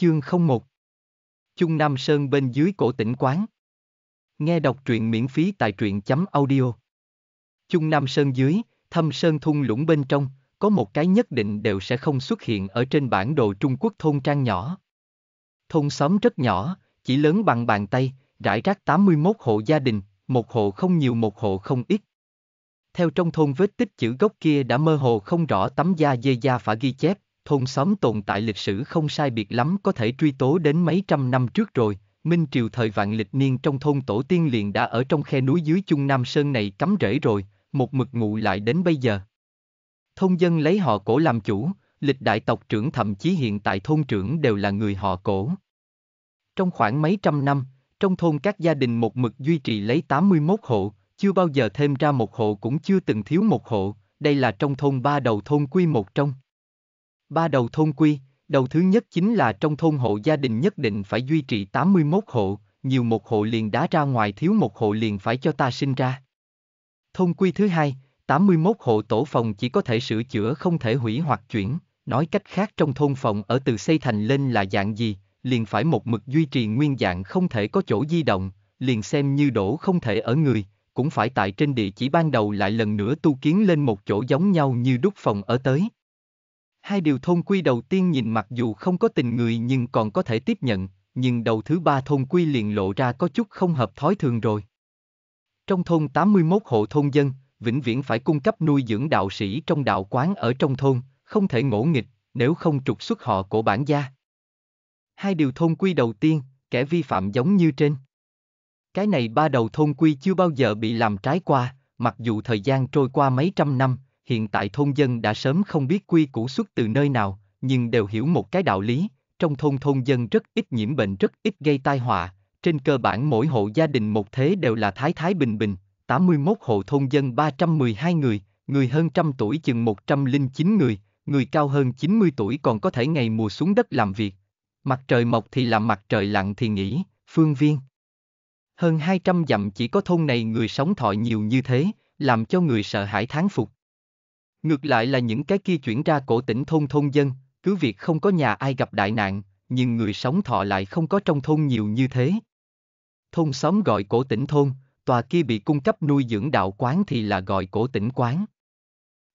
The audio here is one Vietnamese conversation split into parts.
Chương 01 Chung Nam Sơn bên dưới cổ tỉnh quán Nghe đọc truyện miễn phí tại truyện chấm audio Chung Nam Sơn dưới, thâm sơn thung lũng bên trong, có một cái nhất định đều sẽ không xuất hiện ở trên bản đồ Trung Quốc thôn trang nhỏ. Thôn xóm rất nhỏ, chỉ lớn bằng bàn tay, rải rác 81 hộ gia đình, một hộ không nhiều một hộ không ít. Theo trong thôn vết tích chữ gốc kia đã mơ hồ không rõ tấm da dê da phải ghi chép, thôn xóm tồn tại lịch sử không sai biệt lắm có thể truy tố đến mấy trăm năm trước rồi, Minh Triều thời vạn lịch niên trong thôn tổ tiên liền đã ở trong khe núi dưới chung Nam Sơn này cắm rễ rồi, một mực ngụ lại đến bây giờ. Thôn dân lấy họ cổ làm chủ, lịch đại tộc trưởng thậm chí hiện tại thôn trưởng đều là người họ cổ. Trong khoảng mấy trăm năm, trong thôn các gia đình một mực duy trì lấy 81 hộ, chưa bao giờ thêm ra một hộ cũng chưa từng thiếu một hộ, đây là trong thôn ba đầu thôn quy một trong. Ba đầu thôn quy, đầu thứ nhất chính là trong thôn hộ gia đình nhất định phải duy trì 81 hộ, nhiều một hộ liền đá ra ngoài thiếu một hộ liền phải cho ta sinh ra. Thôn quy thứ hai, 81 hộ tổ phòng chỉ có thể sửa chữa không thể hủy hoặc chuyển, nói cách khác trong thôn phòng ở từ xây thành lên là dạng gì, liền phải một mực duy trì nguyên dạng không thể có chỗ di động, liền xem như đổ không thể ở người, cũng phải tại trên địa chỉ ban đầu lại lần nữa tu kiến lên một chỗ giống nhau như đúc phòng ở tới. Hai điều thôn quy đầu tiên nhìn mặc dù không có tình người nhưng còn có thể tiếp nhận, nhưng đầu thứ ba thôn quy liền lộ ra có chút không hợp thói thường rồi. Trong thôn 81 hộ thôn dân, vĩnh viễn phải cung cấp nuôi dưỡng đạo sĩ trong đạo quán ở trong thôn, không thể ngỗ nghịch, nếu không trục xuất họ của bản gia. Hai điều thôn quy đầu tiên, kẻ vi phạm giống như trên. Cái này ba đầu thôn quy chưa bao giờ bị làm trái qua, mặc dù thời gian trôi qua mấy trăm năm, hiện tại thôn dân đã sớm không biết quy củ xuất từ nơi nào, nhưng đều hiểu một cái đạo lý, trong thôn thôn dân rất ít nhiễm bệnh rất ít gây tai họa, trên cơ bản mỗi hộ gia đình một thế đều là thái thái bình bình, 81 hộ thôn dân 312 người, người hơn trăm tuổi chừng 109 người, người cao hơn 90 tuổi còn có thể ngày mùa xuống đất làm việc. Mặt trời mọc thì làm mặt trời lặn thì nghỉ, phương viên. Hơn 200 dặm chỉ có thôn này người sống thọ nhiều như thế, làm cho người sợ hãi thán phục. Ngược lại là những cái kia chuyển ra cổ tỉnh thôn thôn dân, cứ việc không có nhà ai gặp đại nạn, nhưng người sống thọ lại không có trong thôn nhiều như thế. Thôn xóm gọi cổ tỉnh thôn, tòa kia bị cung cấp nuôi dưỡng đạo quán thì là gọi cổ tỉnh quán.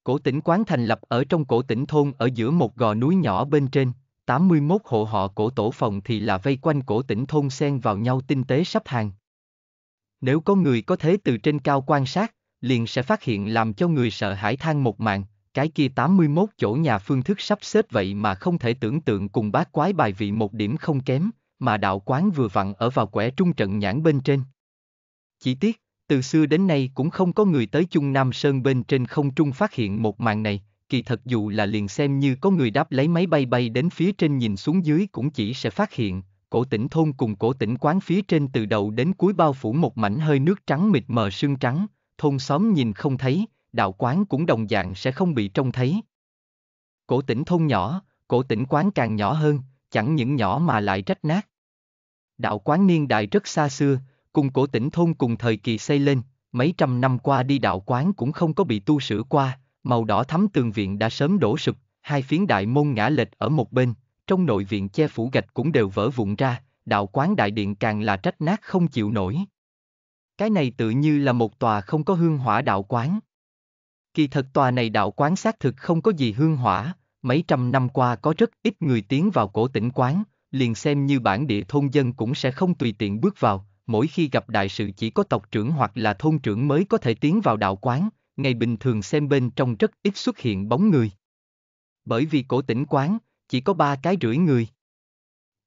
Cổ tỉnh quán thành lập ở trong cổ tỉnh thôn ở giữa một gò núi nhỏ bên trên, 81 hộ họ cổ tổ phòng thì là vây quanh cổ tỉnh thôn xen vào nhau tinh tế sắp hàng. Nếu có người có thế từ trên cao quan sát, liền sẽ phát hiện làm cho người sợ hãi than một mạng, cái kia 81 chỗ nhà phương thức sắp xếp vậy mà không thể tưởng tượng cùng bác quái bài vị một điểm không kém, mà đạo quán vừa vặn ở vào quẻ trung trận nhãn bên trên. Chỉ tiếc, từ xưa đến nay cũng không có người tới Trung Nam Sơn bên trên không trung phát hiện một màn này, kỳ thật dù là liền xem như có người đáp lấy máy bay bay đến phía trên nhìn xuống dưới cũng chỉ sẽ phát hiện, cổ tỉnh thôn cùng cổ tỉnh quán phía trên từ đầu đến cuối bao phủ một mảnh hơi nước trắng mịt mờ sương trắng, thôn xóm nhìn không thấy, đạo quán cũng đồng dạng sẽ không bị trông thấy. Cổ tỉnh thôn nhỏ, cổ tỉnh quán càng nhỏ hơn, chẳng những nhỏ mà lại rách nát. Đạo quán niên đại rất xa xưa, cùng cổ tỉnh thôn cùng thời kỳ xây lên, mấy trăm năm qua đi đạo quán cũng không có bị tu sửa qua, màu đỏ thắm tường viện đã sớm đổ sụp, hai phiến đại môn ngã lệch ở một bên, trong nội viện che phủ gạch cũng đều vỡ vụn ra, đạo quán đại điện càng là trách nát không chịu nổi. Cái này tự như là một tòa không có hương hỏa đạo quán. Kỳ thật tòa này đạo quán xác thực không có gì hương hỏa, mấy trăm năm qua có rất ít người tiến vào cổ tỉnh quán, liền xem như bản địa thôn dân cũng sẽ không tùy tiện bước vào, mỗi khi gặp đại sự chỉ có tộc trưởng hoặc là thôn trưởng mới có thể tiến vào đạo quán, ngày bình thường xem bên trong rất ít xuất hiện bóng người. Bởi vì cổ tỉnh quán, chỉ có ba cái rưỡi người.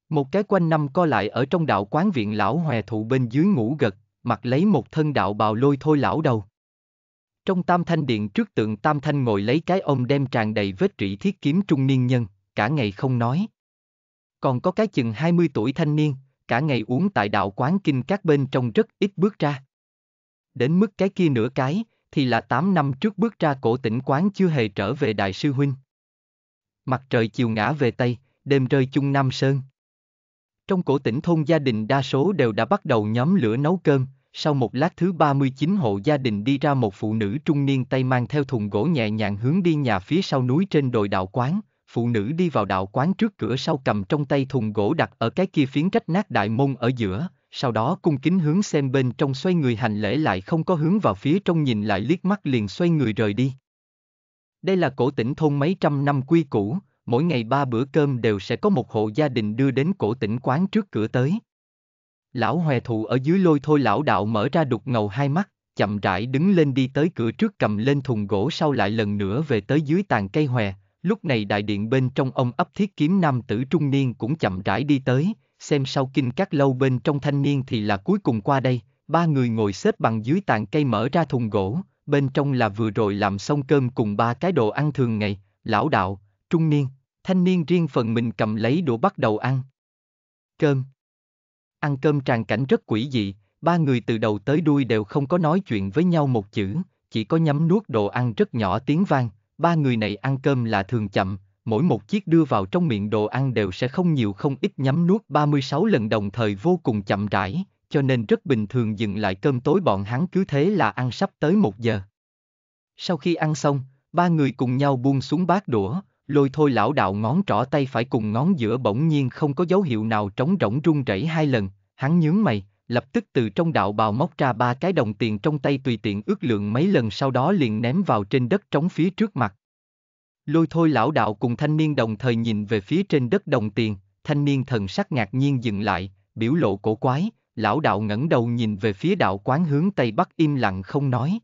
Một cái quanh năm co lại ở trong đạo quán viện lão hòe thụ bên dưới ngủ gật, mặc lấy một thân đạo bào lôi thôi lão đầu. Trong tam thanh điện trước tượng tam thanh ngồi lấy cái ông đem tràn đầy vết rỉ thiết kiếm trung niên nhân, cả ngày không nói. Còn có cái chừng 20 tuổi thanh niên, cả ngày uống tại đạo quán kinh các bên trong rất ít bước ra. Đến mức cái kia nửa cái, thì là 8 năm trước bước ra cổ tỉnh quán chưa hề trở về đại sư huynh. Mặt trời chiều ngã về Tây, đêm rơi chung Nam Sơn. Trong cổ tỉnh thôn gia đình đa số đều đã bắt đầu nhóm lửa nấu cơm, sau một lát thứ 39 hộ gia đình đi ra một phụ nữ trung niên tay mang theo thùng gỗ nhẹ nhàng hướng đi nhà phía sau núi trên đồi đạo quán, phụ nữ đi vào đạo quán trước cửa sau cầm trong tay thùng gỗ đặt ở cái kia phiến cách nát đại môn ở giữa, sau đó cung kính hướng xem bên trong xoay người hành lễ lại không có hướng vào phía trong nhìn lại liếc mắt liền xoay người rời đi. Đây là cổ tỉnh thôn mấy trăm năm quy cũ, mỗi ngày ba bữa cơm đều sẽ có một hộ gia đình đưa đến cổ tỉnh quán trước cửa tới. Lão hòe thụ ở dưới lôi thôi lão đạo mở ra đục ngầu hai mắt, chậm rãi đứng lên đi tới cửa trước cầm lên thùng gỗ sau lại lần nữa về tới dưới tàn cây hòe, lúc này đại điện bên trong ông ấp thiết kiếm nam tử trung niên cũng chậm rãi đi tới, xem sau kinh các lâu bên trong thanh niên thì là cuối cùng qua đây, ba người ngồi xếp bằng dưới tàn cây mở ra thùng gỗ, bên trong là vừa rồi làm xong cơm cùng ba cái đồ ăn thường ngày, lão đạo, trung niên, thanh niên riêng phần mình cầm lấy đũa bắt đầu ăn. Cơm ăn cơm tràn cảnh rất quỷ dị, ba người từ đầu tới đuôi đều không có nói chuyện với nhau một chữ, chỉ có nhắm nuốt đồ ăn rất nhỏ tiếng vang, ba người này ăn cơm là thường chậm, mỗi một chiếc đưa vào trong miệng đồ ăn đều sẽ không nhiều không ít nhắm nuốt 36 lần đồng thời vô cùng chậm rãi, cho nên rất bình thường dừng lại cơm tối bọn hắn cứ thế là ăn sắp tới một giờ. Sau khi ăn xong, ba người cùng nhau buông xuống bát đũa, lôi thôi lão đạo ngón trỏ tay phải cùng ngón giữa bỗng nhiên không có dấu hiệu nào trống rỗng run rẩy hai lần, hắn nhướng mày, lập tức từ trong đạo bào móc ra ba cái đồng tiền trong tay tùy tiện ước lượng mấy lần sau đó liền ném vào trên đất trống phía trước mặt. Lôi thôi lão đạo cùng thanh niên đồng thời nhìn về phía trên đất đồng tiền, thanh niên thần sắc ngạc nhiên dừng lại, biểu lộ cổ quái, lão đạo ngẩng đầu nhìn về phía đạo quán hướng Tây Bắc im lặng không nói.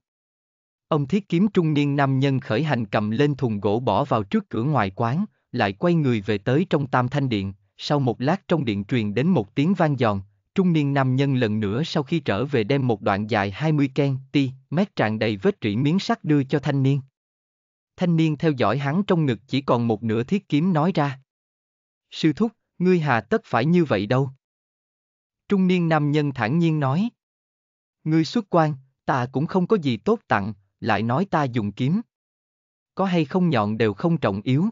Ông thiết kiếm trung niên nam nhân khởi hành cầm lên thùng gỗ bỏ vào trước cửa ngoài quán, lại quay người về tới trong tam thanh điện, sau một lát trong điện truyền đến một tiếng vang giòn, trung niên nam nhân lần nữa sau khi trở về đem một đoạn dài 20 ken, ti, mét tràn đầy vết rỉ miếng sắt đưa cho thanh niên. Thanh niên theo dõi hắn trong ngực chỉ còn một nửa thiết kiếm nói ra. Sư thúc, ngươi hà tất phải như vậy đâu. Trung niên nam nhân thản nhiên nói. Ngươi xuất quan, ta cũng không có gì tốt tặng, lại nói ta dùng kiếm. Có hay không nhọn đều không trọng yếu.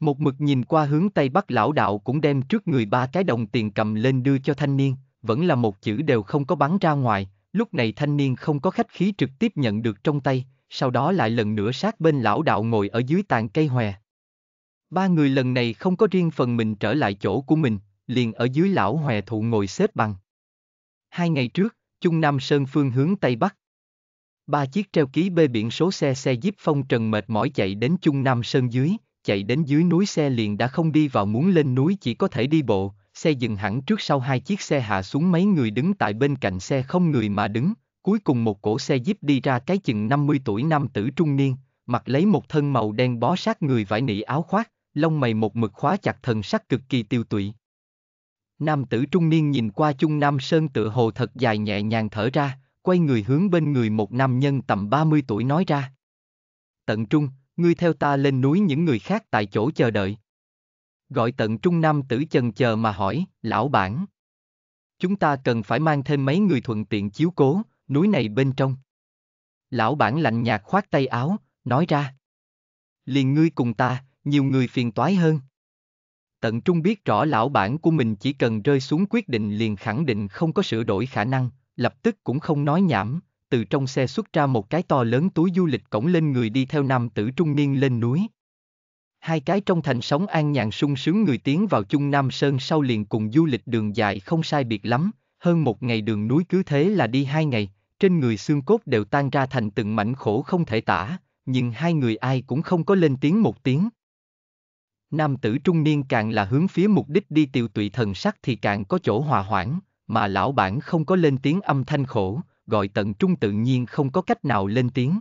Một mực nhìn qua hướng Tây Bắc lão đạo cũng đem trước người ba cái đồng tiền cầm lên đưa cho thanh niên, vẫn là một chữ đều không có bắn ra ngoài, lúc này thanh niên không có khách khí trực tiếp nhận được trong tay, sau đó lại lần nữa sát bên lão đạo ngồi ở dưới tàn cây hòe. Ba người lần này không có riêng phần mình trở lại chỗ của mình, liền ở dưới lão hòe thụ ngồi xếp bằng. Hai ngày trước, Trung Nam Sơn phương hướng Tây Bắc, Ba chiếc treo ký bê biển số xe xe Jeep Phong Trần mệt mỏi chạy đến Chung Nam Sơn dưới, chạy đến dưới núi xe liền đã không đi vào muốn lên núi chỉ có thể đi bộ, xe dừng hẳn trước sau hai chiếc xe hạ xuống mấy người đứng tại bên cạnh xe không người mà đứng, cuối cùng một cổ xe Jeep đi ra cái chừng 50 tuổi nam tử trung niên, mặc lấy một thân màu đen bó sát người vải nỉ áo khoác, lông mày một mực khóa chặt thần sắc cực kỳ tiêu tụy. Nam tử trung niên nhìn qua Chung Nam Sơn tự hồ thật dài nhẹ nhàng thở ra, quay người hướng bên người một nam nhân tầm 30 tuổi nói ra. Tận trung, ngươi theo ta lên núi những người khác tại chỗ chờ đợi. Gọi tận trung nam tử chần chờ mà hỏi, lão bản. Chúng ta cần phải mang thêm mấy người thuận tiện chiếu cố, núi này bên trong. Lão bản lạnh nhạt khoát tay áo, nói ra. Liền ngươi cùng ta, nhiều người phiền toái hơn. Tận Trung biết rõ lão bản của mình chỉ cần rơi xuống quyết định liền khẳng định không có sửa đổi khả năng, lập tức cũng không nói nhảm, từ trong xe xuất ra một cái to lớn túi du lịch cổng lên người đi theo nam tử trung niên lên núi. Hai cái trong thành sống an nhàn sung sướng người tiến vào chung Nam Sơn sau liền cùng du lịch đường dài không sai biệt lắm, hơn một ngày đường núi cứ thế là đi hai ngày, trên người xương cốt đều tan ra thành từng mảnh khổ không thể tả, nhưng hai người ai cũng không có lên tiếng một tiếng. Nam tử trung niên càng là hướng phía mục đích đi tiêu tụy thần sắc thì càng có chỗ hòa hoãn, mà lão bản không có lên tiếng âm thanh khổ, gọi tận trung tự nhiên không có cách nào lên tiếng.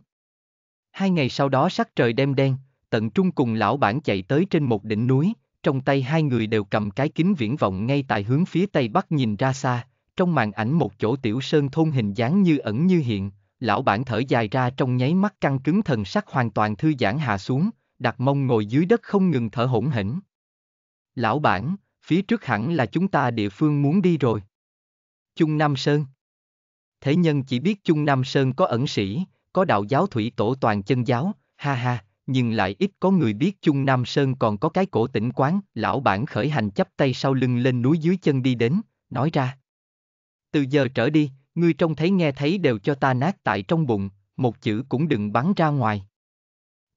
Hai ngày sau đó sắc trời đêm đen, tận trung cùng lão bản chạy tới trên một đỉnh núi, trong tay hai người đều cầm cái kính viễn vọng ngay tại hướng phía tây bắc nhìn ra xa, trong màn ảnh một chỗ tiểu sơn thôn hình dáng như ẩn như hiện, lão bản thở dài ra trong nháy mắt căng cứng thần sắc hoàn toàn thư giãn hạ xuống, đặt mông ngồi dưới đất không ngừng thở hổn hển. Lão bản, phía trước hẳn là chúng ta địa phương muốn đi rồi. Chung Nam Sơn Thế nhân chỉ biết Chung Nam Sơn có ẩn sĩ, có đạo giáo thủy tổ toàn chân giáo, ha ha, nhưng lại ít có người biết Chung Nam Sơn còn có cái cổ tỉnh quán, lão bản khởi hành chắp tay sau lưng lên núi dưới chân đi đến, nói ra. Từ giờ trở đi, ngươi trông thấy nghe thấy đều cho ta nát tại trong bụng, một chữ cũng đừng bắn ra ngoài.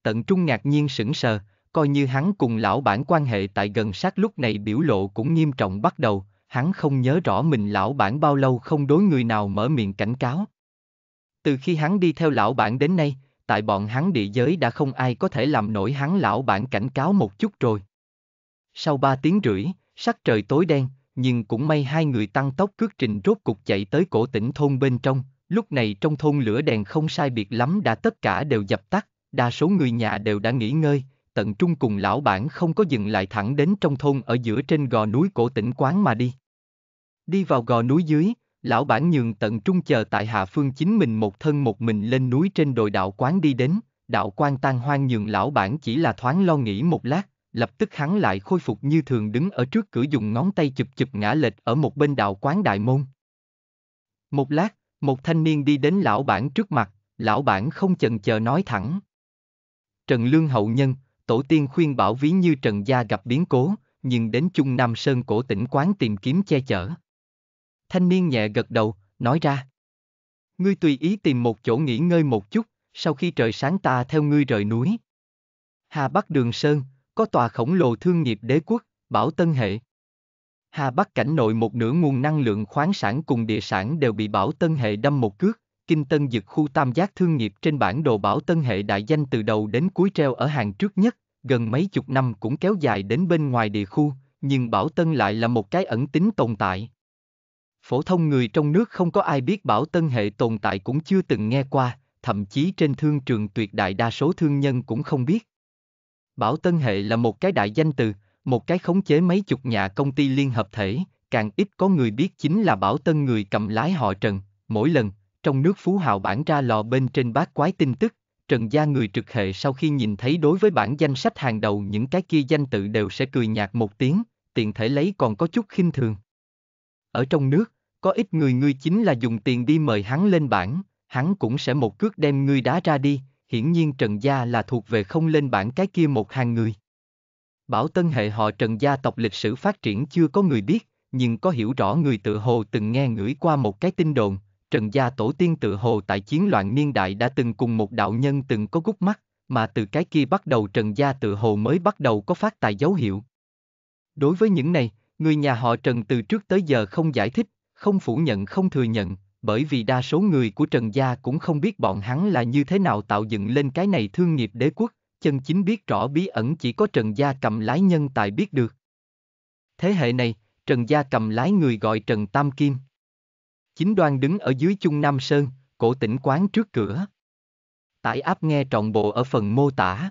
Tận trung ngạc nhiên sững sờ, coi như hắn cùng lão bản quan hệ tại gần sát lúc này biểu lộ cũng nghiêm trọng bắt đầu, hắn không nhớ rõ mình lão bản bao lâu không đối người nào mở miệng cảnh cáo. Từ khi hắn đi theo lão bản đến nay, tại bọn hắn địa giới đã không ai có thể làm nổi hắn lão bản cảnh cáo một chút rồi. Sau ba tiếng rưỡi, sắc trời tối đen, nhưng cũng may hai người tăng tốc cước trình rốt cục chạy tới cổ tỉnh thôn bên trong, lúc này trong thôn lửa đèn không sai biệt lắm đã tất cả đều dập tắt, đa số người nhà đều đã nghỉ ngơi, tận trung cùng lão bản không có dừng lại thẳng đến trong thôn ở giữa trên gò núi cổ tỉnh quán mà đi. Đi vào gò núi dưới, lão bản nhường tận trung chờ tại hạ phương chính mình một thân một mình lên núi trên đồi đạo quán đi đến, đạo quan tan hoang nhường lão bản chỉ là thoáng lo nghĩ một lát, lập tức hắn lại khôi phục như thường đứng ở trước cửa dùng ngón tay chụp chụp ngã lệch ở một bên đạo quán đại môn. Một lát, một thanh niên đi đến lão bản trước mặt, lão bản không chần chờ nói thẳng. Trần Lương hậu nhân, tổ tiên khuyên bảo ví như Trần Gia gặp biến cố, nhưng đến Trung Nam Sơn cổ tỉnh quán tìm kiếm che chở, Thanh niên nhẹ gật đầu, nói ra. Ngươi tùy ý tìm một chỗ nghỉ ngơi một chút, sau khi trời sáng ta theo ngươi rời núi. Hà Bắc Đường Sơn, có tòa khổng lồ thương nghiệp đế quốc, Bảo Tân Hệ. Hà Bắc cảnh nội một nửa nguồn năng lượng khoáng sản cùng địa sản đều bị Bảo Tân Hệ đâm một cước, Kinh Tân Dực khu tam giác thương nghiệp trên bản đồ Bảo Tân Hệ đại danh từ đầu đến cuối treo ở hàng trước nhất, gần mấy chục năm cũng kéo dài đến bên ngoài địa khu, nhưng Bảo Tân lại là một cái ẩn tính tồn tại. Phổ thông người trong nước không có ai biết bảo tân hệ tồn tại cũng chưa từng nghe qua, thậm chí trên thương trường tuyệt đại đa số thương nhân cũng không biết. Bảo tân hệ là một cái đại danh từ, một cái khống chế mấy chục nhà công ty liên hợp thể, càng ít có người biết chính là bảo tân người cầm lái họ Trần, mỗi lần, trong nước phú hào bản ra lò bên trên bát quái tin tức, Trần gia người trực hệ sau khi nhìn thấy đối với bản danh sách hàng đầu những cái kia danh tự đều sẽ cười nhạt một tiếng, tiện thể lấy còn có chút khinh thường ở trong nước, có ít người ngươi chính là dùng tiền đi mời hắn lên bảng, hắn cũng sẽ một cước đem ngươi đá ra đi, hiển nhiên Trần Gia là thuộc về không lên bảng cái kia một hàng người. Bảo Tân hệ họ Trần gia tộc lịch sử phát triển chưa có người biết, nhưng có hiểu rõ người tự hồ từng nghe ngửi qua một cái tin đồn, Trần gia tổ tiên tự hồ tại chiến loạn niên đại đã từng cùng một đạo nhân từng có gút mắt, mà từ cái kia bắt đầu Trần gia tự hồ mới bắt đầu có phát tài dấu hiệu. Đối với những này, Người nhà họ Trần từ trước tới giờ không giải thích, không phủ nhận không thừa nhận, bởi vì đa số người của Trần Gia cũng không biết bọn hắn là như thế nào tạo dựng lên cái này thương nghiệp đế quốc, chân chính biết rõ bí ẩn chỉ có Trần Gia cầm lái nhân tài biết được. Thế hệ này, Trần Gia cầm lái người gọi Trần Tam Kim. Chính đoan đứng ở dưới chung Nam Sơn, cổ tỉnh quán trước cửa. Tải áp nghe trọn bộ ở phần mô tả.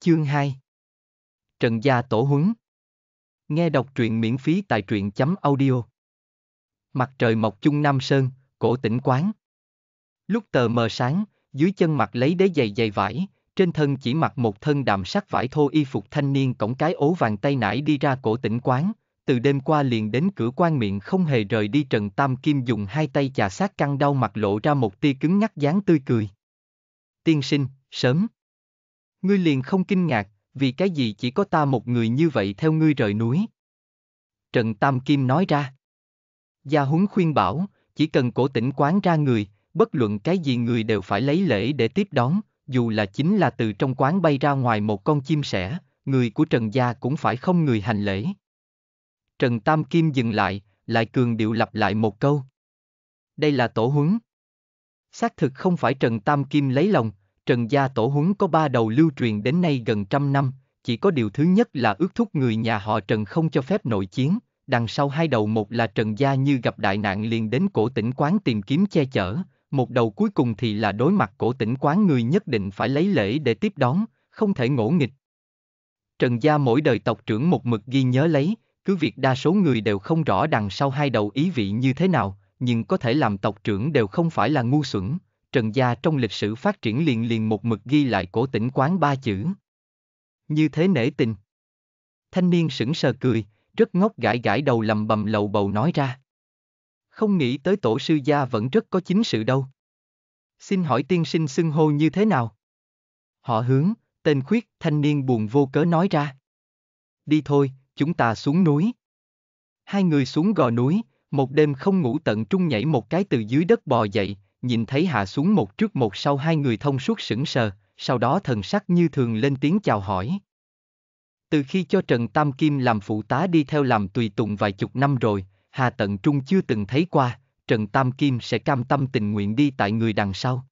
Chương 2 Trần Gia Tổ Huấn Nghe đọc truyện miễn phí tại truyện chấm audio. Mặt trời mọc chung Nam Sơn, cổ tỉnh quán. Lúc tờ mờ sáng, dưới chân mặt lấy đế giày dày vải, trên thân chỉ mặc một thân đạm sắc vải thô y phục thanh niên cổng cái ố vàng tay nải đi ra cổ tỉnh quán, từ đêm qua liền đến cửa quan miệng không hề rời đi Trần Tam Kim dùng hai tay chà sát căng đau mặt lộ ra một tia cứng nhắc dáng tươi cười. Tiên sinh, sớm. Ngươi liền không kinh ngạc, vì cái gì chỉ có ta một người như vậy theo ngươi rời núi? Trần Tam Kim nói ra. Gia Húng khuyên bảo, chỉ cần cổ tỉnh quán ra người, bất luận cái gì người đều phải lấy lễ để tiếp đón, dù là chính là từ trong quán bay ra ngoài một con chim sẻ, người của Trần Gia cũng phải không người hành lễ. Trần Tam Kim dừng lại, lại cường điệu lặp lại một câu. Đây là tổ huấn. Xác thực không phải Trần Tam Kim lấy lòng, Trần gia tổ huấn có ba đầu lưu truyền đến nay gần trăm năm, chỉ có điều thứ nhất là ước thúc người nhà họ Trần không cho phép nội chiến, đằng sau hai đầu một là Trần Gia như gặp đại nạn liền đến cổ tỉnh quán tìm kiếm che chở, một đầu cuối cùng thì là đối mặt cổ tỉnh quán người nhất định phải lấy lễ để tiếp đón, không thể ngỗ nghịch. Trần Gia mỗi đời tộc trưởng một mực ghi nhớ lấy, cứ việc đa số người đều không rõ đằng sau hai đầu ý vị như thế nào, nhưng có thể làm tộc trưởng đều không phải là ngu xuẩn. Trần gia trong lịch sử phát triển liền liền một mực ghi lại cổ tỉnh quán ba chữ. Như thế nể tình. Thanh niên sững sờ cười, rất ngốc gãi gãi đầu lầm bầm lầu bầu nói ra. Không nghĩ tới tổ sư gia vẫn rất có chính sự đâu. Xin hỏi tiên sinh xưng hô như thế nào? Họ hướng, tên khuyết, thanh niên buồn vô cớ nói ra. Đi thôi, chúng ta xuống núi. Hai người xuống gò núi, một đêm không ngủ tận trung nhảy một cái từ dưới đất bò dậy, nhìn thấy hạ xuống một trước một sau hai người thông suốt sững sờ, sau đó thần sắc như thường lên tiếng chào hỏi. Từ khi cho Trần Tam Kim làm phụ tá đi theo làm tùy tùng vài chục năm rồi, Hà Tận Trung chưa từng thấy qua, Trần Tam Kim sẽ cam tâm tình nguyện đi tại người đằng sau.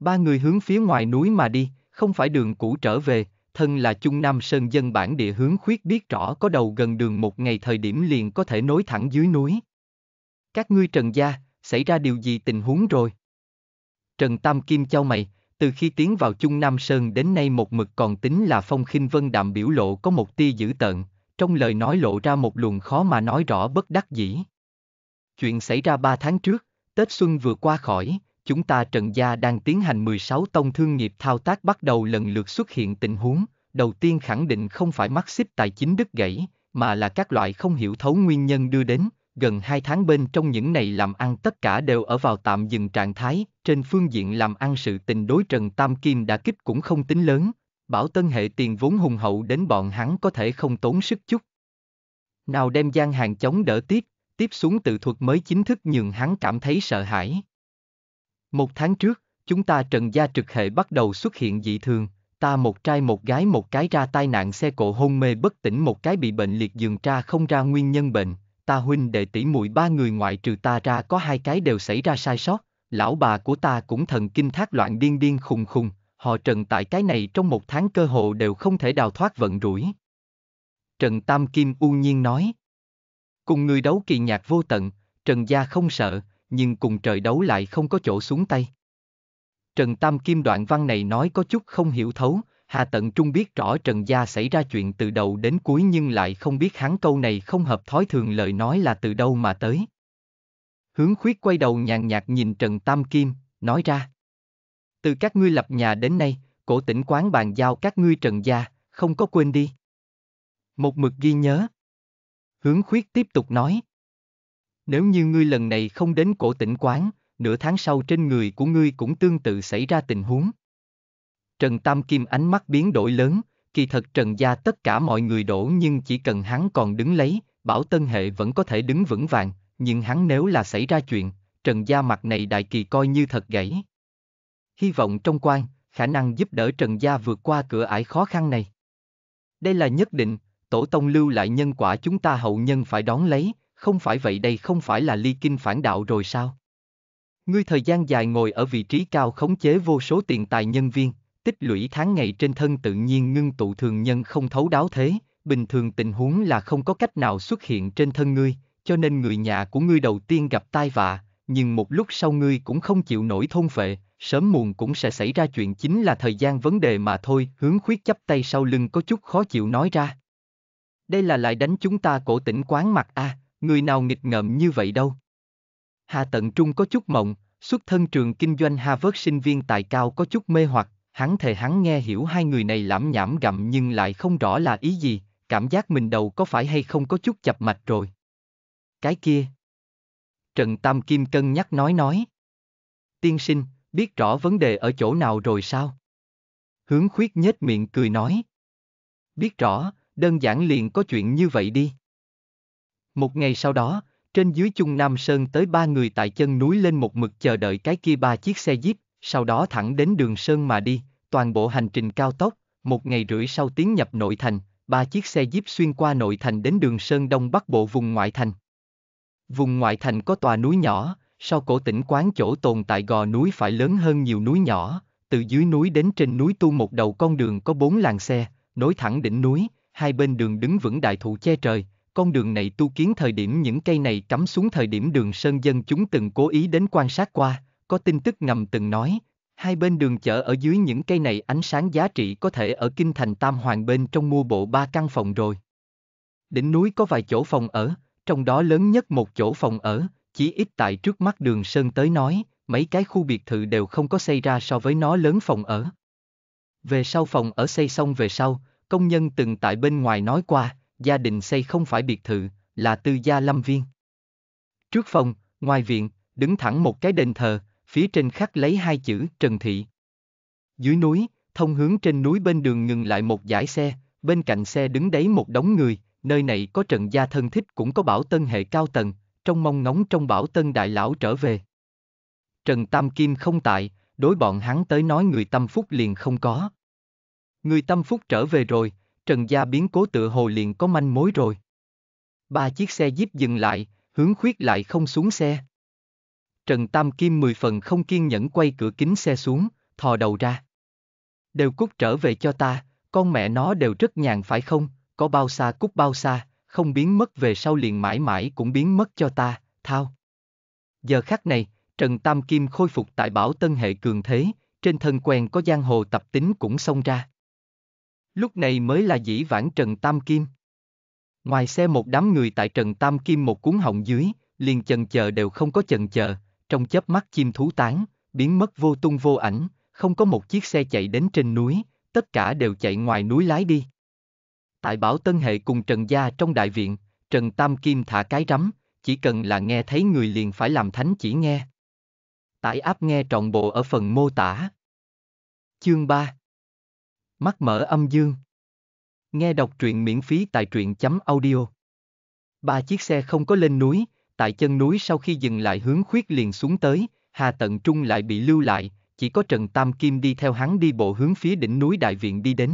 Ba người hướng phía ngoài núi mà đi, không phải đường cũ trở về, thân là Trung Nam Sơn dân bản địa hướng khuyết biết rõ có đầu gần đường một ngày thời điểm liền có thể nối thẳng dưới núi. Các ngươi Trần Gia, xảy ra điều gì tình huống rồi? Trần Tam Kim châu mày, từ khi tiến vào Trung Nam Sơn đến nay một mực còn tính là phong khinh vân đạm biểu lộ có một tia dữ tợn, trong lời nói lộ ra một luồng khó mà nói rõ bất đắc dĩ. Chuyện xảy ra ba tháng trước, Tết Xuân vừa qua khỏi, chúng ta Trần Gia đang tiến hành 16 tông thương nghiệp thao tác bắt đầu lần lượt xuất hiện tình huống, đầu tiên khẳng định không phải mắc xích tài chính đứt gãy, mà là các loại không hiểu thấu nguyên nhân đưa đến, gần hai tháng bên trong những này làm ăn tất cả đều ở vào tạm dừng trạng thái, trên phương diện làm ăn sự tình đối Trần Tam Kim đã kích cũng không tính lớn, bảo tân hệ tiền vốn hùng hậu đến bọn hắn có thể không tốn sức chút. Nào đem gian hàng chống đỡ tiếp, tiếp xuống tự thuật mới chính thức nhường hắn cảm thấy sợ hãi. Một tháng trước, chúng ta trần gia trực hệ bắt đầu xuất hiện dị thường, ta một trai một gái một cái ra tai nạn xe cộ hôn mê bất tỉnh một cái bị bệnh liệt giường tra không ra nguyên nhân bệnh, ta huynh đệ tỷ muội ba người ngoại trừ ta ra có hai cái đều xảy ra sai sót, lão bà của ta cũng thần kinh thác loạn điên điên khùng khùng, họ trần tại cái này trong một tháng cơ hồ đều không thể đào thoát vận rủi. Trần Tam Kim u nhiên nói. Cùng người đấu kỳ nhạc vô tận, Trần Gia không sợ, nhưng cùng trời đấu lại không có chỗ xuống tay. Trần Tam Kim đoạn văn này nói có chút không hiểu thấu, Hà Tận Trung biết rõ Trần Gia xảy ra chuyện từ đầu đến cuối nhưng lại không biết hắn câu này không hợp thói thường lời nói là từ đâu mà tới. Hướng khuyết quay đầu nhàn nhạt nhìn Trần Tam Kim, nói ra. Từ các ngươi lập nhà đến nay, cổ tỉnh quán bàn giao các ngươi Trần Gia, không có quên đi. Một mực ghi nhớ. Hướng khuyết tiếp tục nói. Nếu như ngươi lần này không đến cổ tỉnh quán, nửa tháng sau trên người của ngươi cũng tương tự xảy ra tình huống. Trần Tam Kim ánh mắt biến đổi lớn, kỳ thật Trần gia tất cả mọi người đổ nhưng chỉ cần hắn còn đứng lấy, Bảo Tân Hệ vẫn có thể đứng vững vàng, nhưng hắn nếu là xảy ra chuyện, Trần gia mặt này đại kỳ coi như thật gãy. Hy vọng trong quan, khả năng giúp đỡ Trần gia vượt qua cửa ải khó khăn này. Đây là nhất định, tổ tông lưu lại nhân quả chúng ta hậu nhân phải đón lấy, không phải vậy đây không phải là ly kinh phản đạo rồi sao? Ngươi thời gian dài ngồi ở vị trí cao khống chế vô số tiền tài nhân viên, tích lũy tháng ngày trên thân tự nhiên ngưng tụ thường nhân không thấu đáo thế, bình thường tình huống là không có cách nào xuất hiện trên thân ngươi, cho nên người nhà của ngươi đầu tiên gặp tai vạ, nhưng một lúc sau ngươi cũng không chịu nổi thôn phệ, sớm muộn cũng sẽ xảy ra chuyện chính là thời gian vấn đề mà thôi, hướng khuyết chắp tay sau lưng có chút khó chịu nói ra. Đây là lại đánh chúng ta cổ tỉnh quán mặt a, à, người nào nghịch ngợm như vậy đâu. Hà Tận Trung có chút mộng, xuất thân trường kinh doanh Harvard sinh viên tài cao có chút mê hoặc, hắn thề hắn nghe hiểu hai người này lãm nhảm gặm nhưng lại không rõ là ý gì, cảm giác mình đầu có phải hay không có chút chập mạch rồi. Cái kia. Trần Tam Kim cân nhắc nói nói. Tiên sinh, biết rõ vấn đề ở chỗ nào rồi sao? Hướng khuyết nhếch miệng cười nói. Biết rõ, đơn giản liền có chuyện như vậy đi. Một ngày sau đó, trên dưới chung Nam Sơn tới ba người tại chân núi lên một mực chờ đợi cái kia ba chiếc xe jeep, sau đó thẳng đến đường Sơn mà đi, toàn bộ hành trình cao tốc, một ngày rưỡi sau tiến nhập nội thành, ba chiếc xe jeep xuyên qua nội thành đến đường Sơn Đông Bắc Bộ vùng ngoại thành. Vùng ngoại thành có tòa núi nhỏ, sau cổ tỉnh quán chỗ tồn tại gò núi phải lớn hơn nhiều núi nhỏ, từ dưới núi đến trên núi tu một đầu con đường có bốn làng xe, nối thẳng đỉnh núi, hai bên đường đứng vững đại thụ che trời, con đường này tu kiến thời điểm những cây này cắm xuống thời điểm đường sơn dân chúng từng cố ý đến quan sát qua, có tin tức ngầm từng nói, hai bên đường chợ ở dưới những cây này ánh sáng giá trị có thể ở kinh thành Tam Hoàng bên trong mua bộ ba căn phòng rồi. Đỉnh núi có vài chỗ phòng ở, trong đó lớn nhất một chỗ phòng ở, chỉ ít tại trước mắt đường Sơn tới nói, mấy cái khu biệt thự đều không có xây ra so với nó lớn phòng ở. Về sau phòng ở xây xong về sau, công nhân từng tại bên ngoài nói qua, gia đình xây không phải biệt thự, là tư gia lâm viên. Trước phòng, ngoài viện, đứng thẳng một cái đền thờ, phía trên khắc lấy hai chữ Trần Thị. Dưới núi, thông hướng trên núi bên đường ngừng lại một dải xe, bên cạnh xe đứng đấy một đống người, nơi này có Trần gia thân thích cũng có bảo tân hệ cao tầng, trong mong ngóng trong bảo tân đại lão trở về. Trần Tam Kim không tại, đối bọn hắn tới nói người tâm phúc liền không có. Người tâm phúc trở về rồi, Trần gia biến cố tự hồ liền có manh mối rồi. Ba chiếc xe jeep dừng lại, hướng khuyết lại không xuống xe. Trần Tam Kim mười phần không kiên nhẫn quay cửa kính xe xuống, thò đầu ra. Đều cút trở về cho ta, con mẹ nó đều rất nhàn phải không, có bao xa cút bao xa, không biến mất về sau liền mãi mãi cũng biến mất cho ta, thao. Giờ khắc này, Trần Tam Kim khôi phục tại bảo tân hệ cường thế, trên thân quen có giang hồ tập tính cũng xông ra. Lúc này mới là dĩ vãng Trần Tam Kim. Ngoài xe một đám người tại Trần Tam Kim một cuốn họng dưới, liền chần chờ đều không có chần chờ, trong chớp mắt chim thú tán, biến mất vô tung vô ảnh, không có một chiếc xe chạy đến trên núi, tất cả đều chạy ngoài núi lái đi. Tại Bảo Tân Hệ cùng Trần Gia trong đại viện, Trần Tam Kim thả cái rắm, chỉ cần là nghe thấy người liền phải làm thánh chỉ nghe. Tải áp nghe trọn bộ ở phần mô tả. Chương 3 Mắt mở âm dương Nghe đọc truyện miễn phí tại truyện chấm audio. Ba chiếc xe không có lên núi, tại chân núi sau khi dừng lại hướng khuyết liền xuống tới, Hà Tận Trung lại bị lưu lại, chỉ có Trần Tam Kim đi theo hắn đi bộ hướng phía đỉnh núi Đại Viện đi đến.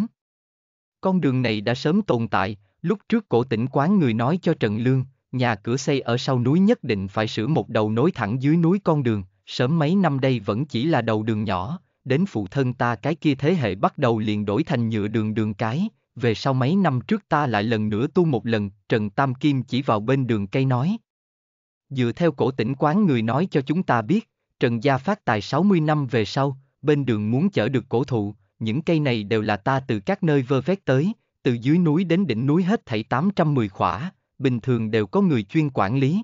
Con đường này đã sớm tồn tại, lúc trước cổ tỉnh quán người nói cho Trần Lương, nhà cửa xây ở sau núi nhất định phải sửa một đầu nối thẳng dưới núi con đường, sớm mấy năm đây vẫn chỉ là đầu đường nhỏ, đến phụ thân ta cái kia thế hệ bắt đầu liền đổi thành nhựa đường đường cái, về sau mấy năm trước ta lại lần nữa tu một lần, Trần Tam Kim chỉ vào bên đường cây nói, dựa theo cổ tỉnh quán người nói cho chúng ta biết, Trần Gia phát tài 60 năm về sau, bên đường muốn chở được cổ thụ, những cây này đều là ta từ các nơi vơ vét tới, từ dưới núi đến đỉnh núi hết thảy 810 khỏa, bình thường đều có người chuyên quản lý.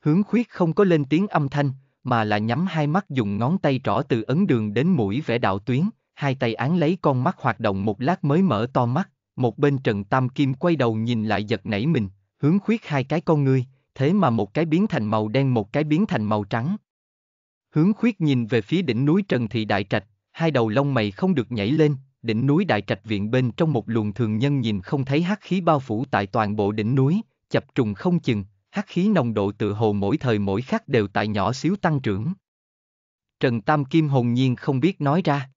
Hướng khuyết không có lên tiếng âm thanh, mà là nhắm hai mắt dùng ngón tay trỏ từ ấn đường đến mũi vẽ đạo tuyến, hai tay án lấy con mắt hoạt động một lát mới mở to mắt, một bên Trần Tam Kim quay đầu nhìn lại giật nảy mình, hướng khuyết hai cái con ngươi, thế mà một cái biến thành màu đen một cái biến thành màu trắng. Hướng khuyết nhìn về phía đỉnh núi Trần Thị Đại Trạch, hai đầu lông mày không được nhảy lên, đỉnh núi Đại Trạch viện bên trong một luồng thường nhân nhìn không thấy hắc khí bao phủ tại toàn bộ đỉnh núi, chập trùng không chừng, hắc khí nồng độ tự hồ mỗi thời mỗi khắc đều tại nhỏ xíu tăng trưởng. Trần Tam Kim hồn nhiên không biết nói ra.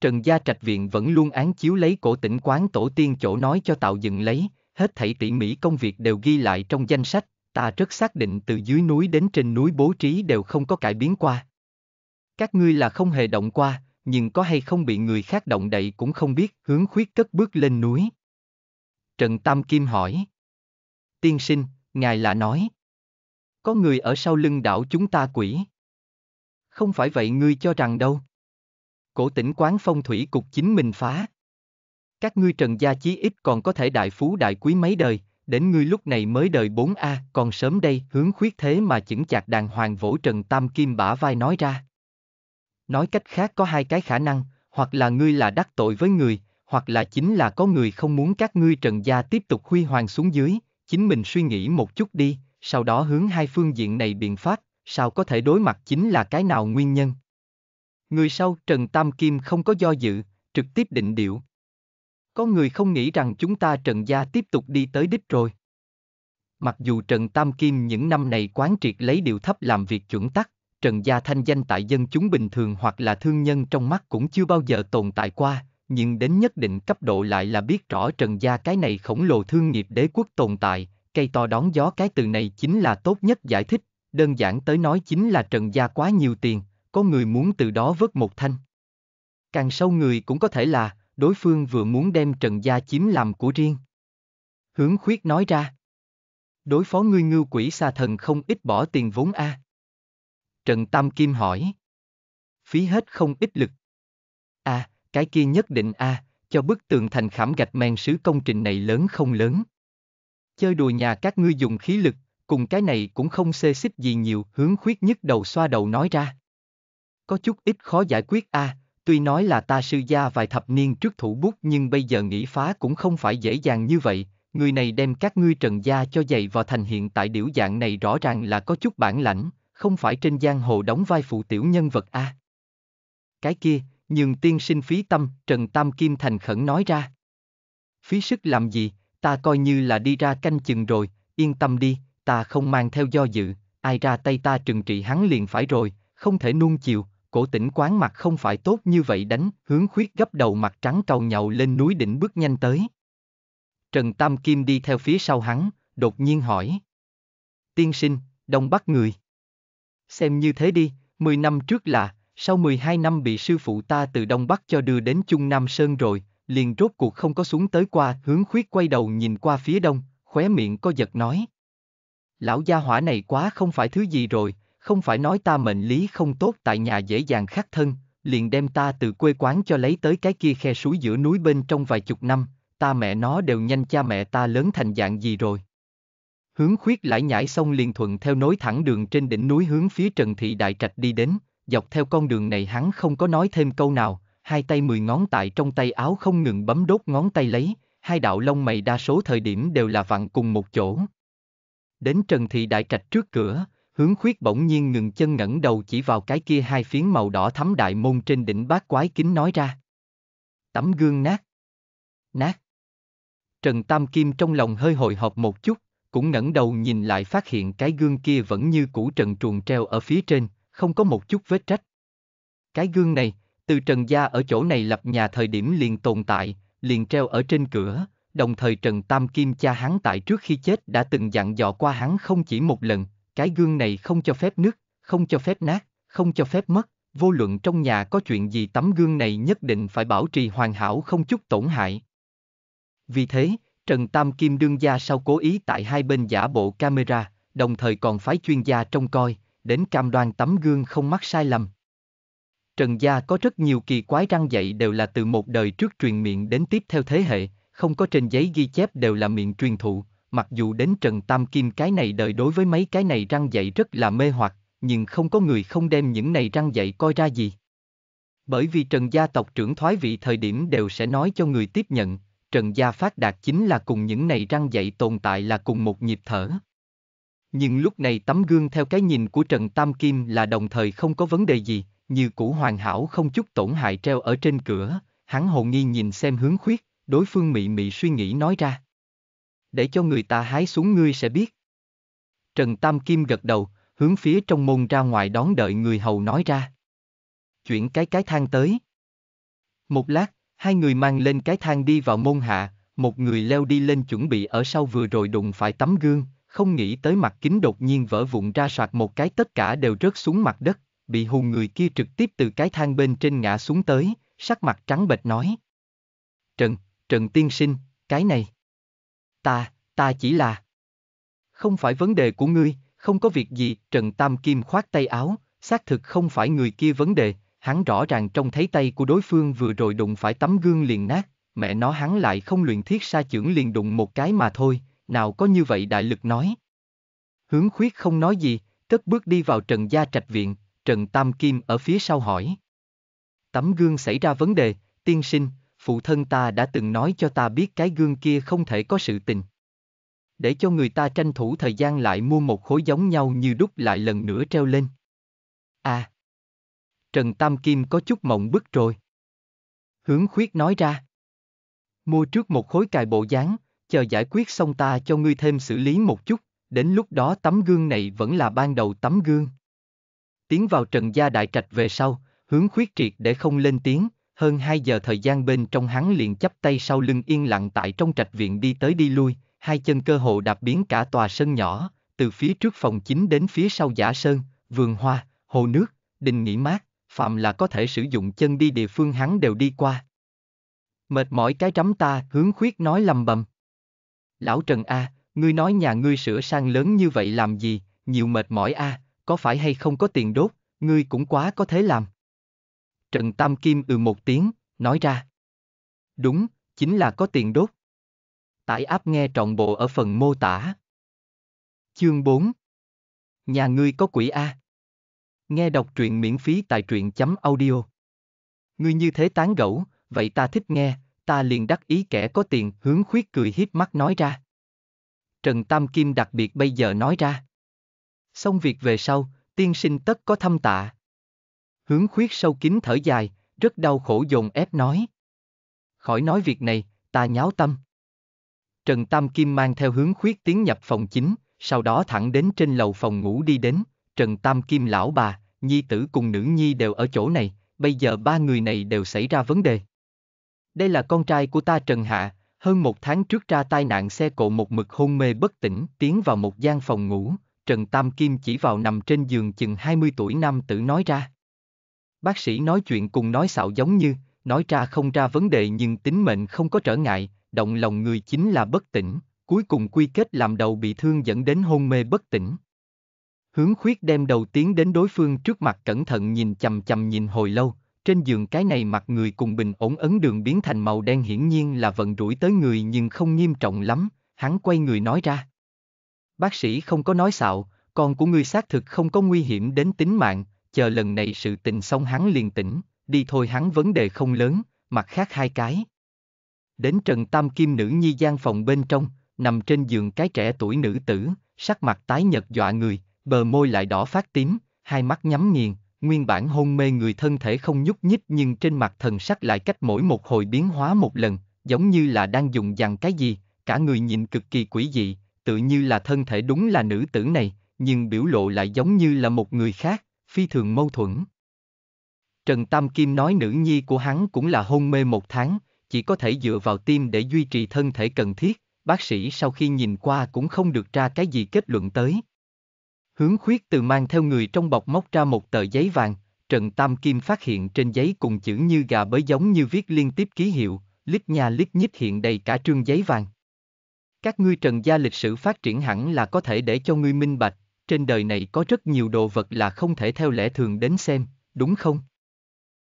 Trần Gia Trạch Viện vẫn luôn án chiếu lấy cổ tỉnh quán tổ tiên chỗ nói cho tạo dựng lấy, hết thảy tỉ mỉ công việc đều ghi lại trong danh sách, ta rất xác định từ dưới núi đến trên núi bố trí đều không có cải biến qua. Các ngươi là không hề động qua, nhưng có hay không bị người khác động đậy cũng không biết, hướng khuyết cất bước lên núi. Trần Tam Kim hỏi. Tiên sinh, ngài là nói. Có người ở sau lưng đảo chúng ta quỷ. Không phải vậy ngươi cho rằng đâu. Cổ tỉnh quán phong thủy cục chính mình phá. Các ngươi trần gia chí ít còn có thể đại phú đại quý mấy đời, đến ngươi lúc này mới đời 4A, còn sớm đây, hướng khuyết thế mà chững chạc đàng hoàng vỗ Trần Tam Kim bả vai nói ra. Nói cách khác có hai cái khả năng, hoặc là ngươi là đắc tội với người, hoặc là chính là có người không muốn các ngươi Trần Gia tiếp tục huy hoàng xuống dưới, chính mình suy nghĩ một chút đi, sau đó hướng hai phương diện này biện pháp, sao có thể đối mặt chính là cái nào nguyên nhân. Người sau Trần Tam Kim không có do dự, trực tiếp định điệu, có người không nghĩ rằng chúng ta Trần Gia tiếp tục đi tới đích rồi. Mặc dù Trần Tam Kim những năm này quán triệt lấy điều thấp làm việc chuẩn tắc, Trần Gia thanh danh tại dân chúng bình thường hoặc là thương nhân trong mắt cũng chưa bao giờ tồn tại qua, nhưng đến nhất định cấp độ lại là biết rõ Trần Gia cái này khổng lồ thương nghiệp đế quốc tồn tại, cây to đón gió cái từ này chính là tốt nhất giải thích, đơn giản tới nói chính là Trần Gia quá nhiều tiền, có người muốn từ đó vớt một thanh. Càng sâu người cũng có thể là, đối phương vừa muốn đem Trần Gia chiếm làm của riêng. Hướng khuyết nói ra. Đối phó ngươi ngưu quỷ xa thần không ít bỏ tiền vốn a. Trần Tam Kim hỏi. Phí hết không ít lực. a, à, cái kia nhất định a, à, cho bức tường thành khảm gạch men sứ công trình này lớn không lớn. Chơi đùa nhà các ngươi dùng khí lực, cùng cái này cũng không xê xích gì nhiều, hướng khuyết nhất đầu xoa đầu nói ra. Có chút ít khó giải quyết a, à, Tuy nói là ta sư gia vài thập niên trước thủ bút nhưng bây giờ nghĩ phá cũng không phải dễ dàng như vậy, người này đem các ngươi trần gia cho dày vào thành hiện tại điểu dạng này rõ ràng là có chút bản lãnh, không phải trên giang hồ đóng vai phụ tiểu nhân vật a. Cái kia, nhường tiên sinh phí tâm, Trần Tam Kim thành khẩn nói ra. Phí sức làm gì, ta coi như là đi ra canh chừng rồi, yên tâm đi, ta không mang theo do dự, ai ra tay ta trừng trị hắn liền phải rồi, không thể nuông chiều, cổ tỉnh quán mặt không phải tốt như vậy đánh, hướng khuyết gấp đầu mặt trắng cầu nhậu lên núi đỉnh bước nhanh tới. Trần Tam Kim đi theo phía sau hắn, đột nhiên hỏi. Tiên sinh, Đông Bắc người. Xem như thế đi, 10 năm trước là, sau 12 năm bị sư phụ ta từ Đông Bắc cho đưa đến Trung Nam Sơn rồi, liền rốt cuộc không có xuống tới qua, hướng khuyết quay đầu nhìn qua phía đông, khóe miệng có giật nói. Lão gia hỏa này quá không phải thứ gì rồi, không phải nói ta mệnh lý không tốt tại nhà dễ dàng khắc thân, liền đem ta từ quê quán cho lấy tới cái kia khe suối giữa núi bên trong vài chục năm, ta mẹ nó đều nhanh cha mẹ ta lớn thành dạng gì rồi. Hướng khuyết lại nhảy xong liền thuận theo nối thẳng đường trên đỉnh núi hướng phía Trần Thị Đại Trạch đi đến, dọc theo con đường này hắn không có nói thêm câu nào, hai tay mười ngón tại trong tay áo không ngừng bấm đốt ngón tay lấy, hai đạo lông mày đa số thời điểm đều là vặn cùng một chỗ. Đến Trần Thị Đại Trạch trước cửa, Hướng khuyết bỗng nhiên ngừng chân ngẩng đầu chỉ vào cái kia hai phiến màu đỏ thắm đại môn trên đỉnh bát quái kính nói ra. Tấm gương nát. Nát. Trần Tam Kim trong lòng hơi hồi hộp một chút, cũng ngẩng đầu nhìn lại phát hiện cái gương kia vẫn như cũ trần truồng treo ở phía trên, không có một chút vết trách. Cái gương này, từ Trần Gia ở chỗ này lập nhà thời điểm liền tồn tại, liền treo ở trên cửa, đồng thời Trần Tam Kim cha hắn tại trước khi chết đã từng dặn dò qua hắn không chỉ một lần, cái gương này không cho phép nứt, không cho phép nát, không cho phép mất, vô luận trong nhà có chuyện gì tấm gương này nhất định phải bảo trì hoàn hảo không chút tổn hại. Vì thế, Trần Tam Kim đương gia sau cố ý tại hai bên giả bộ camera, đồng thời còn phái chuyên gia trông coi, đến cam đoan tấm gương không mắc sai lầm. Trần gia có rất nhiều kỳ quái răng dạy đều là từ một đời trước truyền miệng đến tiếp theo thế hệ, không có trên giấy ghi chép đều là miệng truyền thụ, mặc dù đến Trần Tam Kim cái này đời đối với mấy cái này răng dạy rất là mê hoặc, nhưng không có người không đem những này răng dạy coi ra gì. Bởi vì Trần gia tộc trưởng thoái vị thời điểm đều sẽ nói cho người tiếp nhận, Trần gia phát đạt chính là cùng những này răng dạy tồn tại là cùng một nhịp thở. Nhưng lúc này tấm gương theo cái nhìn của Trần Tam Kim là đồng thời không có vấn đề gì, như cũ hoàn hảo không chút tổn hại treo ở trên cửa, hắn hồ nghi nhìn xem hướng khuyết, đối phương mị mị suy nghĩ nói ra để cho người ta hái xuống ngươi sẽ biết. Trần Tam Kim gật đầu, hướng phía trong môn ra ngoài đón đợi người hầu nói ra. Chuyển cái cái thang tới. Một lát, hai người mang lên cái thang đi vào môn hạ, một người leo đi lên chuẩn bị ở sau vừa rồi đụng phải tấm gương, không nghĩ tới mặt kính đột nhiên vỡ vụn ra soạt một cái tất cả đều rớt xuống mặt đất, bị hù người kia trực tiếp từ cái thang bên trên ngã xuống tới, sắc mặt trắng bệch nói. Trần, Trần tiên sinh, cái này ta, ta chỉ là... Không phải vấn đề của ngươi, không có việc gì, Trần Tam Kim khoát tay áo, xác thực không phải người kia vấn đề, hắn rõ ràng trong thấy tay của đối phương vừa rồi đụng phải tấm gương liền nát, mẹ nó hắn lại không luyện thiết sa chưởng liền đụng một cái mà thôi, nào có như vậy đại lực nói. Hướng khuyết không nói gì, cất bước đi vào Trần Gia Trạch Viện, Trần Tam Kim ở phía sau hỏi. Tấm gương xảy ra vấn đề, tiên sinh, phụ thân ta đã từng nói cho ta biết cái gương kia không thể có sự tình. Để cho người ta tranh thủ thời gian lại mua một khối giống nhau như đúc lại lần nữa treo lên. À! Trần Tam Kim có chút mộng bức rồi. Hướng khuyết nói ra. Mua trước một khối cài bộ dáng, chờ giải quyết xong ta cho ngươi thêm xử lý một chút, đến lúc đó tấm gương này vẫn là ban đầu tấm gương. Tiến vào trần gia đại trạch về sau, hướng khuyết triệt để không lên tiếng, hơn 2 giờ thời gian bên trong hắn liền chắp tay sau lưng yên lặng tại trong trạch viện đi tới đi lui, hai chân cơ hồ đạp biến cả tòa sân nhỏ, từ phía trước phòng chính đến phía sau giả sơn, vườn hoa, hồ nước, đình nghỉ mát, phạm là có thể sử dụng chân đi địa phương hắn đều đi qua. Mệt mỏi cái trắm ta, hướng khuyết nói lầm bầm. Lão Trần A, ngươi nói nhà ngươi sửa sang lớn như vậy làm gì, nhiều mệt mỏi A, có phải hay không có tiền đốt, ngươi cũng quá có thế làm. Trần Tam Kim ừ một tiếng, nói ra. Đúng, chính là có tiền đốt. Tải áp nghe trọn bộ ở phần mô tả. Chương 4 Nhà ngươi có quỷ A. Nghe đọc truyện miễn phí tại truyện chấm audio. Ngươi như thế tán gẫu, vậy ta thích nghe, ta liền đắc ý kẻ có tiền hướng khuyết cười hiếp mắt nói ra. Trần Tam Kim đặc biệt bây giờ nói ra. Xong việc về sau, tiên sinh tất có thâm tạ. Hướng khuyết sâu kín thở dài, rất đau khổ dồn ép nói. Khỏi nói việc này, ta nháo tâm. Trần Tam Kim mang theo hướng khuyết tiến nhập phòng chính, sau đó thẳng đến trên lầu phòng ngủ đi đến, Trần Tam Kim lão bà, nhi tử cùng nữ nhi đều ở chỗ này, bây giờ ba người này đều xảy ra vấn đề. Đây là con trai của ta Trần Hạ, hơn một tháng trước ra tai nạn xe cộ một mực hôn mê bất tỉnh, tiến vào một gian phòng ngủ, Trần Tam Kim chỉ vào nằm trên giường chừng 20 tuổi nam tử nói ra. Bác sĩ nói chuyện cùng nói xạo giống như, nói ra không ra vấn đề nhưng tính mệnh không có trở ngại, động lòng người chính là bất tỉnh, cuối cùng quy kết làm đầu bị thương dẫn đến hôn mê bất tỉnh. Hướng khuyết đem đầu tiến đến đối phương trước mặt cẩn thận nhìn chầm chầm nhìn hồi lâu, trên giường cái này mặt người cùng bình ổn ấn đường biến thành màu đen hiển nhiên là vận rủi tới người nhưng không nghiêm trọng lắm, hắn quay người nói ra. Bác sĩ không có nói xạo, con của ngươi xác thực không có nguy hiểm đến tính mạng, chờ lần này sự tình xong hắn liền tỉnh, đi thôi hắn vấn đề không lớn, mặt khác hai cái. Đến Trần Tam Kim nữ nhi gian phòng bên trong, nằm trên giường cái trẻ tuổi nữ tử, sắc mặt tái nhật dọa người, bờ môi lại đỏ phát tím, hai mắt nhắm nghiền, nguyên bản hôn mê người thân thể không nhúc nhích nhưng trên mặt thần sắc lại cách mỗi một hồi biến hóa một lần, giống như là đang dùng dằn cái gì, cả người nhìn cực kỳ quỷ dị, tự như là thân thể đúng là nữ tử này, nhưng biểu lộ lại giống như là một người khác, phi thường mâu thuẫn. Trần Tam Kim nói nữ nhi của hắn cũng là hôn mê một tháng, chỉ có thể dựa vào tim để duy trì thân thể cần thiết, bác sĩ sau khi nhìn qua cũng không được ra cái gì kết luận tới. Hướng khuyết từ mang theo người trong bọc móc ra một tờ giấy vàng, Trần Tam Kim phát hiện trên giấy cùng chữ như gà bới giống như viết liên tiếp ký hiệu, lít nhà lít nhít hiện đầy cả trương giấy vàng. Các ngươi trần gia lịch sử phát triển hẳn là có thể để cho ngươi minh bạch, trên đời này có rất nhiều đồ vật là không thể theo lẽ thường đến xem, đúng không?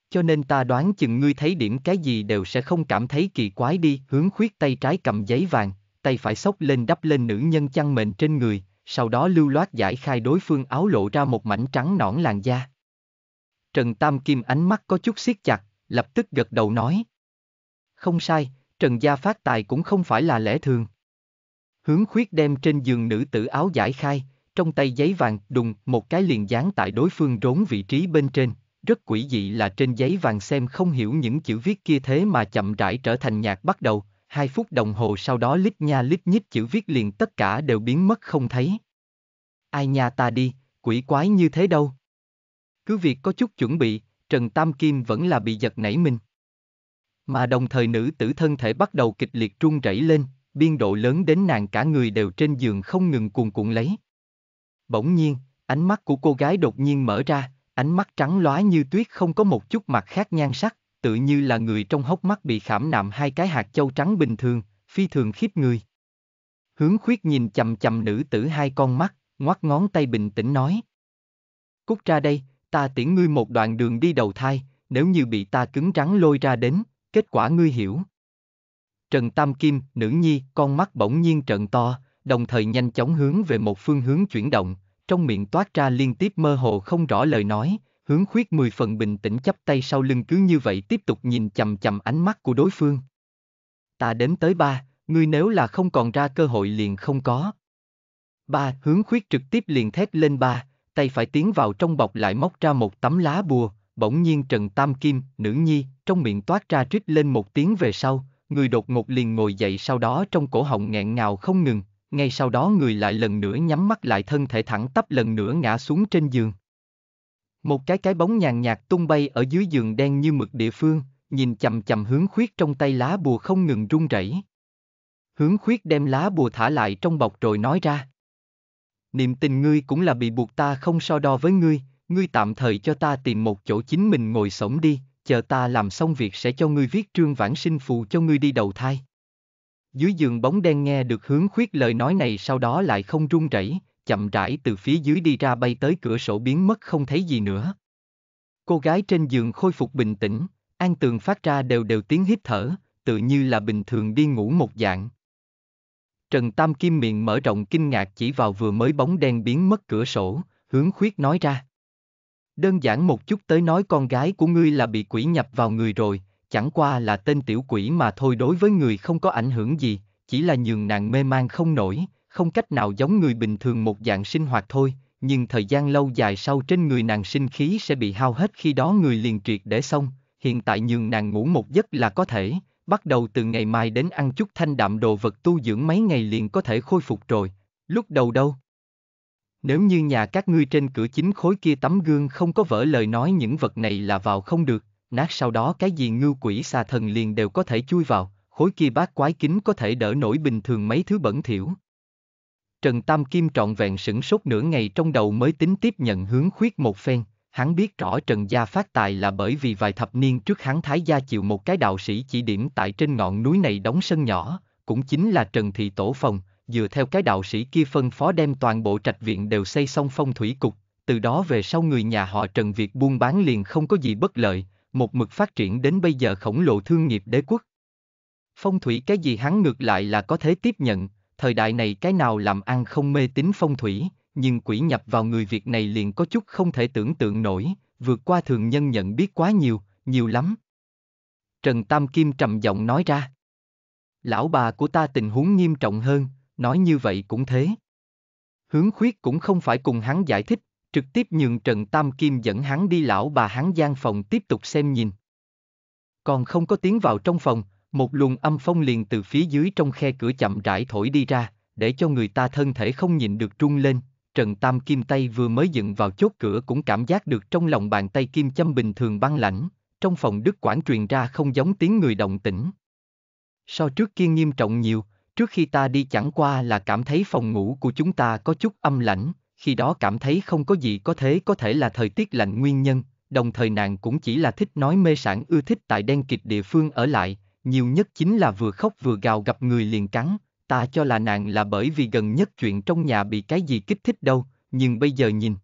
Cho nên ta đoán chừng ngươi thấy điểm cái gì đều sẽ không cảm thấy kỳ quái đi, hướng khuyết tay trái cầm giấy vàng, tay phải xốc lên đắp lên nữ nhân chăn mệnh trên người, sau đó lưu loát giải khai đối phương áo lộ ra một mảnh trắng nõn làn da. Trần Tam Kim ánh mắt có chút siết chặt, lập tức gật đầu nói. Không sai, Trần Gia phát tài cũng không phải là lẽ thường. Hướng khuyết đem trên giường nữ tử áo giải khai, trong tay giấy vàng đùng một cái liền dán tại đối phương rốn vị trí bên trên. Rất quỷ dị là trên giấy vàng xem không hiểu những chữ viết kia thế mà chậm rãi trở thành nhạc bắt đầu, hai phút đồng hồ sau đó lít nha lít nhít chữ viết liền tất cả đều biến mất không thấy. Ai nha ta đi, quỷ quái như thế đâu. Cứ việc có chút chuẩn bị, Trần Tam Kim vẫn là bị giật nảy mình. Mà đồng thời nữ tử thân thể bắt đầu kịch liệt run rẩy lên, biên độ lớn đến nàng cả người đều trên giường không ngừng cuồn cuộn lấy. Bỗng nhiên, ánh mắt của cô gái đột nhiên mở ra, ánh mắt trắng lóa như tuyết không có một chút mặt khác nhan sắc, tự như là người trong hốc mắt bị khảm nạm hai cái hạt châu trắng bình thường, phi thường khiếp người. Hướng khuyết nhìn chầm chầm nữ tử hai con mắt, ngoắt ngón tay bình tĩnh nói. Cút ra đây, ta tiễn ngươi một đoạn đường đi đầu thai, nếu như bị ta cứng trắng lôi ra đến, kết quả ngươi hiểu. Trần Tam Kim, nữ nhi, con mắt bỗng nhiên trợn to, đồng thời nhanh chóng hướng về một phương hướng chuyển động, trong miệng toát ra liên tiếp mơ hồ không rõ lời nói, hướng khuyết mười phần bình tĩnh chắp tay sau lưng cứ như vậy tiếp tục nhìn chầm chầm ánh mắt của đối phương. Ta đến tới ba, ngươi nếu là không còn ra cơ hội liền không có. Ba, hướng khuyết trực tiếp liền thét lên ba, tay phải tiến vào trong bọc lại móc ra một tấm lá bùa, bỗng nhiên Trần Tam Kim, nữ nhi, trong miệng toát ra trích lên một tiếng về sau, người đột ngột liền ngồi dậy sau đó trong cổ họng nghẹn ngào không ngừng, ngay sau đó người lại lần nữa nhắm mắt lại thân thể thẳng tắp lần nữa ngã xuống trên giường. Một cái cái bóng nhàn nhạt tung bay ở dưới giường đen như mực địa phương, nhìn chầm chầm hướng khuyết trong tay lá bùa không ngừng rung rẩy. Hướng khuyết đem lá bùa thả lại trong bọc rồi nói ra. Niệm tình ngươi cũng là bị buộc ta không so đo với ngươi, ngươi tạm thời cho ta tìm một chỗ chính mình ngồi sống đi, chờ ta làm xong việc sẽ cho ngươi viết trương vãn sinh phù cho ngươi đi đầu thai. Dưới giường bóng đen nghe được hướng khuyết lời nói này sau đó lại không run rẩy, chậm rãi từ phía dưới đi ra bay tới cửa sổ biến mất không thấy gì nữa. Cô gái trên giường khôi phục bình tĩnh, an tường phát ra đều đều tiếng hít thở, tự như là bình thường đi ngủ một dạng. Trần Tam Kim miệng mở rộng kinh ngạc chỉ vào vừa mới bóng đen biến mất cửa sổ, hướng khuyết nói ra. Đơn giản một chút tới nói con gái của ngươi là bị quỷ nhập vào người rồi, chẳng qua là tên tiểu quỷ mà thôi đối với người không có ảnh hưởng gì, chỉ là nhường nàng mê man không nổi, không cách nào giống người bình thường một dạng sinh hoạt thôi, nhưng thời gian lâu dài sau trên người nàng sinh khí sẽ bị hao hết khi đó người liền triệt để xong, hiện tại nhường nàng ngủ một giấc là có thể, bắt đầu từ ngày mai đến ăn chút thanh đạm đồ vật tu dưỡng mấy ngày liền có thể khôi phục rồi, lúc đầu đâu. Nếu như nhà các ngươi trên cửa chính khối kia tấm gương không có vỡ lời nói những vật này là vào không được, nát sau đó cái gì ngưu quỷ xà thần liền đều có thể chui vào, khối kia bát quái kính có thể đỡ nổi bình thường mấy thứ bẩn thỉu. Trần Tam Kim trọn vẹn sửng sốt nửa ngày trong đầu mới tính tiếp nhận hướng khuyết một phen, hắn biết rõ Trần Gia phát tài là bởi vì vài thập niên trước hắn Thái Gia chịu một cái đạo sĩ chỉ điểm tại trên ngọn núi này đóng sân nhỏ, cũng chính là Trần Thị Tổ Phòng, dựa theo cái đạo sĩ kia phân phó đem toàn bộ trạch viện đều xây xong phong thủy cục, từ đó về sau người nhà họ Trần Việt buôn bán liền không có gì bất lợi, một mực phát triển đến bây giờ khổng lồ thương nghiệp đế quốc. Phong thủy cái gì hắn ngược lại là có thể tiếp nhận, thời đại này cái nào làm ăn không mê tín phong thủy, nhưng quỷ nhập vào người việt này liền có chút không thể tưởng tượng nổi, vượt qua thường nhân nhận biết quá nhiều, nhiều lắm. Trần Tam Kim trầm giọng nói ra. Lão bà của ta tình huống nghiêm trọng hơn, nói như vậy cũng thế. Hướng khuyết cũng không phải cùng hắn giải thích, trực tiếp nhường Trần Tam Kim dẫn hắn đi lão bà hắn gian phòng tiếp tục xem nhìn. Còn không có tiếng vào trong phòng, một luồng âm phong liền từ phía dưới trong khe cửa chậm rãi thổi đi ra, để cho người ta thân thể không nhìn được trung lên. Trần Tam Kim tay vừa mới dựng vào chốt cửa cũng cảm giác được trong lòng bàn tay kim châm bình thường băng lãnh, trong phòng đức quản truyền ra không giống tiếng người động tĩnh. So trước kia nghiêm trọng nhiều, trước khi ta đi chẳng qua là cảm thấy phòng ngủ của chúng ta có chút âm lãnh, khi đó cảm thấy không có gì có thế có thể là thời tiết lạnh nguyên nhân, đồng thời nàng cũng chỉ là thích nói mê sản ưa thích tại đen kịch địa phương ở lại, nhiều nhất chính là vừa khóc vừa gào gặp người liền cắn, ta cho là nàng là bởi vì gần nhất chuyện trong nhà bị cái gì kích thích đâu, nhưng bây giờ nhìn.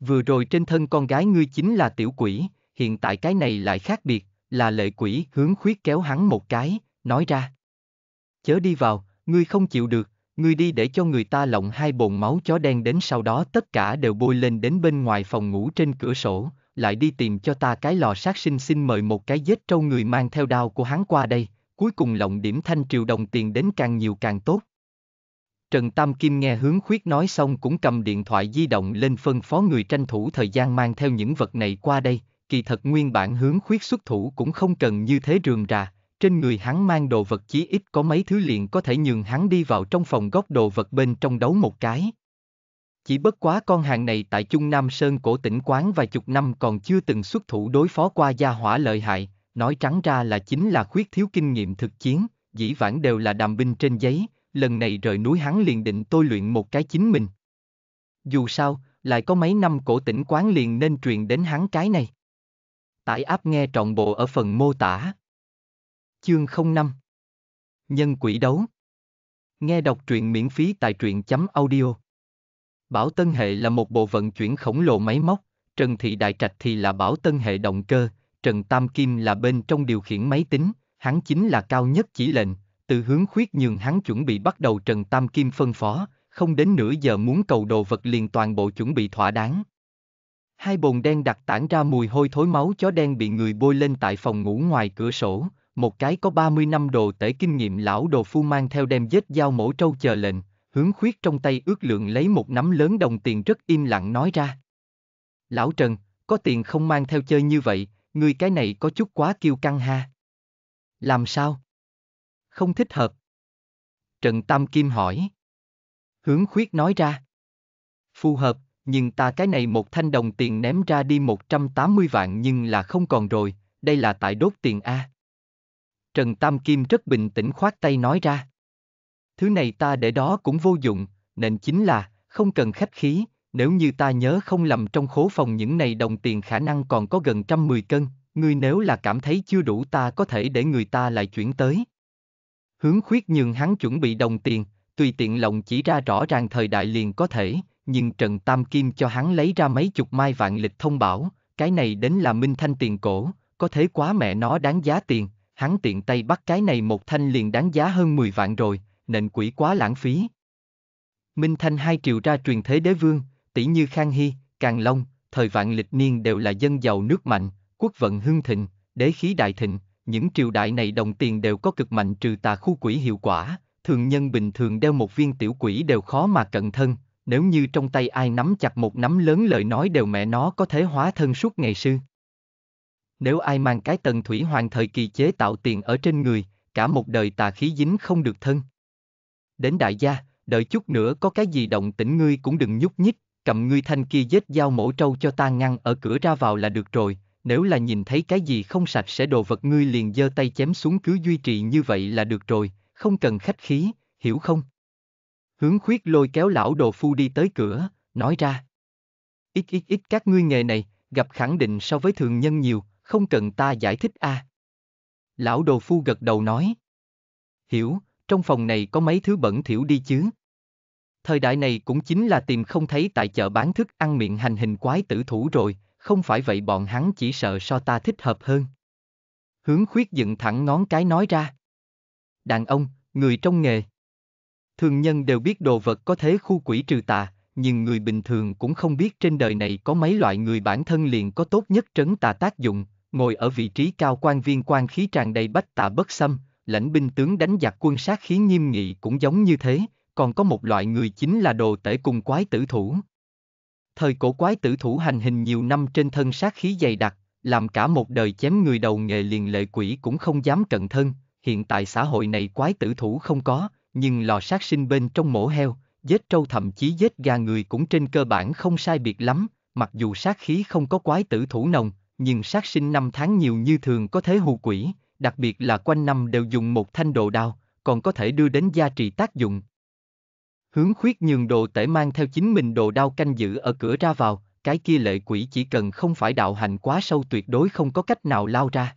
Vừa rồi trên thân con gái ngươi chính là tiểu quỷ, hiện tại cái này lại khác biệt, là lệ quỷ hướng khuyết kéo hắn một cái, nói ra. Chớ đi vào, ngươi không chịu được, Ngươi đi để cho người ta lộng hai bồn máu chó đen đến sau đó tất cả đều bôi lên đến bên ngoài phòng ngủ trên cửa sổ, lại đi tìm cho ta cái lò sát sinh xin mời một cái vết trâu người mang theo đao của hắn qua đây, cuối cùng lộng điểm thanh triệu đồng tiền đến càng nhiều càng tốt. Trần Tam Kim nghe hướng khuyết nói xong cũng cầm điện thoại di động lên phân phó người tranh thủ thời gian mang theo những vật này qua đây, kỳ thật nguyên bản hướng khuyết xuất thủ cũng không cần như thế rườm rà, trên người hắn mang đồ vật chí ít có mấy thứ liền có thể nhường hắn đi vào trong phòng góc đồ vật bên trong đấu một cái. Chỉ bất quá con hàng này tại Trung Nam Sơn cổ tỉnh quán vài chục năm còn chưa từng xuất thủ đối phó qua gia hỏa lợi hại, nói trắng ra là chính là khuyết thiếu kinh nghiệm thực chiến, dĩ vãng đều là đàm binh trên giấy, lần này rời núi hắn liền định tôi luyện một cái chính mình. Dù sao, lại có mấy năm cổ tỉnh quán liền nên truyền đến hắn cái này. Tải áp nghe trọn bộ ở phần mô tả. Chương 05 Nhân quỷ đấu Nghe đọc truyện miễn phí tại truyện chấm audio Bảo Tân Hệ là một bộ vận chuyển khổng lồ máy móc, Trần Thị Đại Trạch thì là Bảo Tân Hệ động cơ, Trần Tam Kim là bên trong điều khiển máy tính, hắn chính là cao nhất chỉ lệnh, từ hướng khuyết nhường hắn chuẩn bị bắt đầu Trần Tam Kim phân phó, không đến nửa giờ muốn cầu đồ vật liền toàn bộ chuẩn bị thỏa đáng. Hai bồn đen đặt tản ra mùi hôi thối máu chó đen bị người bôi lên tại phòng ngủ ngoài cửa sổ, một cái có 30 năm đồ tể kinh nghiệm lão đồ phu mang theo đem vết dao mổ trâu chờ lệnh, hướng khuyết trong tay ước lượng lấy một nắm lớn đồng tiền rất im lặng nói ra. Lão Trần, có tiền không mang theo chơi như vậy, người cái này có chút quá kiêu căng ha. Làm sao? Không thích hợp. Trần Tam Kim hỏi. Hướng khuyết nói ra. Phù hợp, nhưng ta cái này một thanh đồng tiền ném ra đi 180 vạn nhưng là không còn rồi, đây là tại đốt tiền A. Trần Tam Kim rất bình tĩnh khoát tay nói ra. Thứ này ta để đó cũng vô dụng, nên chính là, không cần khách khí, nếu như ta nhớ không lầm trong khố phòng những này đồng tiền khả năng còn có gần trăm mười cân, ngươi nếu là cảm thấy chưa đủ ta có thể để người ta lại chuyển tới. Hướng khuyết nhường hắn chuẩn bị đồng tiền, tùy tiện lòng chỉ ra rõ ràng thời đại liền có thể, nhưng Trần Tam Kim cho hắn lấy ra mấy chục mai vạn lịch thông bảo, cái này đến là minh thanh tiền cổ, có thế quá mẹ nó đáng giá tiền, hắn tiện tay bắt cái này một thanh liền đáng giá hơn 10 vạn rồi, nện quỷ quá lãng phí. Minh Thanh hai triều ra truyền thế đế vương, tỷ như Khang Hy, Càng Long, thời vạn lịch niên đều là dân giàu nước mạnh, quốc vận hưng thịnh, đế khí đại thịnh, những triều đại này đồng tiền đều có cực mạnh trừ tà khu quỷ hiệu quả, thường nhân bình thường đeo một viên tiểu quỷ đều khó mà cận thân, nếu như trong tay ai nắm chặt một nắm lớn lời nói đều mẹ nó có thể hóa thân suốt ngày sư. Nếu ai mang cái tần thủy hoàng thời kỳ chế tạo tiền ở trên người, cả một đời tà khí dính không được thân. Đến đại gia, đợi chút nữa có cái gì động tĩnh ngươi cũng đừng nhúc nhích, cầm ngươi thanh kia vết dao mổ trâu cho ta ngăn ở cửa ra vào là được rồi, nếu là nhìn thấy cái gì không sạch sẽ đồ vật ngươi liền giơ tay chém xuống cứ duy trì như vậy là được rồi, không cần khách khí, hiểu không? Hướng khuyết lôi kéo lão đồ phu đi tới cửa, nói ra. Ít ít ít các ngươi nghề này, gặp khẳng định so với thường nhân nhiều, không cần ta giải thích a. À. Lão đồ phu gật đầu nói. Hiểu, trong phòng này có mấy thứ bẩn thỉu đi chứ. Thời đại này cũng chính là tìm không thấy tại chợ bán thức ăn miệng hành hình quái tử thủ rồi, không phải vậy bọn hắn chỉ sợ so ta thích hợp hơn. Hướng khuyết dựng thẳng ngón cái nói ra. Đàn ông, người trong nghề. Thường nhân đều biết đồ vật có thế khu quỷ trừ tà, nhưng người bình thường cũng không biết trên đời này có mấy loại người bản thân liền có tốt nhất trấn tà tác dụng, Ngồi ở vị trí cao quan viên quan khí tràn đầy bách tạ bất xâm, lãnh binh tướng đánh giặc quân sát khí nghiêm nghị cũng giống như thế, còn có một loại người chính là đồ tể cùng quái tử thủ. Thời cổ quái tử thủ hành hình nhiều năm trên thân sát khí dày đặc, làm cả một đời chém người đầu nghề liền lệ quỷ cũng không dám cận thân, hiện tại xã hội này quái tử thủ không có, nhưng lò sát sinh bên trong mổ heo, giết trâu thậm chí giết gà người cũng trên cơ bản không sai biệt lắm, mặc dù sát khí không có quái tử thủ nồng, nhưng sát sinh năm tháng nhiều như thường có thế hù quỷ, đặc biệt là quanh năm đều dùng một thanh đồ đao, còn có thể đưa đến gia trì tác dụng. Hướng khuyết nhường đồ tể mang theo chính mình đồ đao canh giữ ở cửa ra vào, cái kia lệ quỷ chỉ cần không phải đạo hành quá sâu tuyệt đối không có cách nào lao ra.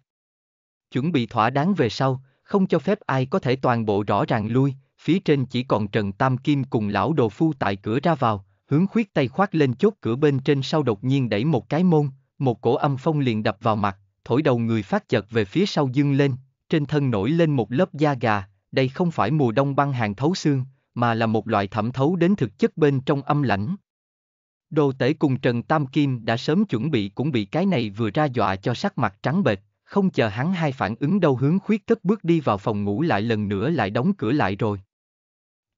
Chuẩn bị thỏa đáng về sau, không cho phép ai có thể toàn bộ rõ ràng lui, phía trên chỉ còn Trần Tam Kim cùng lão đồ phu tại cửa ra vào, hướng khuyết tay khoát lên chốt cửa bên trên sau đột nhiên đẩy một cái môn, một cổ âm phong liền đập vào mặt, thổi đầu người phát chật về phía sau dương lên, trên thân nổi lên một lớp da gà, đây không phải mùa đông băng hàng thấu xương, mà là một loại thẩm thấu đến thực chất bên trong âm lãnh. Đồ tể cùng Trần Tam Kim đã sớm chuẩn bị cũng bị cái này vừa ra dọa cho sắc mặt trắng bệch, không chờ hắn hai phản ứng đâu hướng khuyết cất bước đi vào phòng ngủ lại lần nữa lại đóng cửa lại rồi.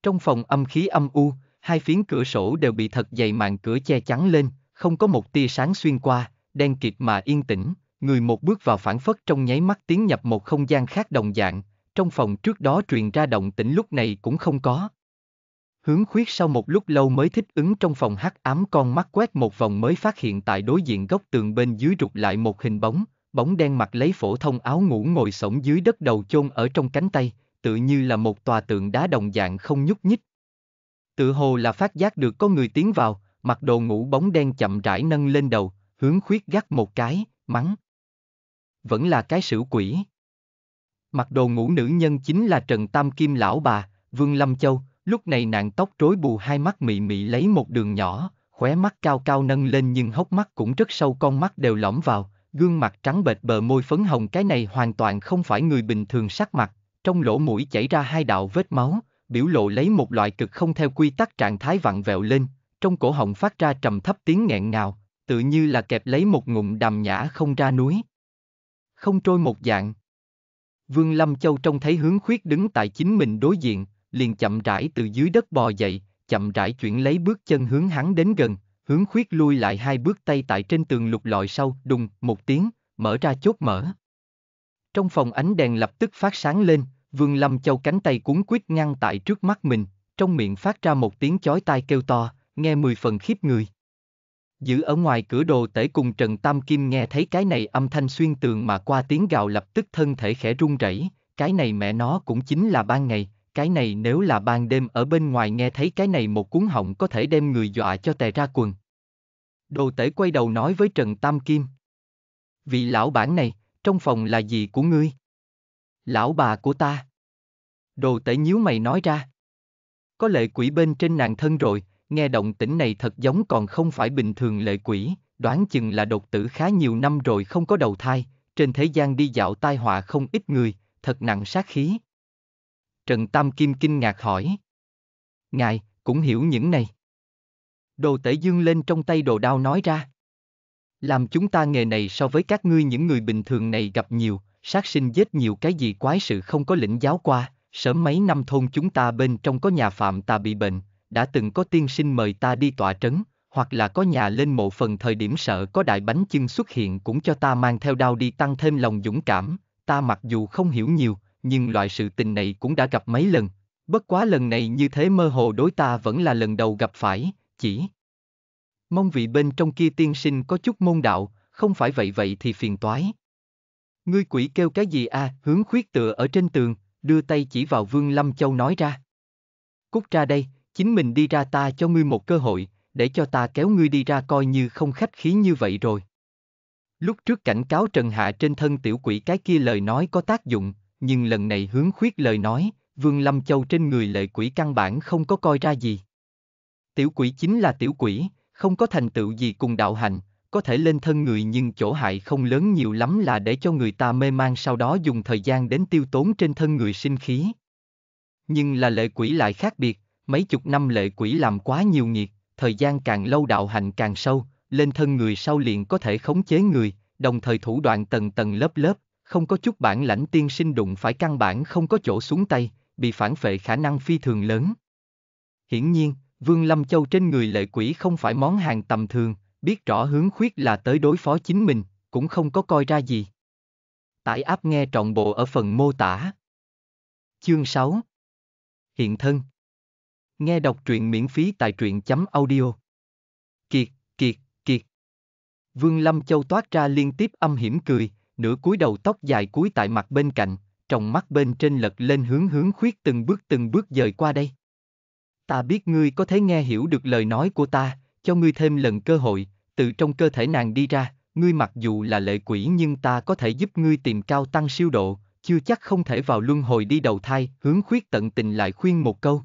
Trong phòng âm khí âm u, hai phiến cửa sổ đều bị thật dày màn cửa che chắn lên, không có một tia sáng xuyên qua, đen kịt mà yên tĩnh, người một bước vào phản phất trong nháy mắt tiến nhập một không gian khác đồng dạng, trong phòng trước đó truyền ra động tĩnh lúc này cũng không có. Hướng khuyết sau một lúc lâu mới thích ứng trong phòng hắc ám con mắt quét một vòng mới phát hiện tại đối diện góc tường bên dưới rụt lại một hình bóng, bóng đen mặc lấy phổ thông áo ngủ ngồi sổng dưới đất đầu chôn ở trong cánh tay, tự như là một tòa tượng đá đồng dạng không nhúc nhích. Tự hồ là phát giác được có người tiến vào, mặc đồ ngủ bóng đen chậm rãi nâng lên đầu, hướng khuyết gắt một cái, mắng. Vẫn là cái sử quỷ. Mặc đồ ngủ nữ nhân chính là Trần Tam Kim lão bà, Vương Lâm Châu, lúc này nàng tóc rối bù hai mắt mị mị lấy một đường nhỏ, khóe mắt cao cao nâng lên nhưng hốc mắt cũng rất sâu con mắt đều lõm vào, gương mặt trắng bệch bờ môi phấn hồng cái này hoàn toàn không phải người bình thường sắc mặt, trong lỗ mũi chảy ra hai đạo vết máu, biểu lộ lấy một loại cực không theo quy tắc trạng thái vặn vẹo lên, trong cổ họng phát ra trầm thấp tiếng nghẹn ngào, tự như là kẹp lấy một ngụm đàm nhã không ra núi. Không trôi một dạng. Vương Lâm Châu trông thấy hướng khuyết đứng tại chính mình đối diện, liền chậm rãi từ dưới đất bò dậy, chậm rãi chuyển lấy bước chân hướng hắn đến gần, hướng khuyết lui lại hai bước tay tại trên tường lục lọi sau, đùng, một tiếng, mở ra chốt mở. Trong phòng ánh đèn lập tức phát sáng lên, Vương Lâm Châu cánh tay cuốn quýt ngăn tại trước mắt mình, trong miệng phát ra một tiếng chói tai kêu to, nghe mười phần khiếp người. Giữ ở ngoài cửa đồ tể cùng Trần Tam Kim nghe thấy cái này âm thanh xuyên tường mà qua tiếng gào lập tức thân thể khẽ run rẩy, cái này mẹ nó cũng chính là ban ngày, cái này nếu là ban đêm ở bên ngoài nghe thấy cái này một cuốn họng có thể đem người dọa cho tè ra quần. Đồ tể quay đầu nói với Trần Tam Kim. Vị lão bản này, trong phòng là gì của ngươi? Lão bà của ta. Đồ tể nhíu mày nói ra. Có lệ quỷ bên trên nàng thân rồi, nghe động tĩnh này thật giống còn không phải bình thường lệ quỷ, đoán chừng là đột tử khá nhiều năm rồi không có đầu thai, trên thế gian đi dạo tai họa không ít người, thật nặng sát khí. Trần Tam Kim kinh ngạc hỏi. Ngài, cũng hiểu những này. Đồ tể dương lên trong tay đồ đao nói ra. Làm chúng ta nghề này so với các ngươi những người bình thường này gặp nhiều, sát sinh giết nhiều cái gì quái sự không có lĩnh giáo qua, sớm mấy năm thôn chúng ta bên trong có nhà phạm ta bị bệnh, đã từng có tiên sinh mời ta đi tọa trấn, hoặc là có nhà lên mộ phần thời điểm sợ có đại bánh chưng xuất hiện cũng cho ta mang theo đao đi tăng thêm lòng dũng cảm, ta mặc dù không hiểu nhiều, nhưng loại sự tình này cũng đã gặp mấy lần, bất quá lần này như thế mơ hồ đối ta vẫn là lần đầu gặp phải, chỉ. Mong vị bên trong kia tiên sinh có chút môn đạo, không phải vậy vậy thì phiền toái. Ngươi quỷ kêu cái gì a? À? hướng khuyết tựa ở trên tường, đưa tay chỉ vào Vương Lâm Châu nói ra. Cút ra đây, chính mình đi ra ta cho ngươi một cơ hội, để cho ta kéo ngươi đi ra coi như không khách khí như vậy rồi. Lúc trước cảnh cáo Trần Hạ trên thân tiểu quỷ cái kia lời nói có tác dụng, nhưng lần này hướng khuyết lời nói, Vương Lâm Châu trên người lệ quỷ căn bản không có coi ra gì. Tiểu quỷ chính là tiểu quỷ, không có thành tựu gì cùng đạo hành, có thể lên thân người nhưng chỗ hại không lớn nhiều lắm là để cho người ta mê man sau đó dùng thời gian đến tiêu tốn trên thân người sinh khí. Nhưng là lệ quỷ lại khác biệt, mấy chục năm lệ quỷ làm quá nhiều nghiệt, thời gian càng lâu đạo hành càng sâu, lên thân người sau liền có thể khống chế người, đồng thời thủ đoạn tầng tầng lớp lớp, không có chút bản lãnh tiên sinh đụng phải căn bản không có chỗ xuống tay, bị phản phệ khả năng phi thường lớn. Hiển nhiên, Vương Lâm Châu trên người lệ quỷ không phải món hàng tầm thường, biết rõ hướng khuyết là tới đối phó chính mình, cũng không có coi ra gì. Tải áp nghe trọn bộ ở phần mô tả. Chương 6 Hiện thân Nghe đọc truyện miễn phí tại truyện chấm audio. Kiệt, kiệt, kiệt. Vương Lâm Châu toát ra liên tiếp âm hiểm cười, nửa cúi đầu tóc dài cúi tại mặt bên cạnh, trong mắt bên trên lật lên hướng hướng khuyết từng bước từng bước dời qua đây. Ta biết ngươi có thể nghe hiểu được lời nói của ta, cho ngươi thêm lần cơ hội, từ trong cơ thể nàng đi ra, ngươi mặc dù là lệ quỷ nhưng ta có thể giúp ngươi tìm cao tăng siêu độ, chưa chắc không thể vào luân hồi đi đầu thai, hướng khuyết tận tình lại khuyên một câu.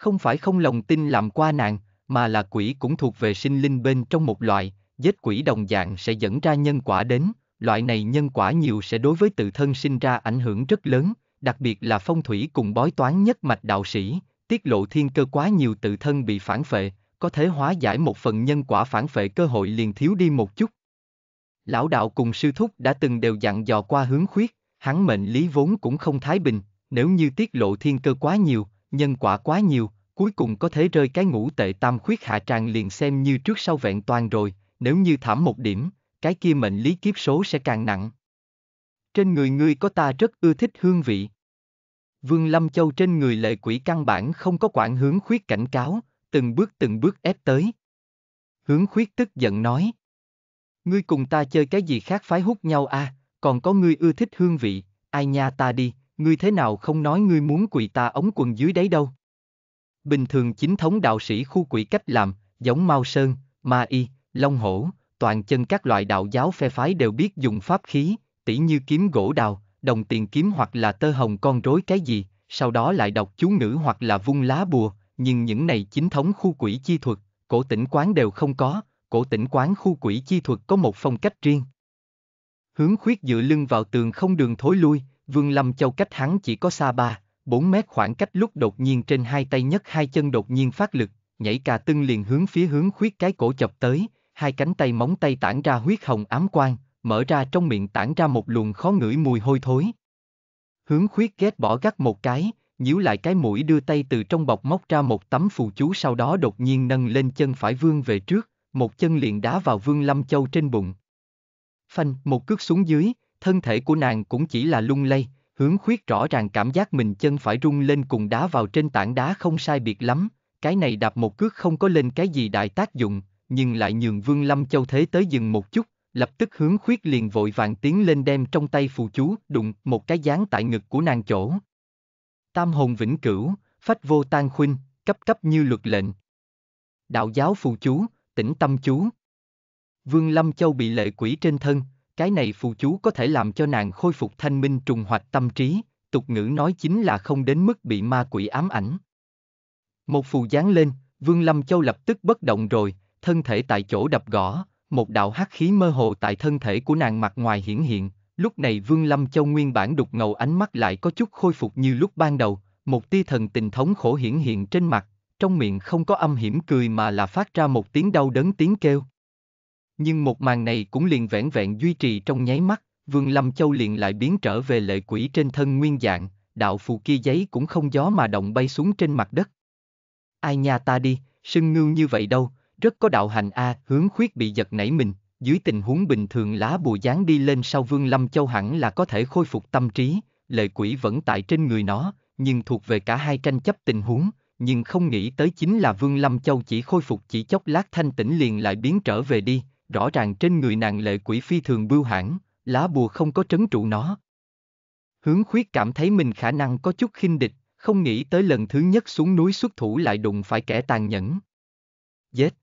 Không phải không lòng tin làm qua nàng, mà là quỷ cũng thuộc về sinh linh bên trong một loại, giết quỷ đồng dạng sẽ dẫn ra nhân quả đến, loại này nhân quả nhiều sẽ đối với tự thân sinh ra ảnh hưởng rất lớn, đặc biệt là phong thủy cùng bói toán nhất mạch đạo sĩ, tiết lộ thiên cơ quá nhiều tự thân bị phản phệ, có thể hóa giải một phần nhân quả phản phệ cơ hội liền thiếu đi một chút. Lão đạo cùng sư thúc đã từng đều dặn dò qua hướng khuyết, hắn mệnh lý vốn cũng không thái bình, nếu như tiết lộ thiên cơ quá nhiều, nhân quả quá nhiều, cuối cùng có thể rơi cái ngũ tệ tam khuyết hạ tràng liền xem như trước sau vẹn toàn rồi, nếu như thảm một điểm, cái kia mệnh lý kiếp số sẽ càng nặng. Trên người ngươi có ta rất ưa thích hương vị. Vương Lâm Châu trên người lệ quỷ căn bản không có quản hướng khuyết cảnh cáo, từng bước từng bước ép tới. Hướng khuyết tức giận nói. Ngươi cùng ta chơi cái gì khác phái hút nhau à, còn có ngươi ưa thích hương vị, ai nha ta đi, ngươi thế nào không nói ngươi muốn quỳ ta ống quần dưới đấy đâu? Bình thường chính thống đạo sĩ khu quỷ cách làm, giống Mao Sơn, Ma Y, Long Hổ, toàn chân các loại đạo giáo phe phái đều biết dùng pháp khí, tỉ như kiếm gỗ đào, đồng tiền kiếm hoặc là tơ hồng con rối cái gì, sau đó lại đọc chú ngữ hoặc là vung lá bùa, nhưng những này chính thống khu quỷ chi thuật, cổ tỉnh quán đều không có, cổ tỉnh quán khu quỷ chi thuật có một phong cách riêng. Hướng khuyết dựa lưng vào tường không đường thối lui, Vương Lâm Châu cách hắn chỉ có xa ba, bốn mét khoảng cách lúc đột nhiên trên hai tay nhất hai chân đột nhiên phát lực, nhảy cà tưng liền hướng phía hướng khuyết cái cổ chập tới, hai cánh tay móng tay tản ra huyết hồng ám quang, mở ra trong miệng tản ra một luồng khó ngửi mùi hôi thối. Hướng khuyết ghét bỏ gắt một cái, nhíu lại cái mũi đưa tay từ trong bọc móc ra một tấm phù chú sau đó đột nhiên nâng lên chân phải vương về trước, một chân liền đá vào vương lâm châu trên bụng. Phanh, một cước xuống dưới, thân thể của nàng cũng chỉ là lung lay, hướng khuyết rõ ràng cảm giác mình chân phải rung lên cùng đá vào trên tảng đá không sai biệt lắm, cái này đạp một cước không có lên cái gì đại tác dụng, nhưng lại nhường Vương Lâm Châu Thế tới dừng một chút, lập tức hướng khuyết liền vội vàng tiến lên đem trong tay phù chú đụng một cái dán tại ngực của nàng chỗ. Tam hồn vĩnh cửu, phách vô tan khuynh, cấp cấp như luật lệnh. Đạo giáo phù chú, tĩnh tâm chú. Vương Lâm Châu bị lệ quỷ trên thân, cái này phù chú có thể làm cho nàng khôi phục thanh minh trùng hoạt tâm trí, tục ngữ nói chính là không đến mức bị ma quỷ ám ảnh. Một phù dán lên, Vương Lâm Châu lập tức bất động rồi, thân thể tại chỗ đập gõ, một đạo hắc khí mơ hồ tại thân thể của nàng mặt ngoài hiển hiện, lúc này Vương Lâm Châu nguyên bản đục ngầu ánh mắt lại có chút khôi phục như lúc ban đầu, một tia thần tình thống khổ hiển hiện trên mặt, trong miệng không có âm hiểm cười mà là phát ra một tiếng đau đớn tiếng kêu. Nhưng một màn này cũng liền vẻn vẹn duy trì trong nháy mắt, Vương Lâm Châu liền lại biến trở về lệ quỷ trên thân nguyên dạng, đạo phù kia giấy cũng không gió mà động bay xuống trên mặt đất. Ai nha ta đi, sưng ngưu như vậy đâu, rất có đạo hành a, hướng khuyết bị giật nảy mình, dưới tình huống bình thường lá bùa dán đi lên sau Vương Lâm Châu hẳn là có thể khôi phục tâm trí, lệ quỷ vẫn tại trên người nó, nhưng thuộc về cả hai tranh chấp tình huống, nhưng không nghĩ tới chính là Vương Lâm Châu chỉ khôi phục chỉ chốc lát thanh tĩnh liền lại biến trở về đi, rõ ràng trên người nàng lệ quỷ phi thường bưu hãn, lá bùa không có trấn trụ nó. Hướng khuyết cảm thấy mình khả năng có chút khinh địch, không nghĩ tới lần thứ nhất xuống núi xuất thủ lại đụng phải kẻ tàn nhẫn. Dết!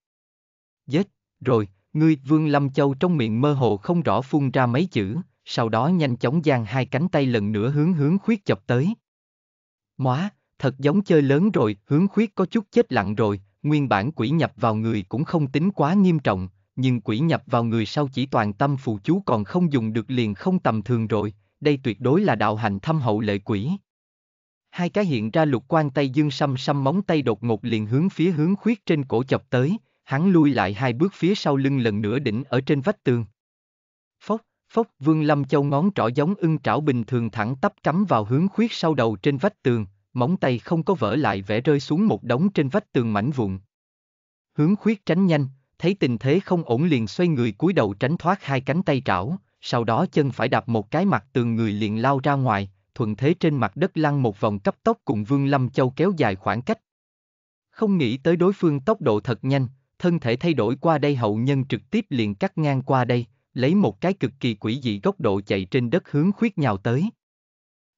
Dết, rồi, ngươi Vương Lâm Châu trong miệng mơ hồ không rõ phun ra mấy chữ, sau đó nhanh chóng giang hai cánh tay lần nữa hướng hướng khuyết chọc tới. Móa, thật giống chơi lớn rồi, hướng khuyết có chút chết lặng rồi, nguyên bản quỷ nhập vào người cũng không tính quá nghiêm trọng, nhưng quỷ nhập vào người sau chỉ toàn tâm phù chú còn không dùng được liền không tầm thường rồi, đây tuyệt đối là đạo hành thâm hậu lệ quỷ. Hai cái hiện ra lục quan tay dương xăm xăm móng tay đột ngột liền hướng phía hướng khuyết trên cổ chọc tới, hắn lui lại hai bước phía sau lưng lần nữa đỉnh ở trên vách tường. Phốc, phốc vương lâm châu ngón trỏ giống ưng trảo bình thường thẳng tắp cắm vào hướng khuyết sau đầu trên vách tường, móng tay không có vỡ lại vẽ rơi xuống một đống trên vách tường mảnh vụn. Hướng khuyết tránh nhanh, thấy tình thế không ổn liền xoay người cúi đầu tránh thoát hai cánh tay trảo, sau đó chân phải đạp một cái mặt tường người liền lao ra ngoài, thuận thế trên mặt đất lăn một vòng cấp tốc cùng Vương Lâm Châu kéo dài khoảng cách. Không nghĩ tới đối phương tốc độ thật nhanh, thân thể thay đổi qua đây hậu nhân trực tiếp liền cắt ngang qua đây, lấy một cái cực kỳ quỷ dị góc độ chạy trên đất hướng khuyết nhào tới.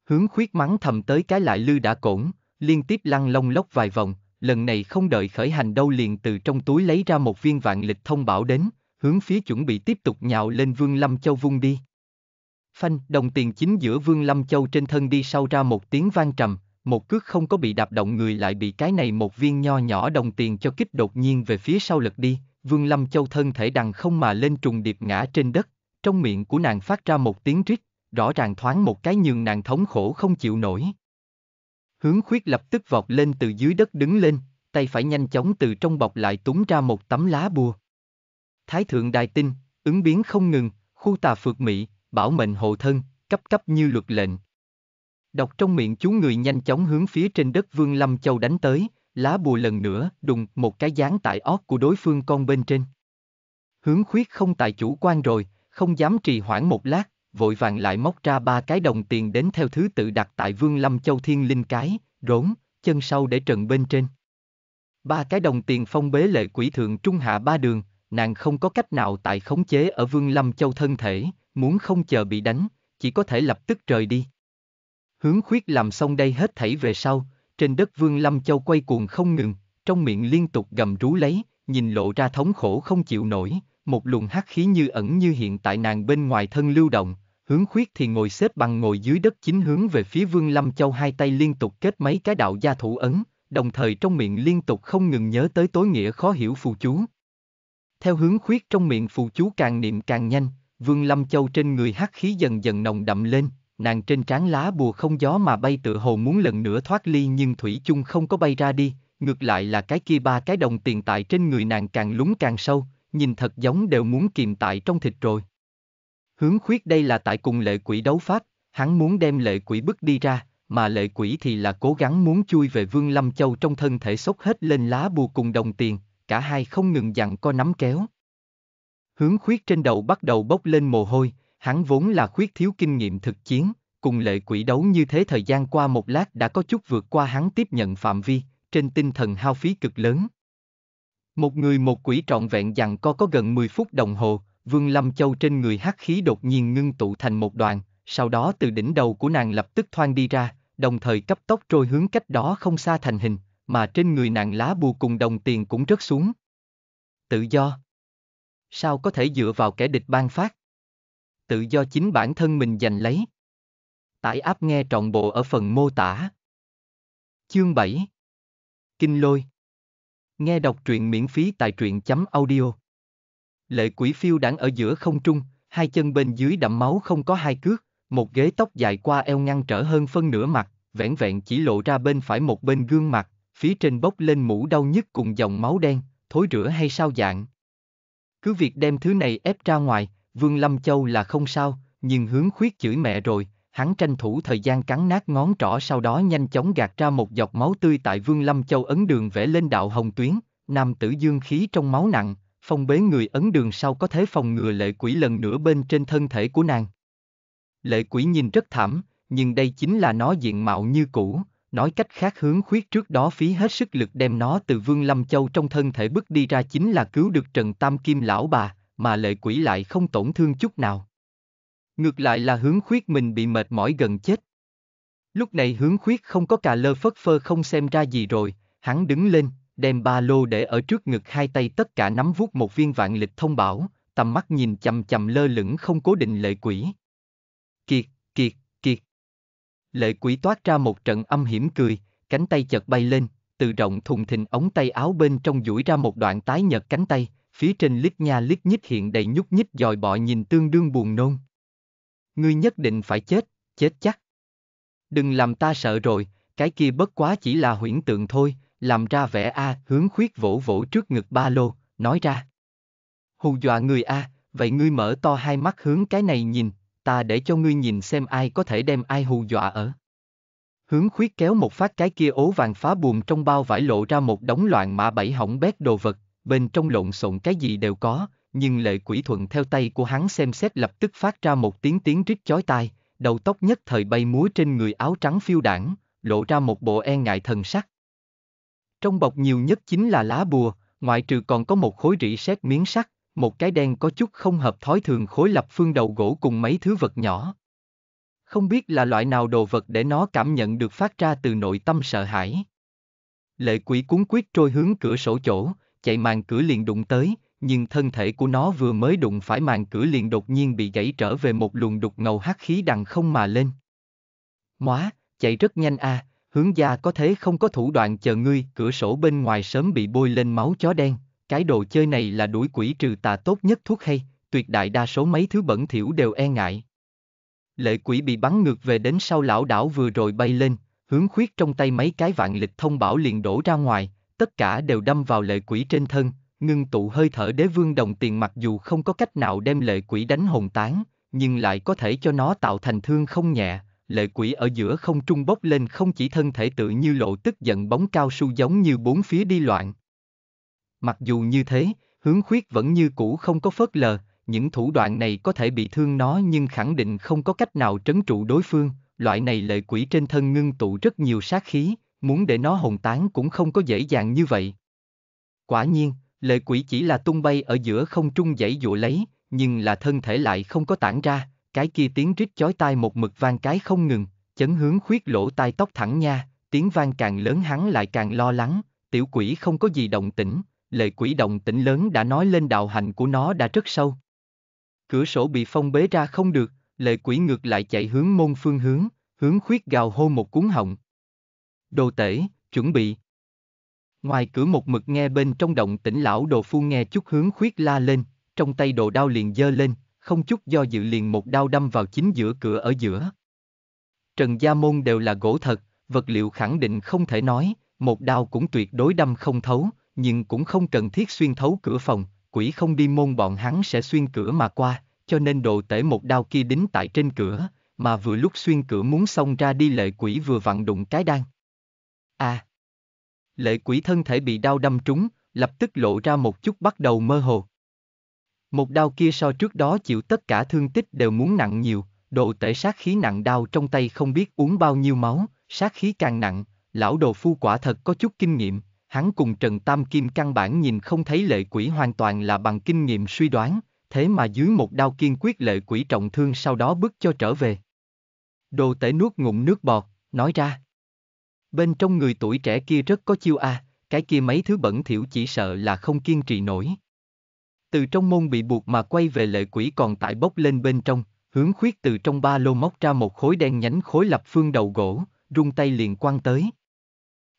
Hướng khuyết mắng thầm tới cái lại lư đã cổn, liên tiếp lăn lông lốc vài vòng, lần này không đợi khởi hành đâu liền từ trong túi lấy ra một viên vạn lịch thông bảo đến, hướng phía chuẩn bị tiếp tục nhào lên Vương Lâm Châu vung đi. Phanh, đồng tiền chính giữa Vương Lâm Châu trên thân đi sau ra một tiếng vang trầm, một cước không có bị đạp động người lại bị cái này một viên nho nhỏ đồng tiền cho kích đột nhiên về phía sau lật đi, Vương Lâm Châu thân thể đằng không mà lên trùng điệp ngã trên đất, trong miệng của nàng phát ra một tiếng rít, rõ ràng thoáng một cái nhường nàng thống khổ không chịu nổi. Hướng khuyết lập tức vọt lên từ dưới đất đứng lên, tay phải nhanh chóng từ trong bọc lại túng ra một tấm lá bùa. Thái thượng đài tinh, ứng biến không ngừng, khu tà phược mị bảo mệnh hộ thân, cấp cấp như luật lệnh. Đọc trong miệng chú người nhanh chóng hướng phía trên đất Vương Lâm Châu đánh tới, lá bùa lần nữa đùng một cái dán tại ót của đối phương con bên trên. Hướng khuyết không tại chủ quan rồi, không dám trì hoãn một lát, vội vàng lại móc ra ba cái đồng tiền đến theo thứ tự đặt tại Vương Lâm Châu Thiên Linh cái, rốn, chân sau để trần bên trên. Ba cái đồng tiền phong bế lệ quỷ thượng trung hạ ba đường, nàng không có cách nào tại khống chế ở Vương Lâm Châu thân thể, muốn không chờ bị đánh, chỉ có thể lập tức rời đi. Hướng khuyết làm xong đây hết thảy về sau, trên đất Vương Lâm Châu quay cuồng không ngừng, trong miệng liên tục gầm rú lấy, nhìn lộ ra thống khổ không chịu nổi, một luồng hắc khí như ẩn như hiện tại nàng bên ngoài thân lưu động, hướng khuyết thì ngồi xếp bằng ngồi dưới đất chính hướng về phía Vương Lâm Châu hai tay liên tục kết mấy cái đạo gia thủ ấn, đồng thời trong miệng liên tục không ngừng nhớ tới tối nghĩa khó hiểu phù chú. Theo hướng khuyết trong miệng phù chú càng niệm càng nhanh, Vương Lâm Châu trên người hắc khí dần dần nồng đậm lên, nàng trên trán lá bùa không gió mà bay tự hồ muốn lần nữa thoát ly nhưng thủy chung không có bay ra đi, ngược lại là cái kia ba cái đồng tiền tại trên người nàng càng lúng càng sâu, nhìn thật giống đều muốn kìm tại trong thịt rồi. Hướng khuyết đây là tại cùng lệ quỷ đấu pháp, hắn muốn đem lệ quỷ bức đi ra, mà lệ quỷ thì là cố gắng muốn chui về Vương Lâm Châu trong thân thể sốc hết lên lá bùa cùng đồng tiền, cả hai không ngừng dặn co nắm kéo. Hướng khuyết trên đầu bắt đầu bốc lên mồ hôi, hắn vốn là khuyết thiếu kinh nghiệm thực chiến, cùng lệ quỷ đấu như thế thời gian qua một lát đã có chút vượt qua hắn tiếp nhận phạm vi, trên tinh thần hao phí cực lớn. Một người một quỷ trọn vẹn dặn co có gần 10 phút đồng hồ, Vương Lâm Châu trên người hắc khí đột nhiên ngưng tụ thành một đoàn, sau đó từ đỉnh đầu của nàng lập tức thoang đi ra, đồng thời cấp tốc trôi hướng cách đó không xa thành hình, mà trên người nàng lá bùa cùng đồng tiền cũng rớt xuống. Tự do. Sao có thể dựa vào kẻ địch ban phát? Tự do chính bản thân mình giành lấy. Tải áp nghe trọn bộ ở phần mô tả. Chương 7 Kinh lôi Nghe đọc truyện miễn phí tại truyện chấm audio. Lệ quỷ phiêu đang ở giữa không trung, hai chân bên dưới đậm máu không có hai cước, một ghế tóc dài qua eo ngăn trở hơn phân nửa mặt, vẻn vẹn chỉ lộ ra bên phải một bên gương mặt, phía trên bốc lên mũ đau nhức cùng dòng máu đen, thối rửa hay sao dạng. Cứ việc đem thứ này ép ra ngoài, Vương Lâm Châu là không sao, nhưng hướng khuyết chửi mẹ rồi, hắn tranh thủ thời gian cắn nát ngón trỏ sau đó nhanh chóng gạt ra một giọt máu tươi tại Vương Lâm Châu ấn đường vẽ lên đạo hồng tuyến, nam tử dương khí trong máu nặng, phong bế người ấn đường sau có thế phòng ngừa lệ quỷ lần nữa bên trên thân thể của nàng. Lệ quỷ nhìn rất thảm, nhưng đây chính là nó diện mạo như cũ, nói cách khác hướng khuyết trước đó phí hết sức lực đem nó từ Vương Lâm Châu trong thân thể bước đi ra chính là cứu được Trần Tam Kim lão bà, mà lệ quỷ lại không tổn thương chút nào. Ngược lại là hướng khuyết mình bị mệt mỏi gần chết. Lúc này hướng khuyết không có cà lơ phất phơ không xem ra gì rồi, hắn đứng lên, đem ba lô để ở trước ngực hai tay tất cả nắm vuốt một viên vạn lịch thông bảo, tầm mắt nhìn chầm chầm lơ lửng không cố định lệ quỷ. Kiệt, kiệt, kiệt. Lệ quỷ toát ra một trận âm hiểm cười, cánh tay chợt bay lên, từ rộng thùng thình ống tay áo bên trong duỗi ra một đoạn tái nhợt cánh tay, phía trên lít nha lít nhít hiện đầy nhúc nhích dòi bọ nhìn tương đương buồn nôn ngươi nhất định phải chết, chết chắc. Đừng làm ta sợ rồi, cái kia bất quá chỉ là huyễn tượng thôi, làm ra vẻ a, hướng khuyết vỗ vỗ trước ngực ba lô, nói ra. Hù dọa người a, vậy ngươi mở to hai mắt hướng cái này nhìn, ta để cho ngươi nhìn xem ai có thể đem ai hù dọa ở. Hướng khuyết kéo một phát cái kia ố vàng phá buồm trong bao vải lộ ra một đống loạn mã bảy hỏng bét đồ vật, bên trong lộn xộn cái gì đều có, nhưng lệ quỷ thuận theo tay của hắn xem xét lập tức phát ra một tiếng tiếng rít chói tai, đầu tóc nhất thời bay múa trên người áo trắng phiêu đảng, lộ ra một bộ e ngại thần sắc. Trong bọc nhiều nhất chính là lá bùa, ngoại trừ còn có một khối rỉ sét miếng sắt, một cái đen có chút không hợp thói thường khối lập phương đầu gỗ cùng mấy thứ vật nhỏ. Không biết là loại nào đồ vật để nó cảm nhận được phát ra từ nội tâm sợ hãi. Lệ quỷ cuốn quyết trôi hướng cửa sổ chỗ, chạy màn cửa liền đụng tới, nhưng thân thể của nó vừa mới đụng phải màn cửa liền đột nhiên bị gãy trở về một luồng đục ngầu hắc khí đằng không mà lên. Móa, chạy rất nhanh a, à, hướng gia có thế không có thủ đoạn chờ ngươi, cửa sổ bên ngoài sớm bị bôi lên máu chó đen, cái đồ chơi này là đuổi quỷ trừ tà tốt nhất thuốc hay, tuyệt đại đa số mấy thứ bẩn thỉu đều e ngại. Lệ quỷ bị bắn ngược về đến sau lão đảo vừa rồi bay lên, hướng khuyết trong tay mấy cái vạn lịch thông bảo liền đổ ra ngoài, tất cả đều đâm vào lệ quỷ trên thân, ngưng tụ hơi thở đế vương đồng tiền mặc dù không có cách nào đem lệ quỷ đánh hồn tán, nhưng lại có thể cho nó tạo thành thương không nhẹ, lệ quỷ ở giữa không trung bốc lên không chỉ thân thể tự như lộ tức giận bóng cao su giống như bốn phía đi loạn. Mặc dù như thế, hướng khuyết vẫn như cũ không có phớt lờ, những thủ đoạn này có thể bị thương nó nhưng khẳng định không có cách nào trấn trụ đối phương, loại này lệ quỷ trên thân ngưng tụ rất nhiều sát khí, muốn để nó hồn tán cũng không có dễ dàng như vậy. Quả nhiên, Lệ quỷ chỉ là tung bay ở giữa không trung dãy dụa lấy, nhưng là thân thể lại không có tản ra, cái kia tiếng rít chói tai một mực vang cái không ngừng, chấn hướng khuyết lỗ tai tóc thẳng nha, tiếng vang càng lớn hắn lại càng lo lắng, tiểu quỷ không có gì động tĩnh, lệ quỷ động tĩnh lớn đã nói lên đạo hành của nó đã rất sâu. Cửa sổ bị phong bế ra không được, lệ quỷ ngược lại chạy hướng môn phương hướng, hướng khuyết gào hô một cuốn họng. Đồ tể, chuẩn bị. Ngoài cửa một mực nghe bên trong động tĩnh lão đồ phu nghe chút hướng khuyết la lên, trong tay đồ đao liền giơ lên, không chút do dự liền một đao đâm vào chính giữa cửa ở giữa. Trần Gia Môn đều là gỗ thật, vật liệu khẳng định không thể nói, một đao cũng tuyệt đối đâm không thấu, nhưng cũng không cần thiết xuyên thấu cửa phòng, quỷ không đi môn bọn hắn sẽ xuyên cửa mà qua, cho nên đồ tể một đao kia đính tại trên cửa, mà vừa lúc xuyên cửa muốn xông ra đi lệ quỷ vừa vặn đụng cái đan. À, lệ quỷ thân thể bị đau đâm trúng, lập tức lộ ra một chút bắt đầu mơ hồ. Một đau kia so trước đó chịu tất cả thương tích đều muốn nặng nhiều, độ tể sát khí nặng đau trong tay không biết uống bao nhiêu máu, sát khí càng nặng, lão đồ phu quả thật có chút kinh nghiệm, hắn cùng Trần Tam Kim căn bản nhìn không thấy lệ quỷ hoàn toàn là bằng kinh nghiệm suy đoán, thế mà dưới một đao kiên quyết lệ quỷ trọng thương sau đó bước cho trở về. Đồ tể nuốt ngụm nước bọt, nói ra. Bên trong người tuổi trẻ kia rất có chiêu a, à, cái kia mấy thứ bẩn thỉu chỉ sợ là không kiên trì nổi. Từ trong môn bị buộc mà quay về lệ quỷ còn tại bốc lên bên trong, hướng khuyết từ trong ba lô móc ra một khối đen nhánh khối lập phương đầu gỗ, rung tay liền quăng tới.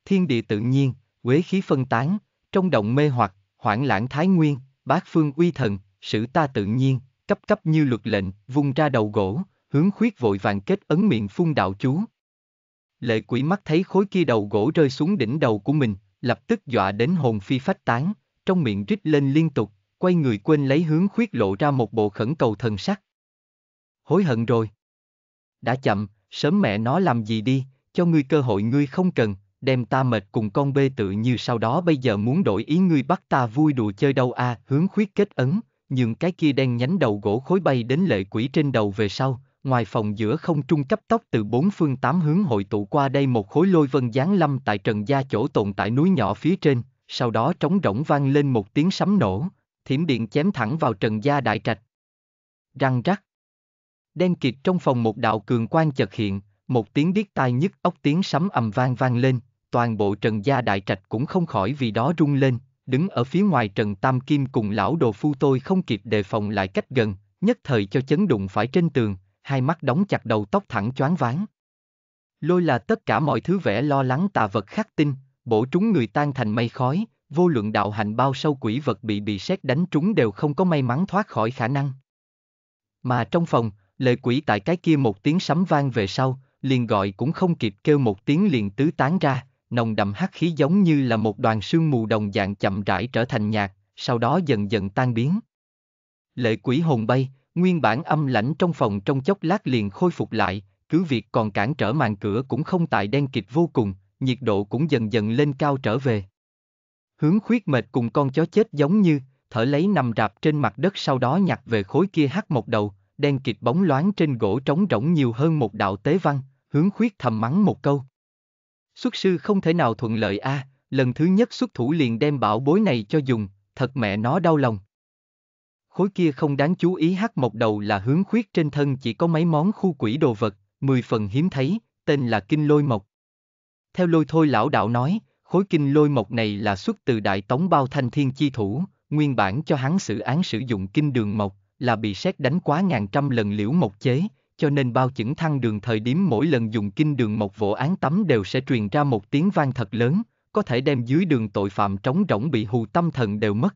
Thiên địa tự nhiên, quế khí phân tán, trong động mê hoặc, hoảng lãng thái nguyên, bát phương uy thần, sử ta tự nhiên, cấp cấp như luật lệnh, vung ra đầu gỗ, hướng khuyết vội vàng kết ấn miệng phun đạo chú, Lệ quỷ mắt thấy khối kia đầu gỗ rơi xuống đỉnh đầu của mình, lập tức dọa đến hồn phi phách tán, trong miệng rít lên liên tục, quay người quên lấy hướng khuyết lộ ra một bộ khẩn cầu thần sắc. Hối hận rồi. Đã chậm, sớm mẹ nó làm gì đi, cho ngươi cơ hội ngươi không cần, đem ta mệt cùng con bê tự như sau đó bây giờ muốn đổi ý ngươi bắt ta vui đùa chơi đâu a à, hướng khuyết kết ấn, nhưng cái kia đen nhánh đầu gỗ khối bay đến lệ quỷ trên đầu về sau, ngoài phòng giữa không trung cấp tốc từ bốn phương tám hướng hội tụ qua đây một khối lôi vân giáng lâm tại trần gia chỗ tồn tại núi nhỏ phía trên, sau đó trống rỗng vang lên một tiếng sấm nổ, thiểm điện chém thẳng vào trần gia đại trạch. Răng rắc. Đen kịt trong phòng một đạo cường quan chợt hiện, một tiếng điếc tai nhức ốc tiếng sấm ầm vang vang lên, toàn bộ trần gia đại trạch cũng không khỏi vì đó rung lên, đứng ở phía ngoài trần tam kim cùng lão đồ phu tôi không kịp đề phòng lại cách gần, nhất thời cho chấn đụng phải trên tường, hai mắt đóng chặt đầu tóc thẳng choáng váng. Lôi là tất cả mọi thứ vẻ lo lắng tà vật khắc tinh, bổ trúng người tan thành mây khói, vô luận đạo hạnh bao sâu quỷ vật bị bị sét đánh trúng đều không có may mắn thoát khỏi khả năng. Mà trong phòng, lệ quỷ tại cái kia một tiếng sấm vang về sau, liền gọi cũng không kịp kêu một tiếng liền tứ tán ra, nồng đậm hắc khí giống như là một đoàn sương mù đồng dạng chậm rãi trở thành nhạt, sau đó dần dần tan biến. Lệ quỷ hồn bay, nguyên bản âm lãnh trong phòng trong chốc lát liền khôi phục lại, cứ việc còn cản trở màn cửa cũng không tại đen kịch vô cùng, nhiệt độ cũng dần dần lên cao trở về. Hướng khuyết mệt cùng con chó chết giống như, thở lấy nằm rạp trên mặt đất sau đó nhặt về khối kia hắt một đầu, đen kịt bóng loáng trên gỗ trống rỗng nhiều hơn một đạo tế văn, hướng khuyết thầm mắng một câu. Xuất sư không thể nào thuận lợi a, à, lần thứ nhất xuất thủ liền đem bảo bối này cho dùng, thật mẹ nó đau lòng khối kia không đáng chú ý hắc mộc đầu là hướng khuyết trên thân chỉ có mấy món khu quỷ đồ vật, mười phần hiếm thấy, tên là kinh lôi mộc. Theo lôi thôi lão đạo nói, khối kinh lôi mộc này là xuất từ đại tống bao thanh thiên chi thủ, nguyên bản cho hắn xử án sử dụng kinh đường mộc, là bị xét đánh quá ngàn trăm lần liễu mộc chế, cho nên bao chững thăng đường thời điểm mỗi lần dùng kinh đường mộc vỗ án tắm đều sẽ truyền ra một tiếng vang thật lớn, có thể đem dưới đường tội phạm trống rỗng bị hù tâm thần đều mất.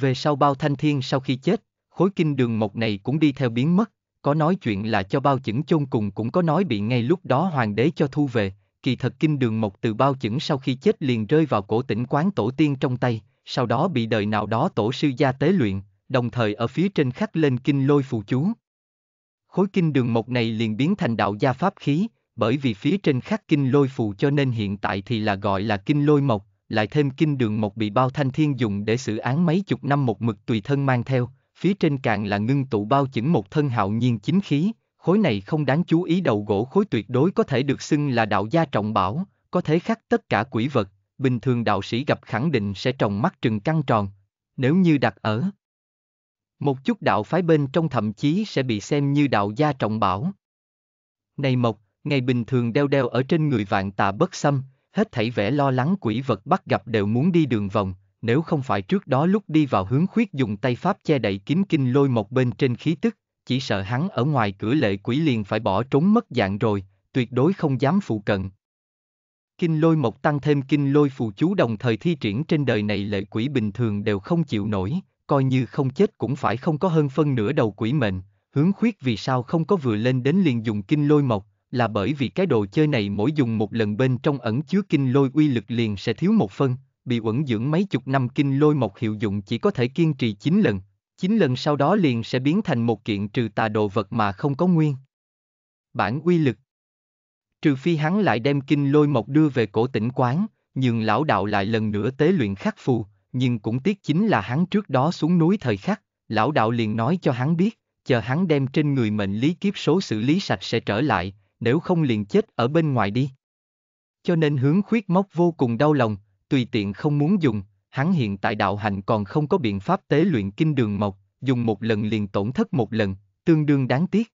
Về sau bao thanh thiên sau khi chết, khối kinh đường mộc này cũng đi theo biến mất, có nói chuyện là cho bao chững chôn cùng cũng có nói bị ngay lúc đó hoàng đế cho thu về, kỳ thật kinh đường mộc từ bao chững sau khi chết liền rơi vào cổ tỉnh quán tổ tiên trong tay, sau đó bị đời nào đó tổ sư gia tế luyện, đồng thời ở phía trên khắc lên kinh lôi phù chú. Khối kinh đường mộc này liền biến thành đạo gia pháp khí, bởi vì phía trên khắc kinh lôi phù cho nên hiện tại thì là gọi là kinh lôi mộc, lại thêm kinh đường một bị bao thanh thiên dùng để xử án mấy chục năm một mực tùy thân mang theo, phía trên càng là ngưng tụ bao chỉnh một thân hạo nhiên chính khí, khối này không đáng chú ý đầu gỗ khối tuyệt đối có thể được xưng là đạo gia trọng bảo, có thể khắc tất cả quỷ vật, bình thường đạo sĩ gặp khẳng định sẽ trồng mắt trừng căng tròn, nếu như đặt ở. Một chút đạo phái bên trong thậm chí sẽ bị xem như đạo gia trọng bảo. Này Mộc, ngày bình thường đeo đeo ở trên người vạn tà bất xâm, hết thảy vẻ lo lắng quỷ vật bắt gặp đều muốn đi đường vòng, nếu không phải trước đó lúc đi vào hướng khuyết dùng tay pháp che đậy kín kinh lôi một bên trên khí tức, chỉ sợ hắn ở ngoài cửa lệ quỷ liền phải bỏ trốn mất dạng rồi, tuyệt đối không dám phụ cận. Kinh lôi một tăng thêm kinh lôi phù chú đồng thời thi triển trên đời này lệ quỷ bình thường đều không chịu nổi, coi như không chết cũng phải không có hơn phân nửa đầu quỷ mệnh, hướng khuyết vì sao không có vừa lên đến liền dùng kinh lôi mộc, là bởi vì cái đồ chơi này mỗi dùng một lần bên trong ẩn chứa kinh lôi uy lực liền sẽ thiếu một phân, bị uẩn dưỡng mấy chục năm kinh lôi mộc hiệu dụng chỉ có thể kiên trì 9 lần, 9 lần sau đó liền sẽ biến thành một kiện trừ tà đồ vật mà không có nguyên. Bản uy lực Trừ phi hắn lại đem kinh lôi mộc đưa về cổ tỉnh quán, nhưng lão đạo lại lần nữa tế luyện khắc phù, nhưng cũng tiếc chính là hắn trước đó xuống núi thời khắc, lão đạo liền nói cho hắn biết, chờ hắn đem trên người mệnh lý kiếp số xử lý sạch sẽ trở lại, nếu không liền chết ở bên ngoài đi. Cho nên hướng khuyết móc vô cùng đau lòng, tùy tiện không muốn dùng, hắn hiện tại đạo hành còn không có biện pháp tế luyện kinh đường mộc, dùng một lần liền tổn thất một lần, tương đương đáng tiếc.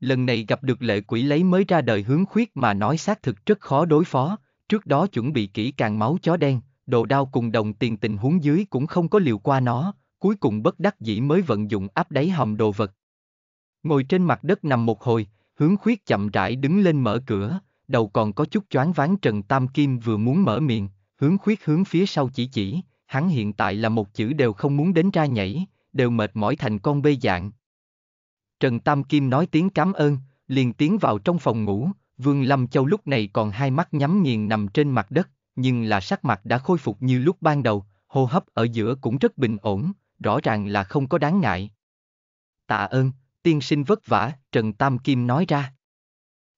Lần này gặp được lệ quỷ lấy mới ra đời hướng khuyết mà nói xác thực rất khó đối phó, trước đó chuẩn bị kỹ càng máu chó đen, đồ đao cùng đồng tiền tình huống dưới cũng không có liều qua nó, cuối cùng bất đắc dĩ mới vận dụng áp đáy hầm đồ vật. Ngồi trên mặt đất nằm một hồi, hướng khuyết chậm rãi đứng lên mở cửa, đầu còn có chút choáng ván Trần Tam Kim vừa muốn mở miệng, hướng khuyết hướng phía sau chỉ chỉ, hắn hiện tại là một chữ đều không muốn đến ra nhảy, đều mệt mỏi thành con bê dạng. Trần Tam Kim nói tiếng cảm ơn, liền tiến vào trong phòng ngủ, Vương Lâm Châu lúc này còn hai mắt nhắm nghiền nằm trên mặt đất, nhưng là sắc mặt đã khôi phục như lúc ban đầu, hô hấp ở giữa cũng rất bình ổn, rõ ràng là không có đáng ngại. Tạ ơn, tiên sinh vất vả, Trần Tam Kim nói ra.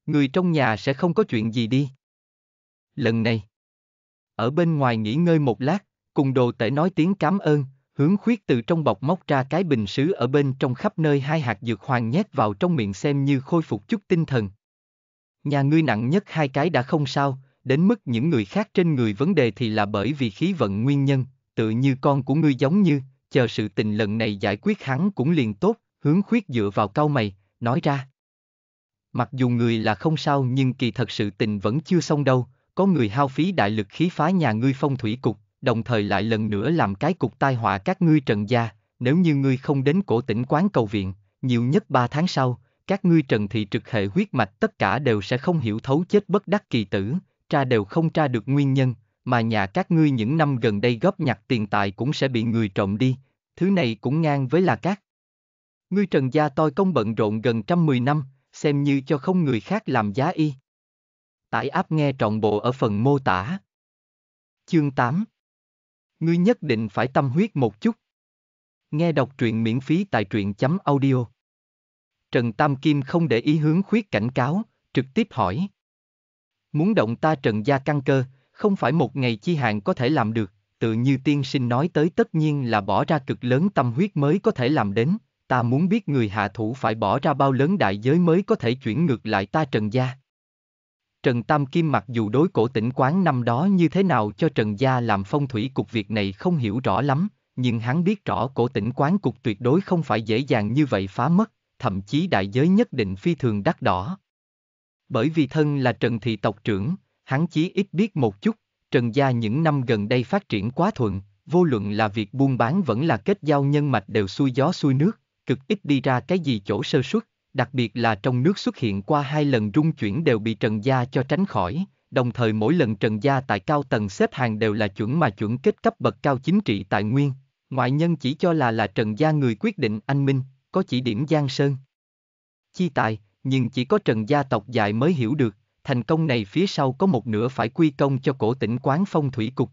Người trong nhà sẽ không có chuyện gì đi. Lần này, ở bên ngoài nghỉ ngơi một lát, cùng đồ tể nói tiếng cảm ơn, hướng khuyết từ trong bọc móc ra cái bình sứ ở bên trong khắp nơi hai hạt dược hoàng nhét vào trong miệng xem như khôi phục chút tinh thần. Nhà ngươi nặng nhất hai cái đã không sao, đến mức những người khác trên người vấn đề thì là bởi vì khí vận nguyên nhân, tự như con của ngươi giống như, chờ sự tình lần này giải quyết hắn cũng liền tốt, Hướng khuyết dựa vào cau mày, nói ra. Mặc dù người là không sao nhưng kỳ thật sự tình vẫn chưa xong đâu, có người hao phí đại lực khí phá nhà ngươi phong thủy cục, đồng thời lại lần nữa làm cái cục tai họa các ngươi trần gia, nếu như ngươi không đến cổ tỉnh quán cầu viện, nhiều nhất 3 tháng sau, các ngươi trần thị trực hệ huyết mạch tất cả đều sẽ không hiểu thấu chết bất đắc kỳ tử, tra đều không tra được nguyên nhân, mà nhà các ngươi những năm gần đây góp nhặt tiền tài cũng sẽ bị người trộm đi, thứ này cũng ngang với là các Ngươi trần gia tôi công bận rộn gần trăm mười năm, xem như cho không người khác làm giá y. Tải áp nghe trọn bộ ở phần mô tả. Chương 8 Ngươi nhất định phải tâm huyết một chút. Nghe đọc truyện miễn phí tại truyện chấm audio. Trần Tam Kim không để ý hướng khuyết cảnh cáo, trực tiếp hỏi. Muốn động ta trần gia căn cơ, không phải một ngày chi hạn có thể làm được, tự như tiên sinh nói tới tất nhiên là bỏ ra cực lớn tâm huyết mới có thể làm đến ta muốn biết người hạ thủ phải bỏ ra bao lớn đại giới mới có thể chuyển ngược lại ta Trần Gia. Trần Tam Kim mặc dù đối cổ tỉnh quán năm đó như thế nào cho Trần Gia làm phong thủy cục việc này không hiểu rõ lắm, nhưng hắn biết rõ cổ tỉnh quán cục tuyệt đối không phải dễ dàng như vậy phá mất, thậm chí đại giới nhất định phi thường đắt đỏ. Bởi vì thân là Trần Thị tộc trưởng, hắn chí ít biết một chút, Trần Gia những năm gần đây phát triển quá thuận, vô luận là việc buôn bán vẫn là kết giao nhân mạch đều xuôi gió xuôi nước, cực ít đi ra cái gì chỗ sơ suất, đặc biệt là trong nước xuất hiện qua hai lần rung chuyển đều bị Trần Gia cho tránh khỏi, đồng thời mỗi lần Trần Gia tại cao tầng xếp hàng đều là chuẩn mà chuẩn kết cấp bậc cao chính trị tại nguyên, ngoại nhân chỉ cho là là Trần Gia người quyết định anh Minh, có chỉ điểm Giang Sơn. Chi tài, nhưng chỉ có Trần Gia tộc dạy mới hiểu được, thành công này phía sau có một nửa phải quy công cho cổ tỉnh quán phong thủy cục.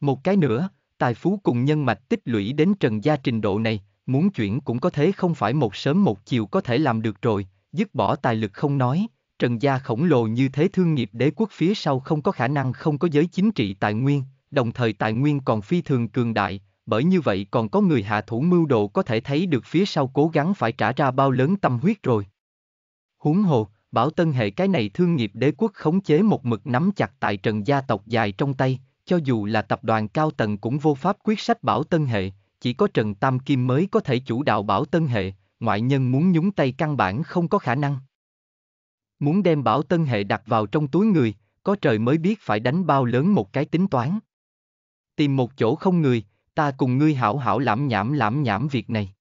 Một cái nữa, tài phú cùng nhân mạch tích lũy đến Trần Gia trình độ này, muốn chuyển cũng có thế không phải một sớm một chiều có thể làm được rồi, dứt bỏ tài lực không nói, trần gia khổng lồ như thế thương nghiệp đế quốc phía sau không có khả năng không có giới chính trị tài nguyên, đồng thời tài nguyên còn phi thường cường đại, bởi như vậy còn có người hạ thủ mưu đồ có thể thấy được phía sau cố gắng phải trả ra bao lớn tâm huyết rồi. Huống hồ, Bảo Tân hệ cái này thương nghiệp đế quốc khống chế một mực nắm chặt tại trần gia tộc dài trong tay, cho dù là tập đoàn cao tầng cũng vô pháp quyết sách Bảo Tân hệ, chỉ có Trần Tam Kim mới có thể chủ đạo bảo Tân Hệ, ngoại nhân muốn nhúng tay căn bản không có khả năng. Muốn đem bảo Tân Hệ đặt vào trong túi người, có trời mới biết phải đánh bao lớn một cái tính toán. Tìm một chỗ không người, ta cùng ngươi hảo hảo lãm nhảm lãm nhảm việc này.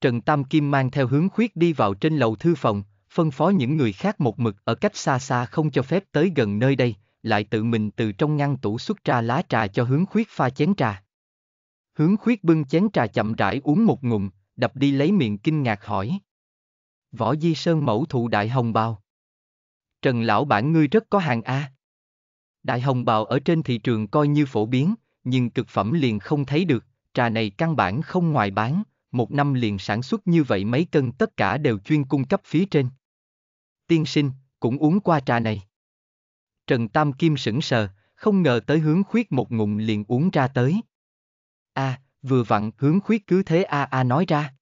Trần Tam Kim mang theo hướng khuyết đi vào trên lầu thư phòng, phân phó những người khác một mực ở cách xa xa không cho phép tới gần nơi đây, lại tự mình từ trong ngăn tủ xuất ra lá trà cho hướng khuyết pha chén trà. Hướng khuyết bưng chén trà chậm rãi uống một ngụm, đập đi lấy miệng kinh ngạc hỏi. Võ Di Sơn mẫu thụ đại hồng bào. Trần lão bản ngươi rất có hàng A. Đại hồng bào ở trên thị trường coi như phổ biến, nhưng cực phẩm liền không thấy được, trà này căn bản không ngoài bán, một năm liền sản xuất như vậy mấy cân tất cả đều chuyên cung cấp phía trên. Tiên sinh, cũng uống qua trà này. Trần Tam Kim sững sờ, không ngờ tới hướng khuyết một ngụm liền uống ra tới a à, vừa vặn hướng khuyết cứ thế a à a à nói ra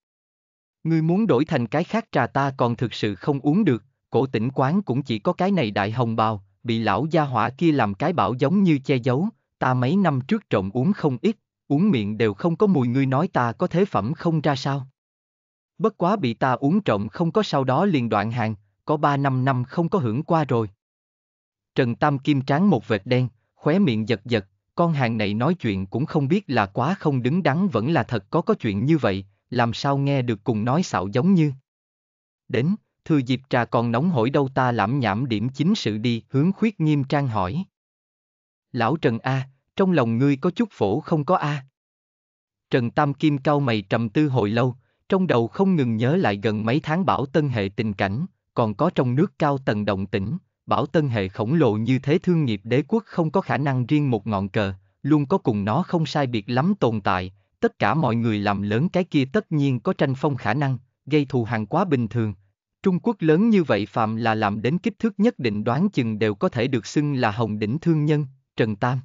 ngươi muốn đổi thành cái khác trà ta còn thực sự không uống được cổ tỉnh quán cũng chỉ có cái này đại hồng bào bị lão gia hỏa kia làm cái bảo giống như che giấu ta mấy năm trước trộm uống không ít uống miệng đều không có mùi ngươi nói ta có thế phẩm không ra sao bất quá bị ta uống trộm không có sau đó liền đoạn hàng có ba năm năm không có hưởng qua rồi trần tam kim tráng một vệt đen khóe miệng giật giật con hàng này nói chuyện cũng không biết là quá không đứng đắn vẫn là thật có có chuyện như vậy, làm sao nghe được cùng nói xạo giống như. Đến, thừa dịp trà còn nóng hổi đâu ta lãm nhảm điểm chính sự đi, hướng khuyết nghiêm trang hỏi. Lão Trần A, trong lòng ngươi có chút phổ không có A. Trần Tam Kim cao mày trầm tư hồi lâu, trong đầu không ngừng nhớ lại gần mấy tháng bảo tân hệ tình cảnh, còn có trong nước cao tầng động tĩnh, bảo tân hệ khổng lồ như thế thương nghiệp đế quốc không có khả năng riêng một ngọn cờ, luôn có cùng nó không sai biệt lắm tồn tại, tất cả mọi người làm lớn cái kia tất nhiên có tranh phong khả năng, gây thù hàng quá bình thường. Trung Quốc lớn như vậy phạm là làm đến kích thước nhất định đoán chừng đều có thể được xưng là Hồng Đỉnh Thương Nhân, Trần Tam.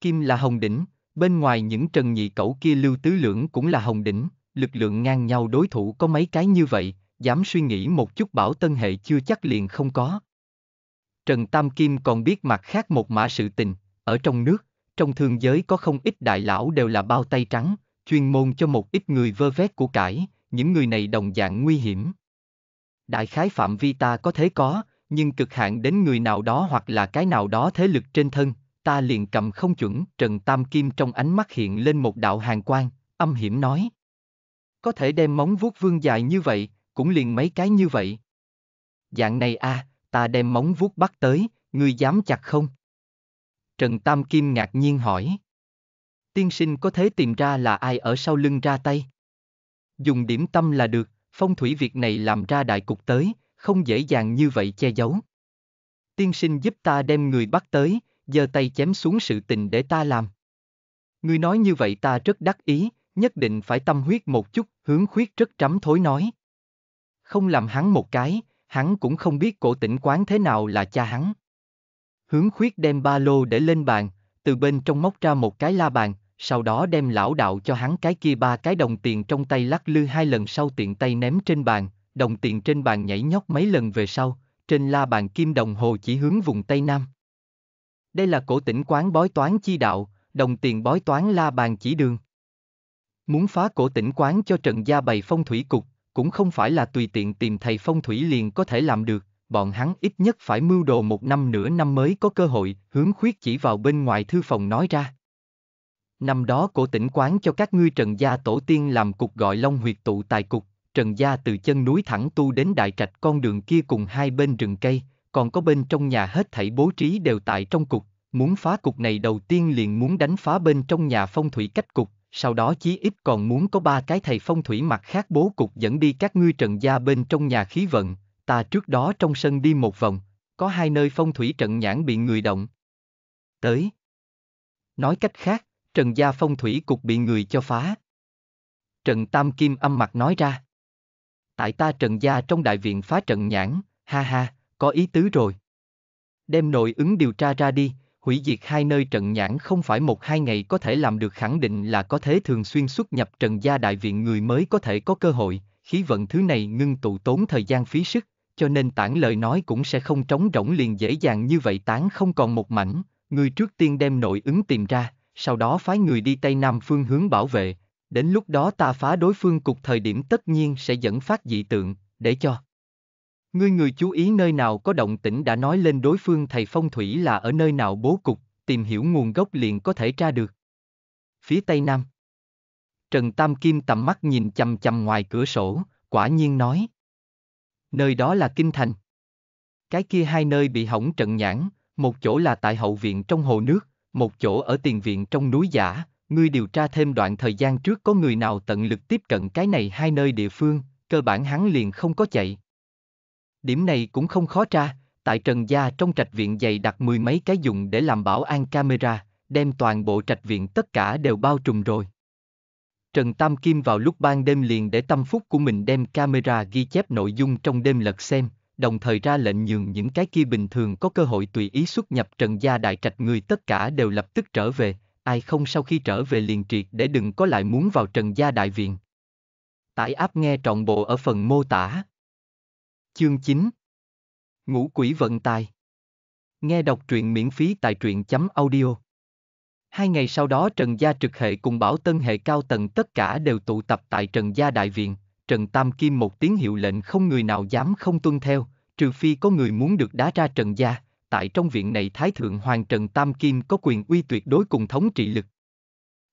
Kim là Hồng Đỉnh, bên ngoài những Trần Nhị Cẩu kia lưu tứ lưỡng cũng là Hồng Đỉnh, lực lượng ngang nhau đối thủ có mấy cái như vậy, dám suy nghĩ một chút bảo tân hệ chưa chắc liền không có. Trần Tam Kim còn biết mặt khác một mã sự tình, ở trong nước, trong thương giới có không ít đại lão đều là bao tay trắng, chuyên môn cho một ít người vơ vét của cải, những người này đồng dạng nguy hiểm. Đại khái phạm vi ta có thế có, nhưng cực hạn đến người nào đó hoặc là cái nào đó thế lực trên thân, ta liền cầm không chuẩn. Trần Tam Kim trong ánh mắt hiện lên một đạo hàng quang, âm hiểm nói. Có thể đem móng vuốt vương dài như vậy, cũng liền mấy cái như vậy. Dạng này a, à, ta đem móng vuốt bắt tới, ngươi dám chặt không? Trần Tam Kim ngạc nhiên hỏi. Tiên sinh có thể tìm ra là ai ở sau lưng ra tay? Dùng điểm tâm là được, phong thủy việc này làm ra đại cục tới, không dễ dàng như vậy che giấu. Tiên sinh giúp ta đem người bắt tới, giơ tay chém xuống sự tình để ta làm. Ngươi nói như vậy ta rất đắc ý, nhất định phải tâm huyết một chút, hướng khuyết rất trắm thối nói. Không làm hắn một cái, hắn cũng không biết cổ tỉnh quán thế nào là cha hắn. Hướng khuyết đem ba lô để lên bàn, từ bên trong móc ra một cái la bàn, sau đó đem lão đạo cho hắn cái kia ba cái đồng tiền trong tay lắc lư hai lần sau tiện tay ném trên bàn, đồng tiền trên bàn nhảy nhót mấy lần về sau, trên la bàn kim đồng hồ chỉ hướng vùng Tây Nam. Đây là cổ tỉnh quán bói toán chi đạo, đồng tiền bói toán la bàn chỉ đường. Muốn phá cổ tỉnh quán cho trận gia bày phong thủy cục, cũng không phải là tùy tiện tìm thầy phong thủy liền có thể làm được, bọn hắn ít nhất phải mưu đồ một năm nửa năm mới có cơ hội, hướng khuyết chỉ vào bên ngoài thư phòng nói ra. Năm đó cổ tỉnh quán cho các ngươi trần gia tổ tiên làm cục gọi long huyệt tụ tài cục, trần gia từ chân núi thẳng tu đến đại trạch con đường kia cùng hai bên rừng cây, còn có bên trong nhà hết thảy bố trí đều tại trong cục, muốn phá cục này đầu tiên liền muốn đánh phá bên trong nhà phong thủy cách cục, sau đó chí ít còn muốn có ba cái thầy phong thủy mặt khác bố cục dẫn đi các ngươi trần gia bên trong nhà khí vận, ta trước đó trong sân đi một vòng, có hai nơi phong thủy trận nhãn bị người động. Tới. Nói cách khác, trần gia phong thủy cục bị người cho phá. Trần Tam Kim âm mặt nói ra. Tại ta trần gia trong đại viện phá trận nhãn, ha ha, có ý tứ rồi. Đem nội ứng điều tra ra đi, hủy diệt hai nơi trận nhãn không phải một hai ngày có thể làm được khẳng định là có thế thường xuyên xuất nhập trần gia đại viện người mới có thể có cơ hội, khí vận thứ này ngưng tụ tốn thời gian phí sức, cho nên tản lời nói cũng sẽ không trống rỗng liền dễ dàng như vậy tán không còn một mảnh, người trước tiên đem nội ứng tìm ra, sau đó phái người đi Tây Nam phương hướng bảo vệ, đến lúc đó ta phá đối phương cục thời điểm tất nhiên sẽ dẫn phát dị tượng, để cho Ngươi người chú ý nơi nào có động tĩnh đã nói lên đối phương thầy phong thủy là ở nơi nào bố cục, tìm hiểu nguồn gốc liền có thể tra được. Phía Tây Nam Trần Tam Kim tầm mắt nhìn chầm chầm ngoài cửa sổ, quả nhiên nói. Nơi đó là Kinh Thành. Cái kia hai nơi bị hỏng trận nhãn, một chỗ là tại hậu viện trong hồ nước, một chỗ ở tiền viện trong núi giả. Ngươi điều tra thêm đoạn thời gian trước có người nào tận lực tiếp cận cái này hai nơi địa phương, cơ bản hắn liền không có chạy. Điểm này cũng không khó tra, tại Trần Gia trong trạch viện dày đặt mười mấy cái dùng để làm bảo an camera, đem toàn bộ trạch viện tất cả đều bao trùm rồi. Trần Tam Kim vào lúc ban đêm liền để tâm phúc của mình đem camera ghi chép nội dung trong đêm lật xem, đồng thời ra lệnh nhường những cái kia bình thường có cơ hội tùy ý xuất nhập Trần Gia đại trạch người tất cả đều lập tức trở về, ai không sau khi trở về liền triệt để đừng có lại muốn vào Trần Gia đại viện. Tải áp nghe trọn bộ ở phần mô tả. Chương 9 Ngũ quỷ vận tài Nghe đọc truyện miễn phí tại truyện chấm audio Hai ngày sau đó Trần Gia trực hệ cùng Bảo Tân hệ cao tầng tất cả đều tụ tập tại Trần Gia Đại Viện, Trần Tam Kim một tiếng hiệu lệnh không người nào dám không tuân theo, trừ phi có người muốn được đá ra Trần Gia, tại trong viện này Thái Thượng Hoàng Trần Tam Kim có quyền uy tuyệt đối cùng thống trị lực.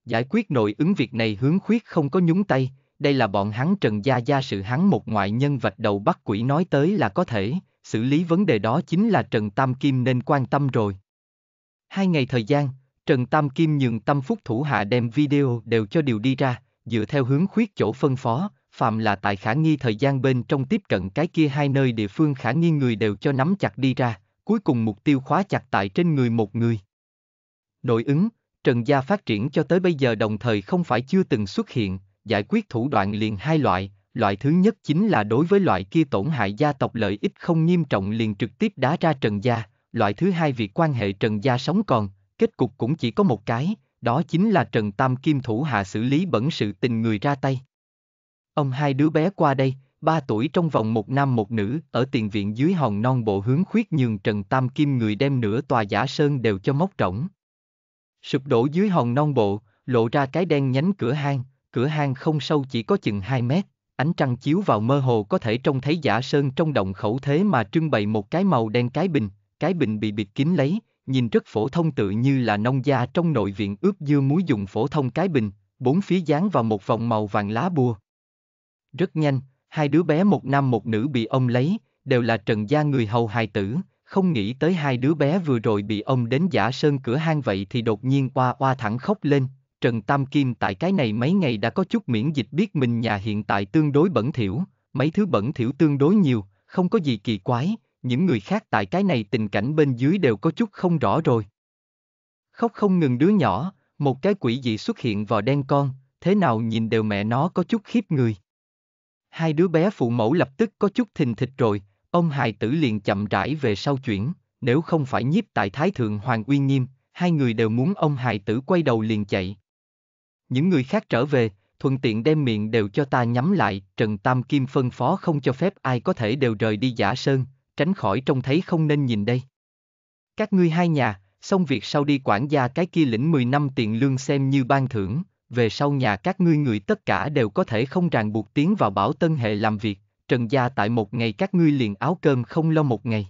Giải quyết nội ứng việc này hướng khuyết không có nhúng tay, đây là bọn hắn trần gia gia sự hắn một ngoại nhân vạch đầu bắt quỷ nói tới là có thể, xử lý vấn đề đó chính là Trần Tam Kim nên quan tâm rồi. Hai ngày thời gian, Trần Tam Kim nhường tâm phúc thủ hạ đem video đều cho điều đi ra, dựa theo hướng khuyết chỗ phân phó, phạm là tại khả nghi thời gian bên trong tiếp cận cái kia hai nơi địa phương khả nghi người đều cho nắm chặt đi ra, cuối cùng mục tiêu khóa chặt tại trên người một người. Nội ứng, Trần Gia phát triển cho tới bây giờ đồng thời không phải chưa từng xuất hiện, giải quyết thủ đoạn liền hai loại, loại thứ nhất chính là đối với loại kia tổn hại gia tộc lợi ích không nghiêm trọng liền trực tiếp đá ra Trần Gia, loại thứ hai việc quan hệ Trần Gia sống còn, kết cục cũng chỉ có một cái, đó chính là Trần Tam Kim thủ hạ xử lý bẩn sự tình người ra tay. Ông hai đứa bé qua đây, ba tuổi trong vòng một nam một nữ, ở tiền viện dưới hòn non bộ hướng khuyết nhường Trần Tam Kim người đem nửa tòa giả sơn đều cho móc rỗng. Sụp đổ dưới hòn non bộ, lộ ra cái đen nhánh cửa hang, Cửa hang không sâu chỉ có chừng 2 mét, ánh trăng chiếu vào mơ hồ có thể trông thấy giả sơn trong động khẩu thế mà trưng bày một cái màu đen cái bình, cái bình bị bịt kín lấy, nhìn rất phổ thông tự như là nông gia trong nội viện ướp dưa muối dùng phổ thông cái bình, bốn phía dán vào một vòng màu vàng lá bùa. Rất nhanh, hai đứa bé một nam một nữ bị ông lấy, đều là trần gia người hầu hài tử, không nghĩ tới hai đứa bé vừa rồi bị ông đến giả sơn cửa hang vậy thì đột nhiên qua oa thẳng khóc lên, Trần Tam Kim tại cái này mấy ngày đã có chút miễn dịch biết mình nhà hiện tại tương đối bẩn thỉu, mấy thứ bẩn thỉu tương đối nhiều, không có gì kỳ quái, những người khác tại cái này tình cảnh bên dưới đều có chút không rõ rồi. Khóc không ngừng đứa nhỏ, một cái quỷ dị xuất hiện vào đen con, thế nào nhìn đều mẹ nó có chút khiếp người. Hai đứa bé phụ mẫu lập tức có chút thình thịch rồi, ông hài tử liền chậm rãi về sau chuyển, nếu không phải nhiếp tại Thái Thượng Hoàng uy nghiêm, hai người đều muốn ông hài tử quay đầu liền chạy, những người khác trở về, thuận tiện đem miệng đều cho ta nhắm lại, Trần Tam Kim phân phó không cho phép ai có thể đều rời đi giả sơn, tránh khỏi trông thấy không nên nhìn đây. Các ngươi hai nhà, xong việc sau đi quản gia cái kia lĩnh 10 năm tiền lương xem như ban thưởng, về sau nhà các ngươi người tất cả đều có thể không ràng buộc tiến vào bảo tân hệ làm việc, trần gia tại một ngày các ngươi liền áo cơm không lo một ngày.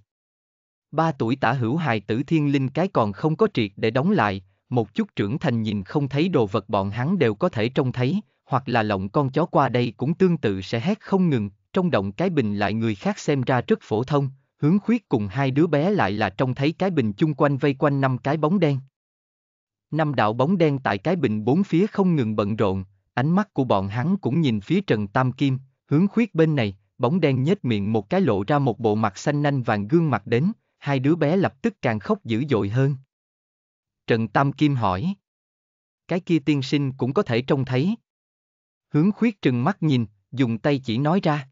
Ba tuổi tả hữu hài tử thiên linh cái còn không có triệt để đóng lại, một chút trưởng thành nhìn không thấy đồ vật bọn hắn đều có thể trông thấy, hoặc là lộng con chó qua đây cũng tương tự sẽ hét không ngừng, trong động cái bình lại người khác xem ra rất phổ thông, hướng khuyết cùng hai đứa bé lại là trông thấy cái bình chung quanh vây quanh năm cái bóng đen. Năm đạo bóng đen tại cái bình bốn phía không ngừng bận rộn, ánh mắt của bọn hắn cũng nhìn phía Trần Tam Kim, hướng khuyết bên này, bóng đen nhếch miệng một cái lộ ra một bộ mặt xanh nanh vàng gương mặt đến, hai đứa bé lập tức càng khóc dữ dội hơn. Trần Tam Kim hỏi. Cái kia tiên sinh cũng có thể trông thấy. Hướng khuyết trừng mắt nhìn, dùng tay chỉ nói ra.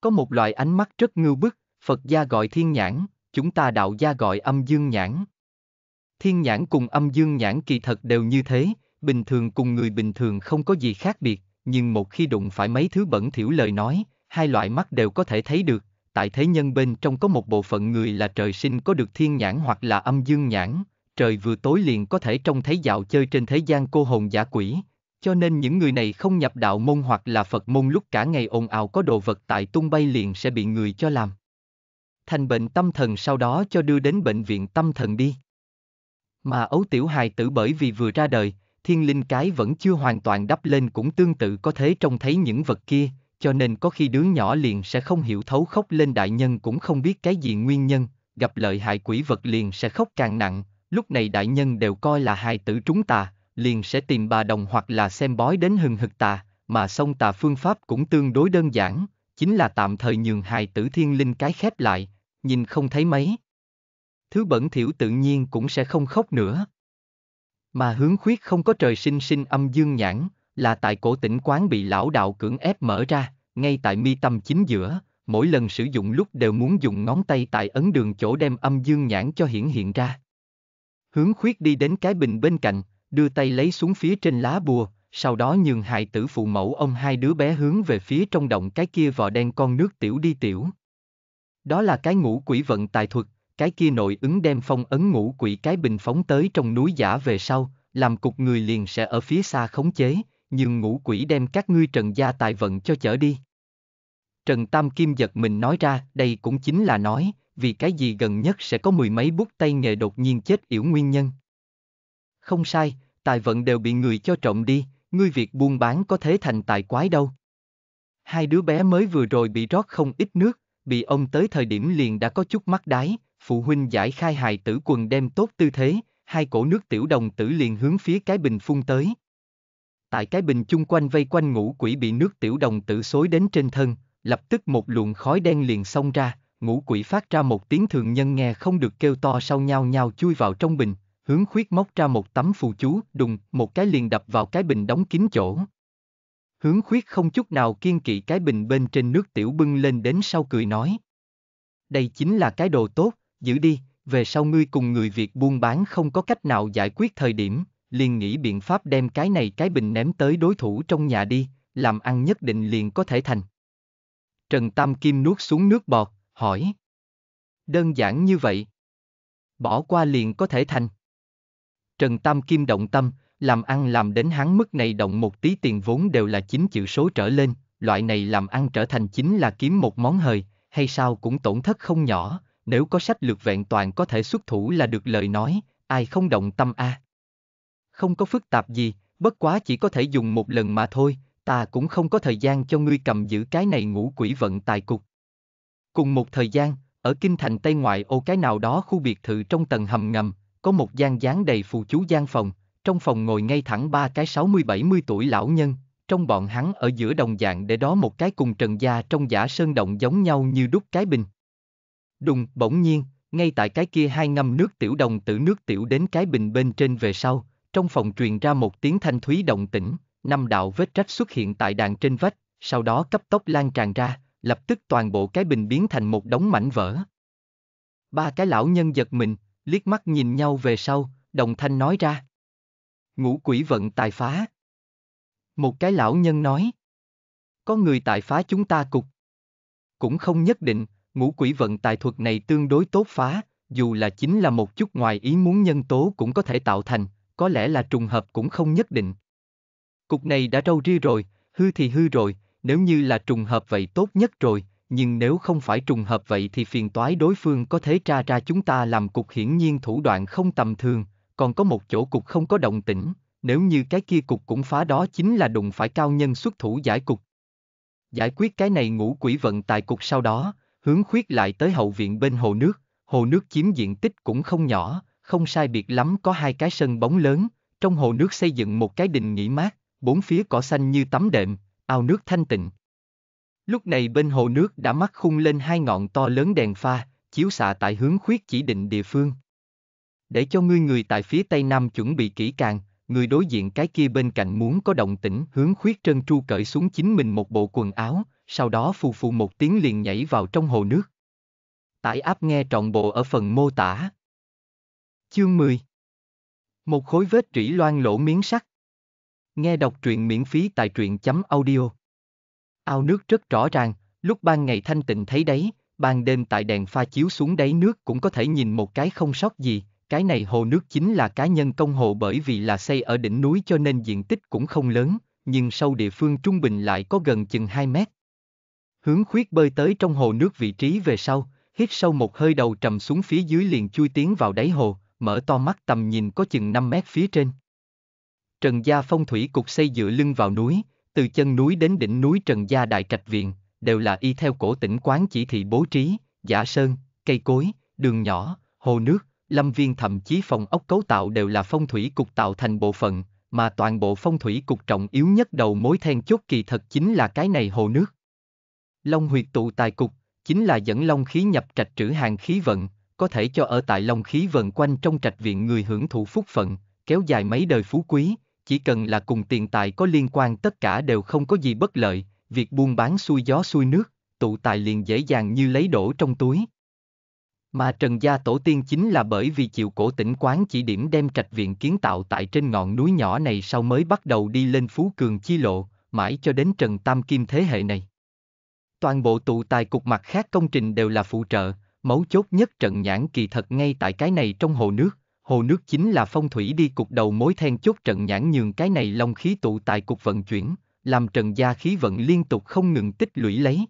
Có một loại ánh mắt rất ngưu bức, Phật gia gọi thiên nhãn, chúng ta đạo gia gọi âm dương nhãn. Thiên nhãn cùng âm dương nhãn kỳ thật đều như thế, bình thường cùng người bình thường không có gì khác biệt, nhưng một khi đụng phải mấy thứ bẩn thỉu lời nói, hai loại mắt đều có thể thấy được, tại thế nhân bên trong có một bộ phận người là trời sinh có được thiên nhãn hoặc là âm dương nhãn, trời vừa tối liền có thể trông thấy dạo chơi trên thế gian cô hồn giả quỷ, cho nên những người này không nhập đạo môn hoặc là Phật môn lúc cả ngày ồn ào có đồ vật tại tung bay liền sẽ bị người cho làm. Thành bệnh tâm thần sau đó cho đưa đến bệnh viện tâm thần đi. Mà ấu tiểu hài tử bởi vì vừa ra đời, thiên linh cái vẫn chưa hoàn toàn đắp lên cũng tương tự có thế trông thấy những vật kia, cho nên có khi đứa nhỏ liền sẽ không hiểu thấu khóc lên đại nhân cũng không biết cái gì nguyên nhân, gặp lợi hại quỷ vật liền sẽ khóc càng nặng, lúc này đại nhân đều coi là hài tử trúng tà, liền sẽ tìm bà đồng hoặc là xem bói đến hừng hực tà, mà xong tà phương pháp cũng tương đối đơn giản, chính là tạm thời nhường hài tử thiên linh cái khép lại, nhìn không thấy mấy. Thứ bẩn thiểu tự nhiên cũng sẽ không khóc nữa. Mà hướng khuyết không có trời sinh sinh âm dương nhãn, là tại cổ tỉnh quán bị lão đạo cưỡng ép mở ra, ngay tại mi tâm chính giữa, mỗi lần sử dụng lúc đều muốn dùng ngón tay tại ấn đường chỗ đem âm dương nhãn cho hiển hiện ra. Hướng khuyết đi đến cái bình bên cạnh, đưa tay lấy xuống phía trên lá bùa, sau đó nhường hại tử phụ mẫu ông hai đứa bé hướng về phía trong động cái kia vò đen con nước tiểu đi tiểu. Đó là cái ngũ quỷ vận tài thuật, cái kia nội ứng đem phong ấn ngũ quỷ cái bình phóng tới trong núi giả về sau, làm cục người liền sẽ ở phía xa khống chế, nhưng ngũ quỷ đem các ngươi trần gia tài vận cho chở đi. Trần Tam Kim giật mình nói ra, đây cũng chính là nói, vì cái gì gần nhất sẽ có mười mấy bút tay nghề đột nhiên chết yểu nguyên nhân. Không sai, tài vận đều bị người cho trộm đi, ngươi việc buôn bán có thế thành tài quái đâu. Hai đứa bé mới vừa rồi bị rót không ít nước, bị ông tới thời điểm liền đã có chút mắt đái, phụ huynh giải khai hài tử quần đem tốt tư thế, hai cổ nước tiểu đồng tử liền hướng phía cái bình phun tới. Tại cái bình chung quanh vây quanh ngũ quỷ bị nước tiểu đồng tử xối đến trên thân, lập tức một luồng khói đen liền xông ra, ngũ quỷ phát ra một tiếng thường nhân nghe không được kêu to sau nhau nhau chui vào trong bình, hướng khuyết móc ra một tấm phù chú, đùng, một cái liền đập vào cái bình đóng kín chỗ. Hướng khuyết không chút nào kiên kỵ cái bình bên trên nước tiểu bưng lên đến sau cười nói. Đây chính là cái đồ tốt, giữ đi, về sau ngươi cùng người Việt buôn bán không có cách nào giải quyết thời điểm, liền nghĩ biện pháp đem cái này cái bình ném tới đối thủ trong nhà đi, làm ăn nhất định liền có thể thành. Trần Tam Kim nuốt xuống nước bọt, hỏi. Đơn giản như vậy. Bỏ qua liền có thể thành. Trần Tam Kim động tâm, làm ăn làm đến hắn mức này động một tí tiền vốn đều là chín chữ số trở lên, loại này làm ăn trở thành chính là kiếm một món hời, hay sao cũng tổn thất không nhỏ, nếu có sách lược vẹn toàn có thể xuất thủ là được lời nói, ai không động tâm a. À. Không có phức tạp gì, bất quá chỉ có thể dùng một lần mà thôi, ta cũng không có thời gian cho ngươi cầm giữ cái này ngũ quỷ vận tài cục. Cùng một thời gian, ở kinh thành Tây ngoại ô cái nào đó khu biệt thự trong tầng hầm ngầm, có một gian dán đầy phù chú gian phòng, trong phòng ngồi ngay thẳng ba cái 60-70 tuổi lão nhân, trong bọn hắn ở giữa đồng dạng để đó một cái cùng trần gia trong giả sơn động giống nhau như đúc cái bình. Đùng, bỗng nhiên, ngay tại cái kia hai ngâm nước tiểu đồng tử nước tiểu đến cái bình bên trên về sau, trong phòng truyền ra một tiếng thanh thúy động tĩnh, năm đạo vết rách xuất hiện tại đàn trên vách, sau đó cấp tốc lan tràn ra, lập tức toàn bộ cái bình biến thành một đống mảnh vỡ. Ba cái lão nhân giật mình, liếc mắt nhìn nhau về sau, đồng thanh nói ra. Ngũ quỷ vận tài phá. Một cái lão nhân nói. Có người tài phá chúng ta cục. Cũng không nhất định, ngũ quỷ vận tài thuật này tương đối tốt phá, dù là chính là một chút ngoài ý muốn nhân tố cũng có thể tạo thành, có lẽ là trùng hợp cũng không nhất định. Cục này đã râu ria rồi, hư thì hư rồi, nếu như là trùng hợp vậy tốt nhất rồi, nhưng nếu không phải trùng hợp vậy thì phiền toái đối phương có thể tra ra chúng ta làm cục hiển nhiên thủ đoạn không tầm thường, còn có một chỗ cục không có động tĩnh, nếu như cái kia cục cũng phá đó chính là đụng phải cao nhân xuất thủ giải cục. Giải quyết cái này ngũ quỷ vận tại cục sau đó, hướng khuyết lại tới hậu viện bên hồ nước, hồ nước chiếm diện tích cũng không nhỏ, không sai biệt lắm có hai cái sân bóng lớn, trong hồ nước xây dựng một cái đình nghỉ mát, bốn phía cỏ xanh như tấm đệm, ao nước thanh tịnh. Lúc này bên hồ nước đã mắc khung lên hai ngọn to lớn đèn pha, chiếu xạ tại hướng khuyết chỉ định địa phương. Để cho ngươi người tại phía tây nam chuẩn bị kỹ càng, người đối diện cái kia bên cạnh muốn có động tĩnh hướng khuyết trân tru cởi xuống chính mình một bộ quần áo, sau đó phù phù một tiếng liền nhảy vào trong hồ nước. Tải áp nghe trọn bộ ở phần mô tả. Chương 10 Một khối vết rỉ loan lỗ miếng sắt Nghe đọc truyện miễn phí tại truyện chấm audio. Ao nước rất rõ ràng, lúc ban ngày thanh tịnh thấy đấy, ban đêm tại đèn pha chiếu xuống đáy nước cũng có thể nhìn một cái không sót gì, cái này hồ nước chính là cá nhân công hồ bởi vì là xây ở đỉnh núi cho nên diện tích cũng không lớn, nhưng sâu địa phương trung bình lại có gần chừng 2 mét. Hướng khuyết bơi tới trong hồ nước vị trí về sau, hít sâu một hơi đầu trầm xuống phía dưới liền chui tiến vào đáy hồ, mở to mắt tầm nhìn có chừng 5 mét phía trên. Trần Gia Phong Thủy Cục xây dựa lưng vào núi, từ chân núi đến đỉnh núi Trần Gia Đại Trạch Viện, đều là y theo cổ tỉnh quán chỉ thị bố trí, giả sơn, cây cối, đường nhỏ, hồ nước, lâm viên thậm chí phòng ốc cấu tạo đều là phong thủy cục tạo thành bộ phận, mà toàn bộ phong thủy cục trọng yếu nhất đầu mối then chốt kỳ thật chính là cái này hồ nước. Long huyệt tụ tài cục, chính là dẫn long khí nhập trạch trữ hàng khí vận, có thể cho ở tại long khí vận quanh trong trạch viện người hưởng thụ phúc phận, kéo dài mấy đời phú quý, chỉ cần là cùng tiền tài có liên quan tất cả đều không có gì bất lợi, việc buôn bán xuôi gió xuôi nước, tụ tài liền dễ dàng như lấy đổ trong túi. Mà Trần Gia Tổ tiên chính là bởi vì chịu cổ tỉnh quán chỉ điểm đem trạch viện kiến tạo tại trên ngọn núi nhỏ này sau mới bắt đầu đi lên Phú Cường Chi Lộ, mãi cho đến Trần Tam Kim thế hệ này. Toàn bộ tụ tài cục mặt khác công trình đều là phụ trợ, mấu chốt nhất Trần Nhãn kỳ thật ngay tại cái này trong hồ nước, hồ nước chính là phong thủy đi cục đầu mối then chốt trận nhãn nhường cái này long khí tụ tại cục vận chuyển, làm trần gia khí vận liên tục không ngừng tích lũy lấy.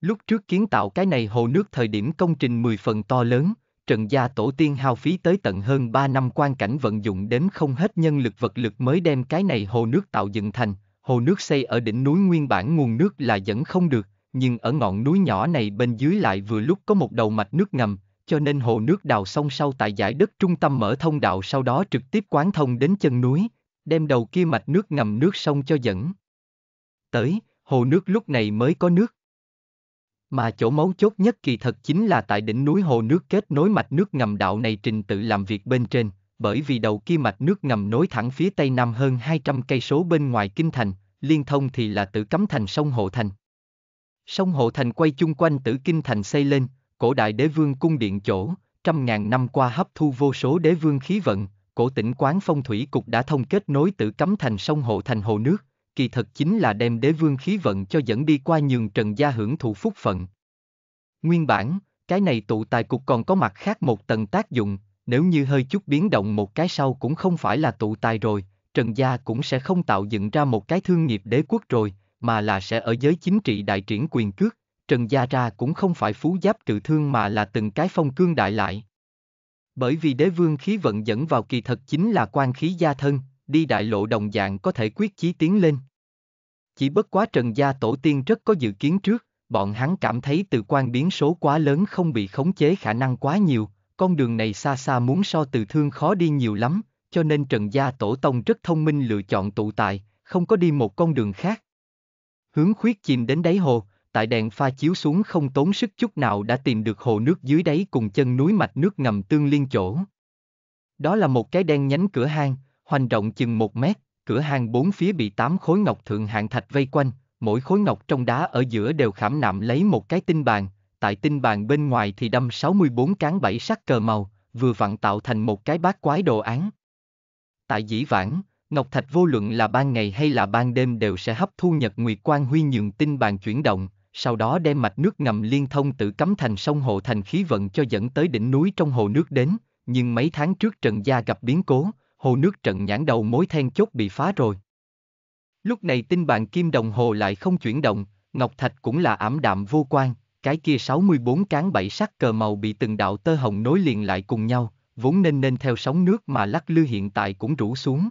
Lúc trước kiến tạo cái này hồ nước thời điểm công trình 10 phần to lớn, trần gia tổ tiên hao phí tới tận hơn 3 năm quan cảnh vận dụng đến không hết nhân lực vật lực mới đem cái này hồ nước tạo dựng thành, hồ nước xây ở đỉnh núi nguyên bản nguồn nước là dẫn không được, nhưng ở ngọn núi nhỏ này bên dưới lại vừa lúc có một đầu mạch nước ngầm, cho nên hồ nước đào xong sau tại giải đất trung tâm mở thông đạo sau đó trực tiếp quán thông đến chân núi, đem đầu kia mạch nước ngầm nước sông cho dẫn. Tới, hồ nước lúc này mới có nước. Mà chỗ mấu chốt nhất kỳ thật chính là tại đỉnh núi hồ nước kết nối mạch nước ngầm đạo này trình tự làm việc bên trên, bởi vì đầu kia mạch nước ngầm nối thẳng phía tây nam hơn 200 cây số bên ngoài kinh thành, liên thông thì là tử cấm thành sông Hộ Thành. Sông Hộ Thành quay chung quanh tử kinh thành xây lên, cổ đại đế vương cung điện chỗ, trăm ngàn năm qua hấp thu vô số đế vương khí vận, cổ tỉnh quán phong thủy cục đã thông kết nối tử cấm thành sông hộ thành hồ nước, kỳ thật chính là đem đế vương khí vận cho dẫn đi qua nhường trần gia hưởng thụ phúc phận. Nguyên bản, cái này tụ tài cục còn có mặt khác một tầng tác dụng, nếu như hơi chút biến động một cái sau cũng không phải là tụ tài rồi, trần gia cũng sẽ không tạo dựng ra một cái thương nghiệp đế quốc rồi, mà là sẽ ở giới chính trị đại triển quyền cước, Trần Gia ra cũng không phải phú giáp cự thương mà là từng cái phong cương đại lại. Bởi vì đế vương khí vận dẫn vào kỳ thật chính là quan khí gia thân, đi đại lộ đồng dạng có thể quyết chí tiến lên. Chỉ bất quá Trần Gia tổ tiên rất có dự kiến trước, bọn hắn cảm thấy từ quan biến số quá lớn không bị khống chế khả năng quá nhiều, con đường này xa xa muốn so từ thương khó đi nhiều lắm, cho nên Trần Gia tổ tông rất thông minh lựa chọn tụ tại, không có đi một con đường khác. Hướng khuyết chìm đến đáy hồ, tại đèn pha chiếu xuống không tốn sức chút nào đã tìm được hồ nước dưới đáy cùng chân núi mạch nước ngầm tương liên chỗ. Đó là một cái đen nhánh cửa hang, hoành rộng chừng một mét, cửa hang bốn phía bị tám khối ngọc thượng hạng thạch vây quanh, mỗi khối ngọc trong đá ở giữa đều khảm nạm lấy một cái tinh bàn, tại tinh bàn bên ngoài thì đâm 64 cán bảy sắc cờ màu, vừa vặn tạo thành một cái bát quái đồ án. Tại dĩ vãng, Ngọc Thạch vô luận là ban ngày hay là ban đêm đều sẽ hấp thu nhật nguyệt quan huy nhượng tinh bàn chuyển động, sau đó đem mạch nước ngầm liên thông tự cấm thành sông Hồ Thành khí vận cho dẫn tới đỉnh núi trong hồ nước đến, nhưng mấy tháng trước Trần Gia gặp biến cố, hồ nước trận nhãn đầu mối then chốt bị phá rồi. Lúc này tinh bàn kim đồng hồ lại không chuyển động, Ngọc Thạch cũng là ảm đạm vô quan, cái kia 64 cán bảy sắc cờ màu bị từng đạo tơ hồng nối liền lại cùng nhau, vốn nên nên theo sóng nước mà lắc lư hiện tại cũng rủ xuống.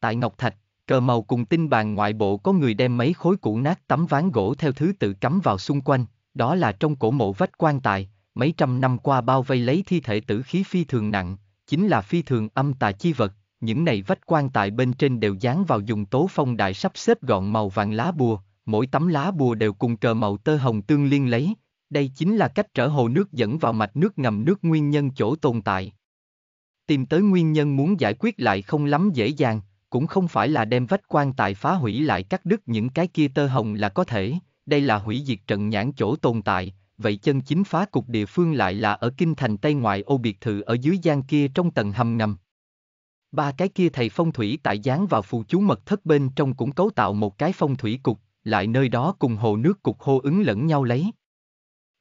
Tại Ngọc Thạch, cờ màu cùng tinh bàn ngoại bộ có người đem mấy khối cũ nát tấm ván gỗ theo thứ tự cắm vào xung quanh, đó là trong cổ mộ vách quan tài, mấy trăm năm qua bao vây lấy thi thể tử khí phi thường nặng, chính là phi thường âm tà chi vật, những này vách quan tài bên trên đều dán vào dùng tố phong đại sắp xếp gọn màu vàng lá bùa, mỗi tấm lá bùa đều cùng cờ màu tơ hồng tương liên lấy, đây chính là cách trở hồ nước dẫn vào mạch nước ngầm nước nguyên nhân chỗ tồn tại. Tìm tới nguyên nhân muốn giải quyết lại không lắm dễ dàng, cũng không phải là đem vách quan tài phá hủy lại cắt đứt những cái kia tơ hồng là có thể, đây là hủy diệt trận nhãn chỗ tồn tại, vậy chân chính phá cục địa phương lại là ở kinh thành Tây ngoại ô biệt thự ở dưới gian kia trong tầng hầm ngầm. Ba cái kia thầy phong thủy tại dán vào phù chú mật thất bên trong cũng cấu tạo một cái phong thủy cục, lại nơi đó cùng hồ nước cục hô ứng lẫn nhau lấy.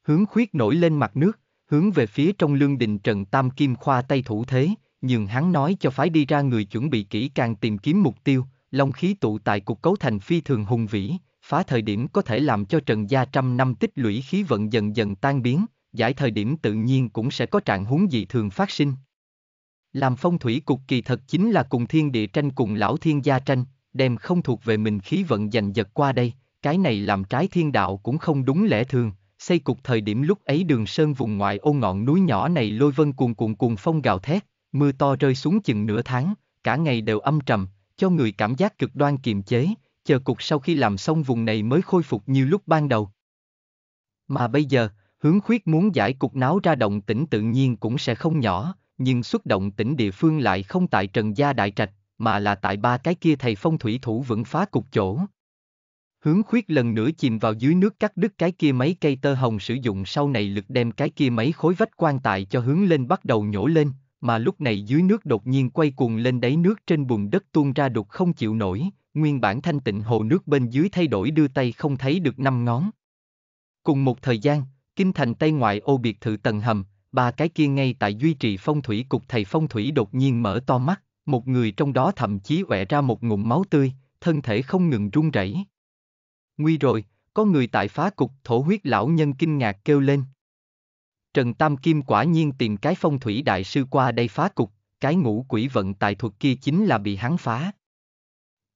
Hướng khuyết nổi lên mặt nước, hướng về phía trong lương đình Trần Tam Kim khoa tay thủ thế, nhưng hắn nói cho phái đi ra người chuẩn bị kỹ càng tìm kiếm mục tiêu, long khí tụ tại cục cấu thành phi thường hùng vĩ, phá thời điểm có thể làm cho Trần Gia trăm năm tích lũy khí vận dần dần tan biến, giải thời điểm tự nhiên cũng sẽ có trạng huống dị thường phát sinh. Làm phong thủy cục kỳ thật chính là cùng thiên địa tranh cùng lão thiên gia tranh, đem không thuộc về mình khí vận giành giật qua đây, cái này làm trái thiên đạo cũng không đúng lẽ thường, xây cục thời điểm lúc ấy đường sơn vùng ngoại ô ngọn núi nhỏ này lôi vân cuồn cuộn cuồng phong gào thét, Mưa to rơi xuống chừng nửa tháng, cả ngày đều âm trầm, cho người cảm giác cực đoan kiềm chế, chờ cục sau khi làm xong vùng này mới khôi phục như lúc ban đầu. Mà bây giờ, hướng khuyết muốn giải cục náo ra động tĩnh tự nhiên cũng sẽ không nhỏ, nhưng xuất động tĩnh địa phương lại không tại Trần Gia Đại Trạch, mà là tại ba cái kia thầy phong thủy thủ vững phá cục chỗ. Hướng khuyết lần nữa chìm vào dưới nước cắt đứt cái kia mấy cây tơ hồng sử dụng sau này lực đem cái kia mấy khối vách quan tài cho hướng lên bắt đầu nhổ lên, mà lúc này dưới nước đột nhiên quay cuồng lên đáy nước trên bùn đất tuôn ra đục không chịu nổi, nguyên bản thanh tịnh hồ nước bên dưới thay đổi đưa tay không thấy được năm ngón. Cùng một thời gian, kinh thành Tây ngoại ô biệt thự tầng hầm, ba cái kia ngay tại duy trì phong thủy cục thầy phong thủy đột nhiên mở to mắt, một người trong đó thậm chí quẹ ra một ngụm máu tươi, thân thể không ngừng run rẩy. Nguy rồi, có người tại phá cục thổ huyết lão nhân kinh ngạc kêu lên. Trần Tam Kim quả nhiên tìm cái phong thủy đại sư qua đây phá cục, cái ngũ quỷ vận tài thuật kia chính là bị hắn phá.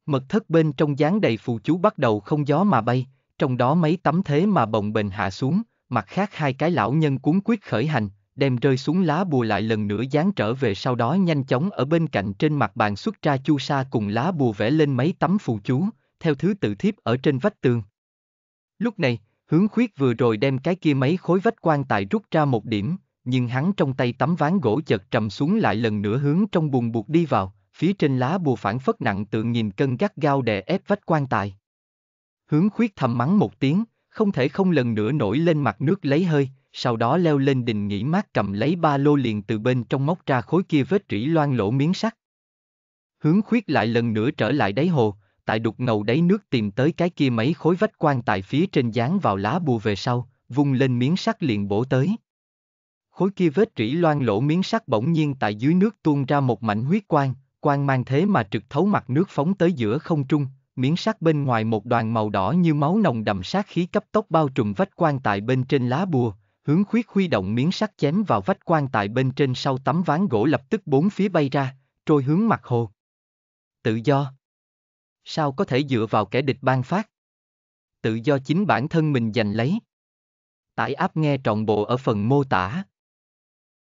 Mật thất bên trong dáng đầy phù chú bắt đầu không gió mà bay, trong đó mấy tấm thế mà bồng bềnh hạ xuống, mặt khác hai cái lão nhân cuốn quyết khởi hành, đem rơi xuống lá bùa lại lần nữa dán trở về sau đó nhanh chóng ở bên cạnh trên mặt bàn xuất ra chu sa cùng lá bùa vẽ lên mấy tấm phù chú, theo thứ tự thiếp ở trên vách tường. Lúc này, Hướng khuyết vừa rồi đem cái kia mấy khối vách quan tài rút ra một điểm, nhưng hắn trong tay tấm ván gỗ chợt trầm xuống lại lần nữa hướng trong buồn buộc đi vào, phía trên lá bùa phản phất nặng tượng nghìn cân gắt gao đè ép vách quan tài. Hướng khuyết thầm mắng một tiếng, không thể không lần nữa nổi lên mặt nước lấy hơi, sau đó leo lên đình nghỉ mát cầm lấy ba lô liền từ bên trong móc ra khối kia vết rỉ loang lỗ miếng sắt. Hướng khuyết lại lần nữa trở lại đáy hồ, tại đục ngầu đáy nước tìm tới cái kia mấy khối vách quan tài phía trên dán vào lá bùa về sau, vung lên miếng sắt liền bổ tới. Khối kia vết rỉ loang lỗ miếng sắt bỗng nhiên tại dưới nước tuôn ra một mảnh huyết quang, quang mang thế mà trực thấu mặt nước phóng tới giữa không trung, miếng sắt bên ngoài một đoàn màu đỏ như máu nồng đậm sát khí cấp tốc bao trùm vách quan tài bên trên lá bùa, hướng khuyết huy động miếng sắt chém vào vách quan tài bên trên sau tấm ván gỗ lập tức bốn phía bay ra, trôi hướng mặt hồ. Tự do sao có thể dựa vào kẻ địch ban phát? Tự do chính bản thân mình giành lấy. Tải áp nghe trọn bộ ở phần mô tả.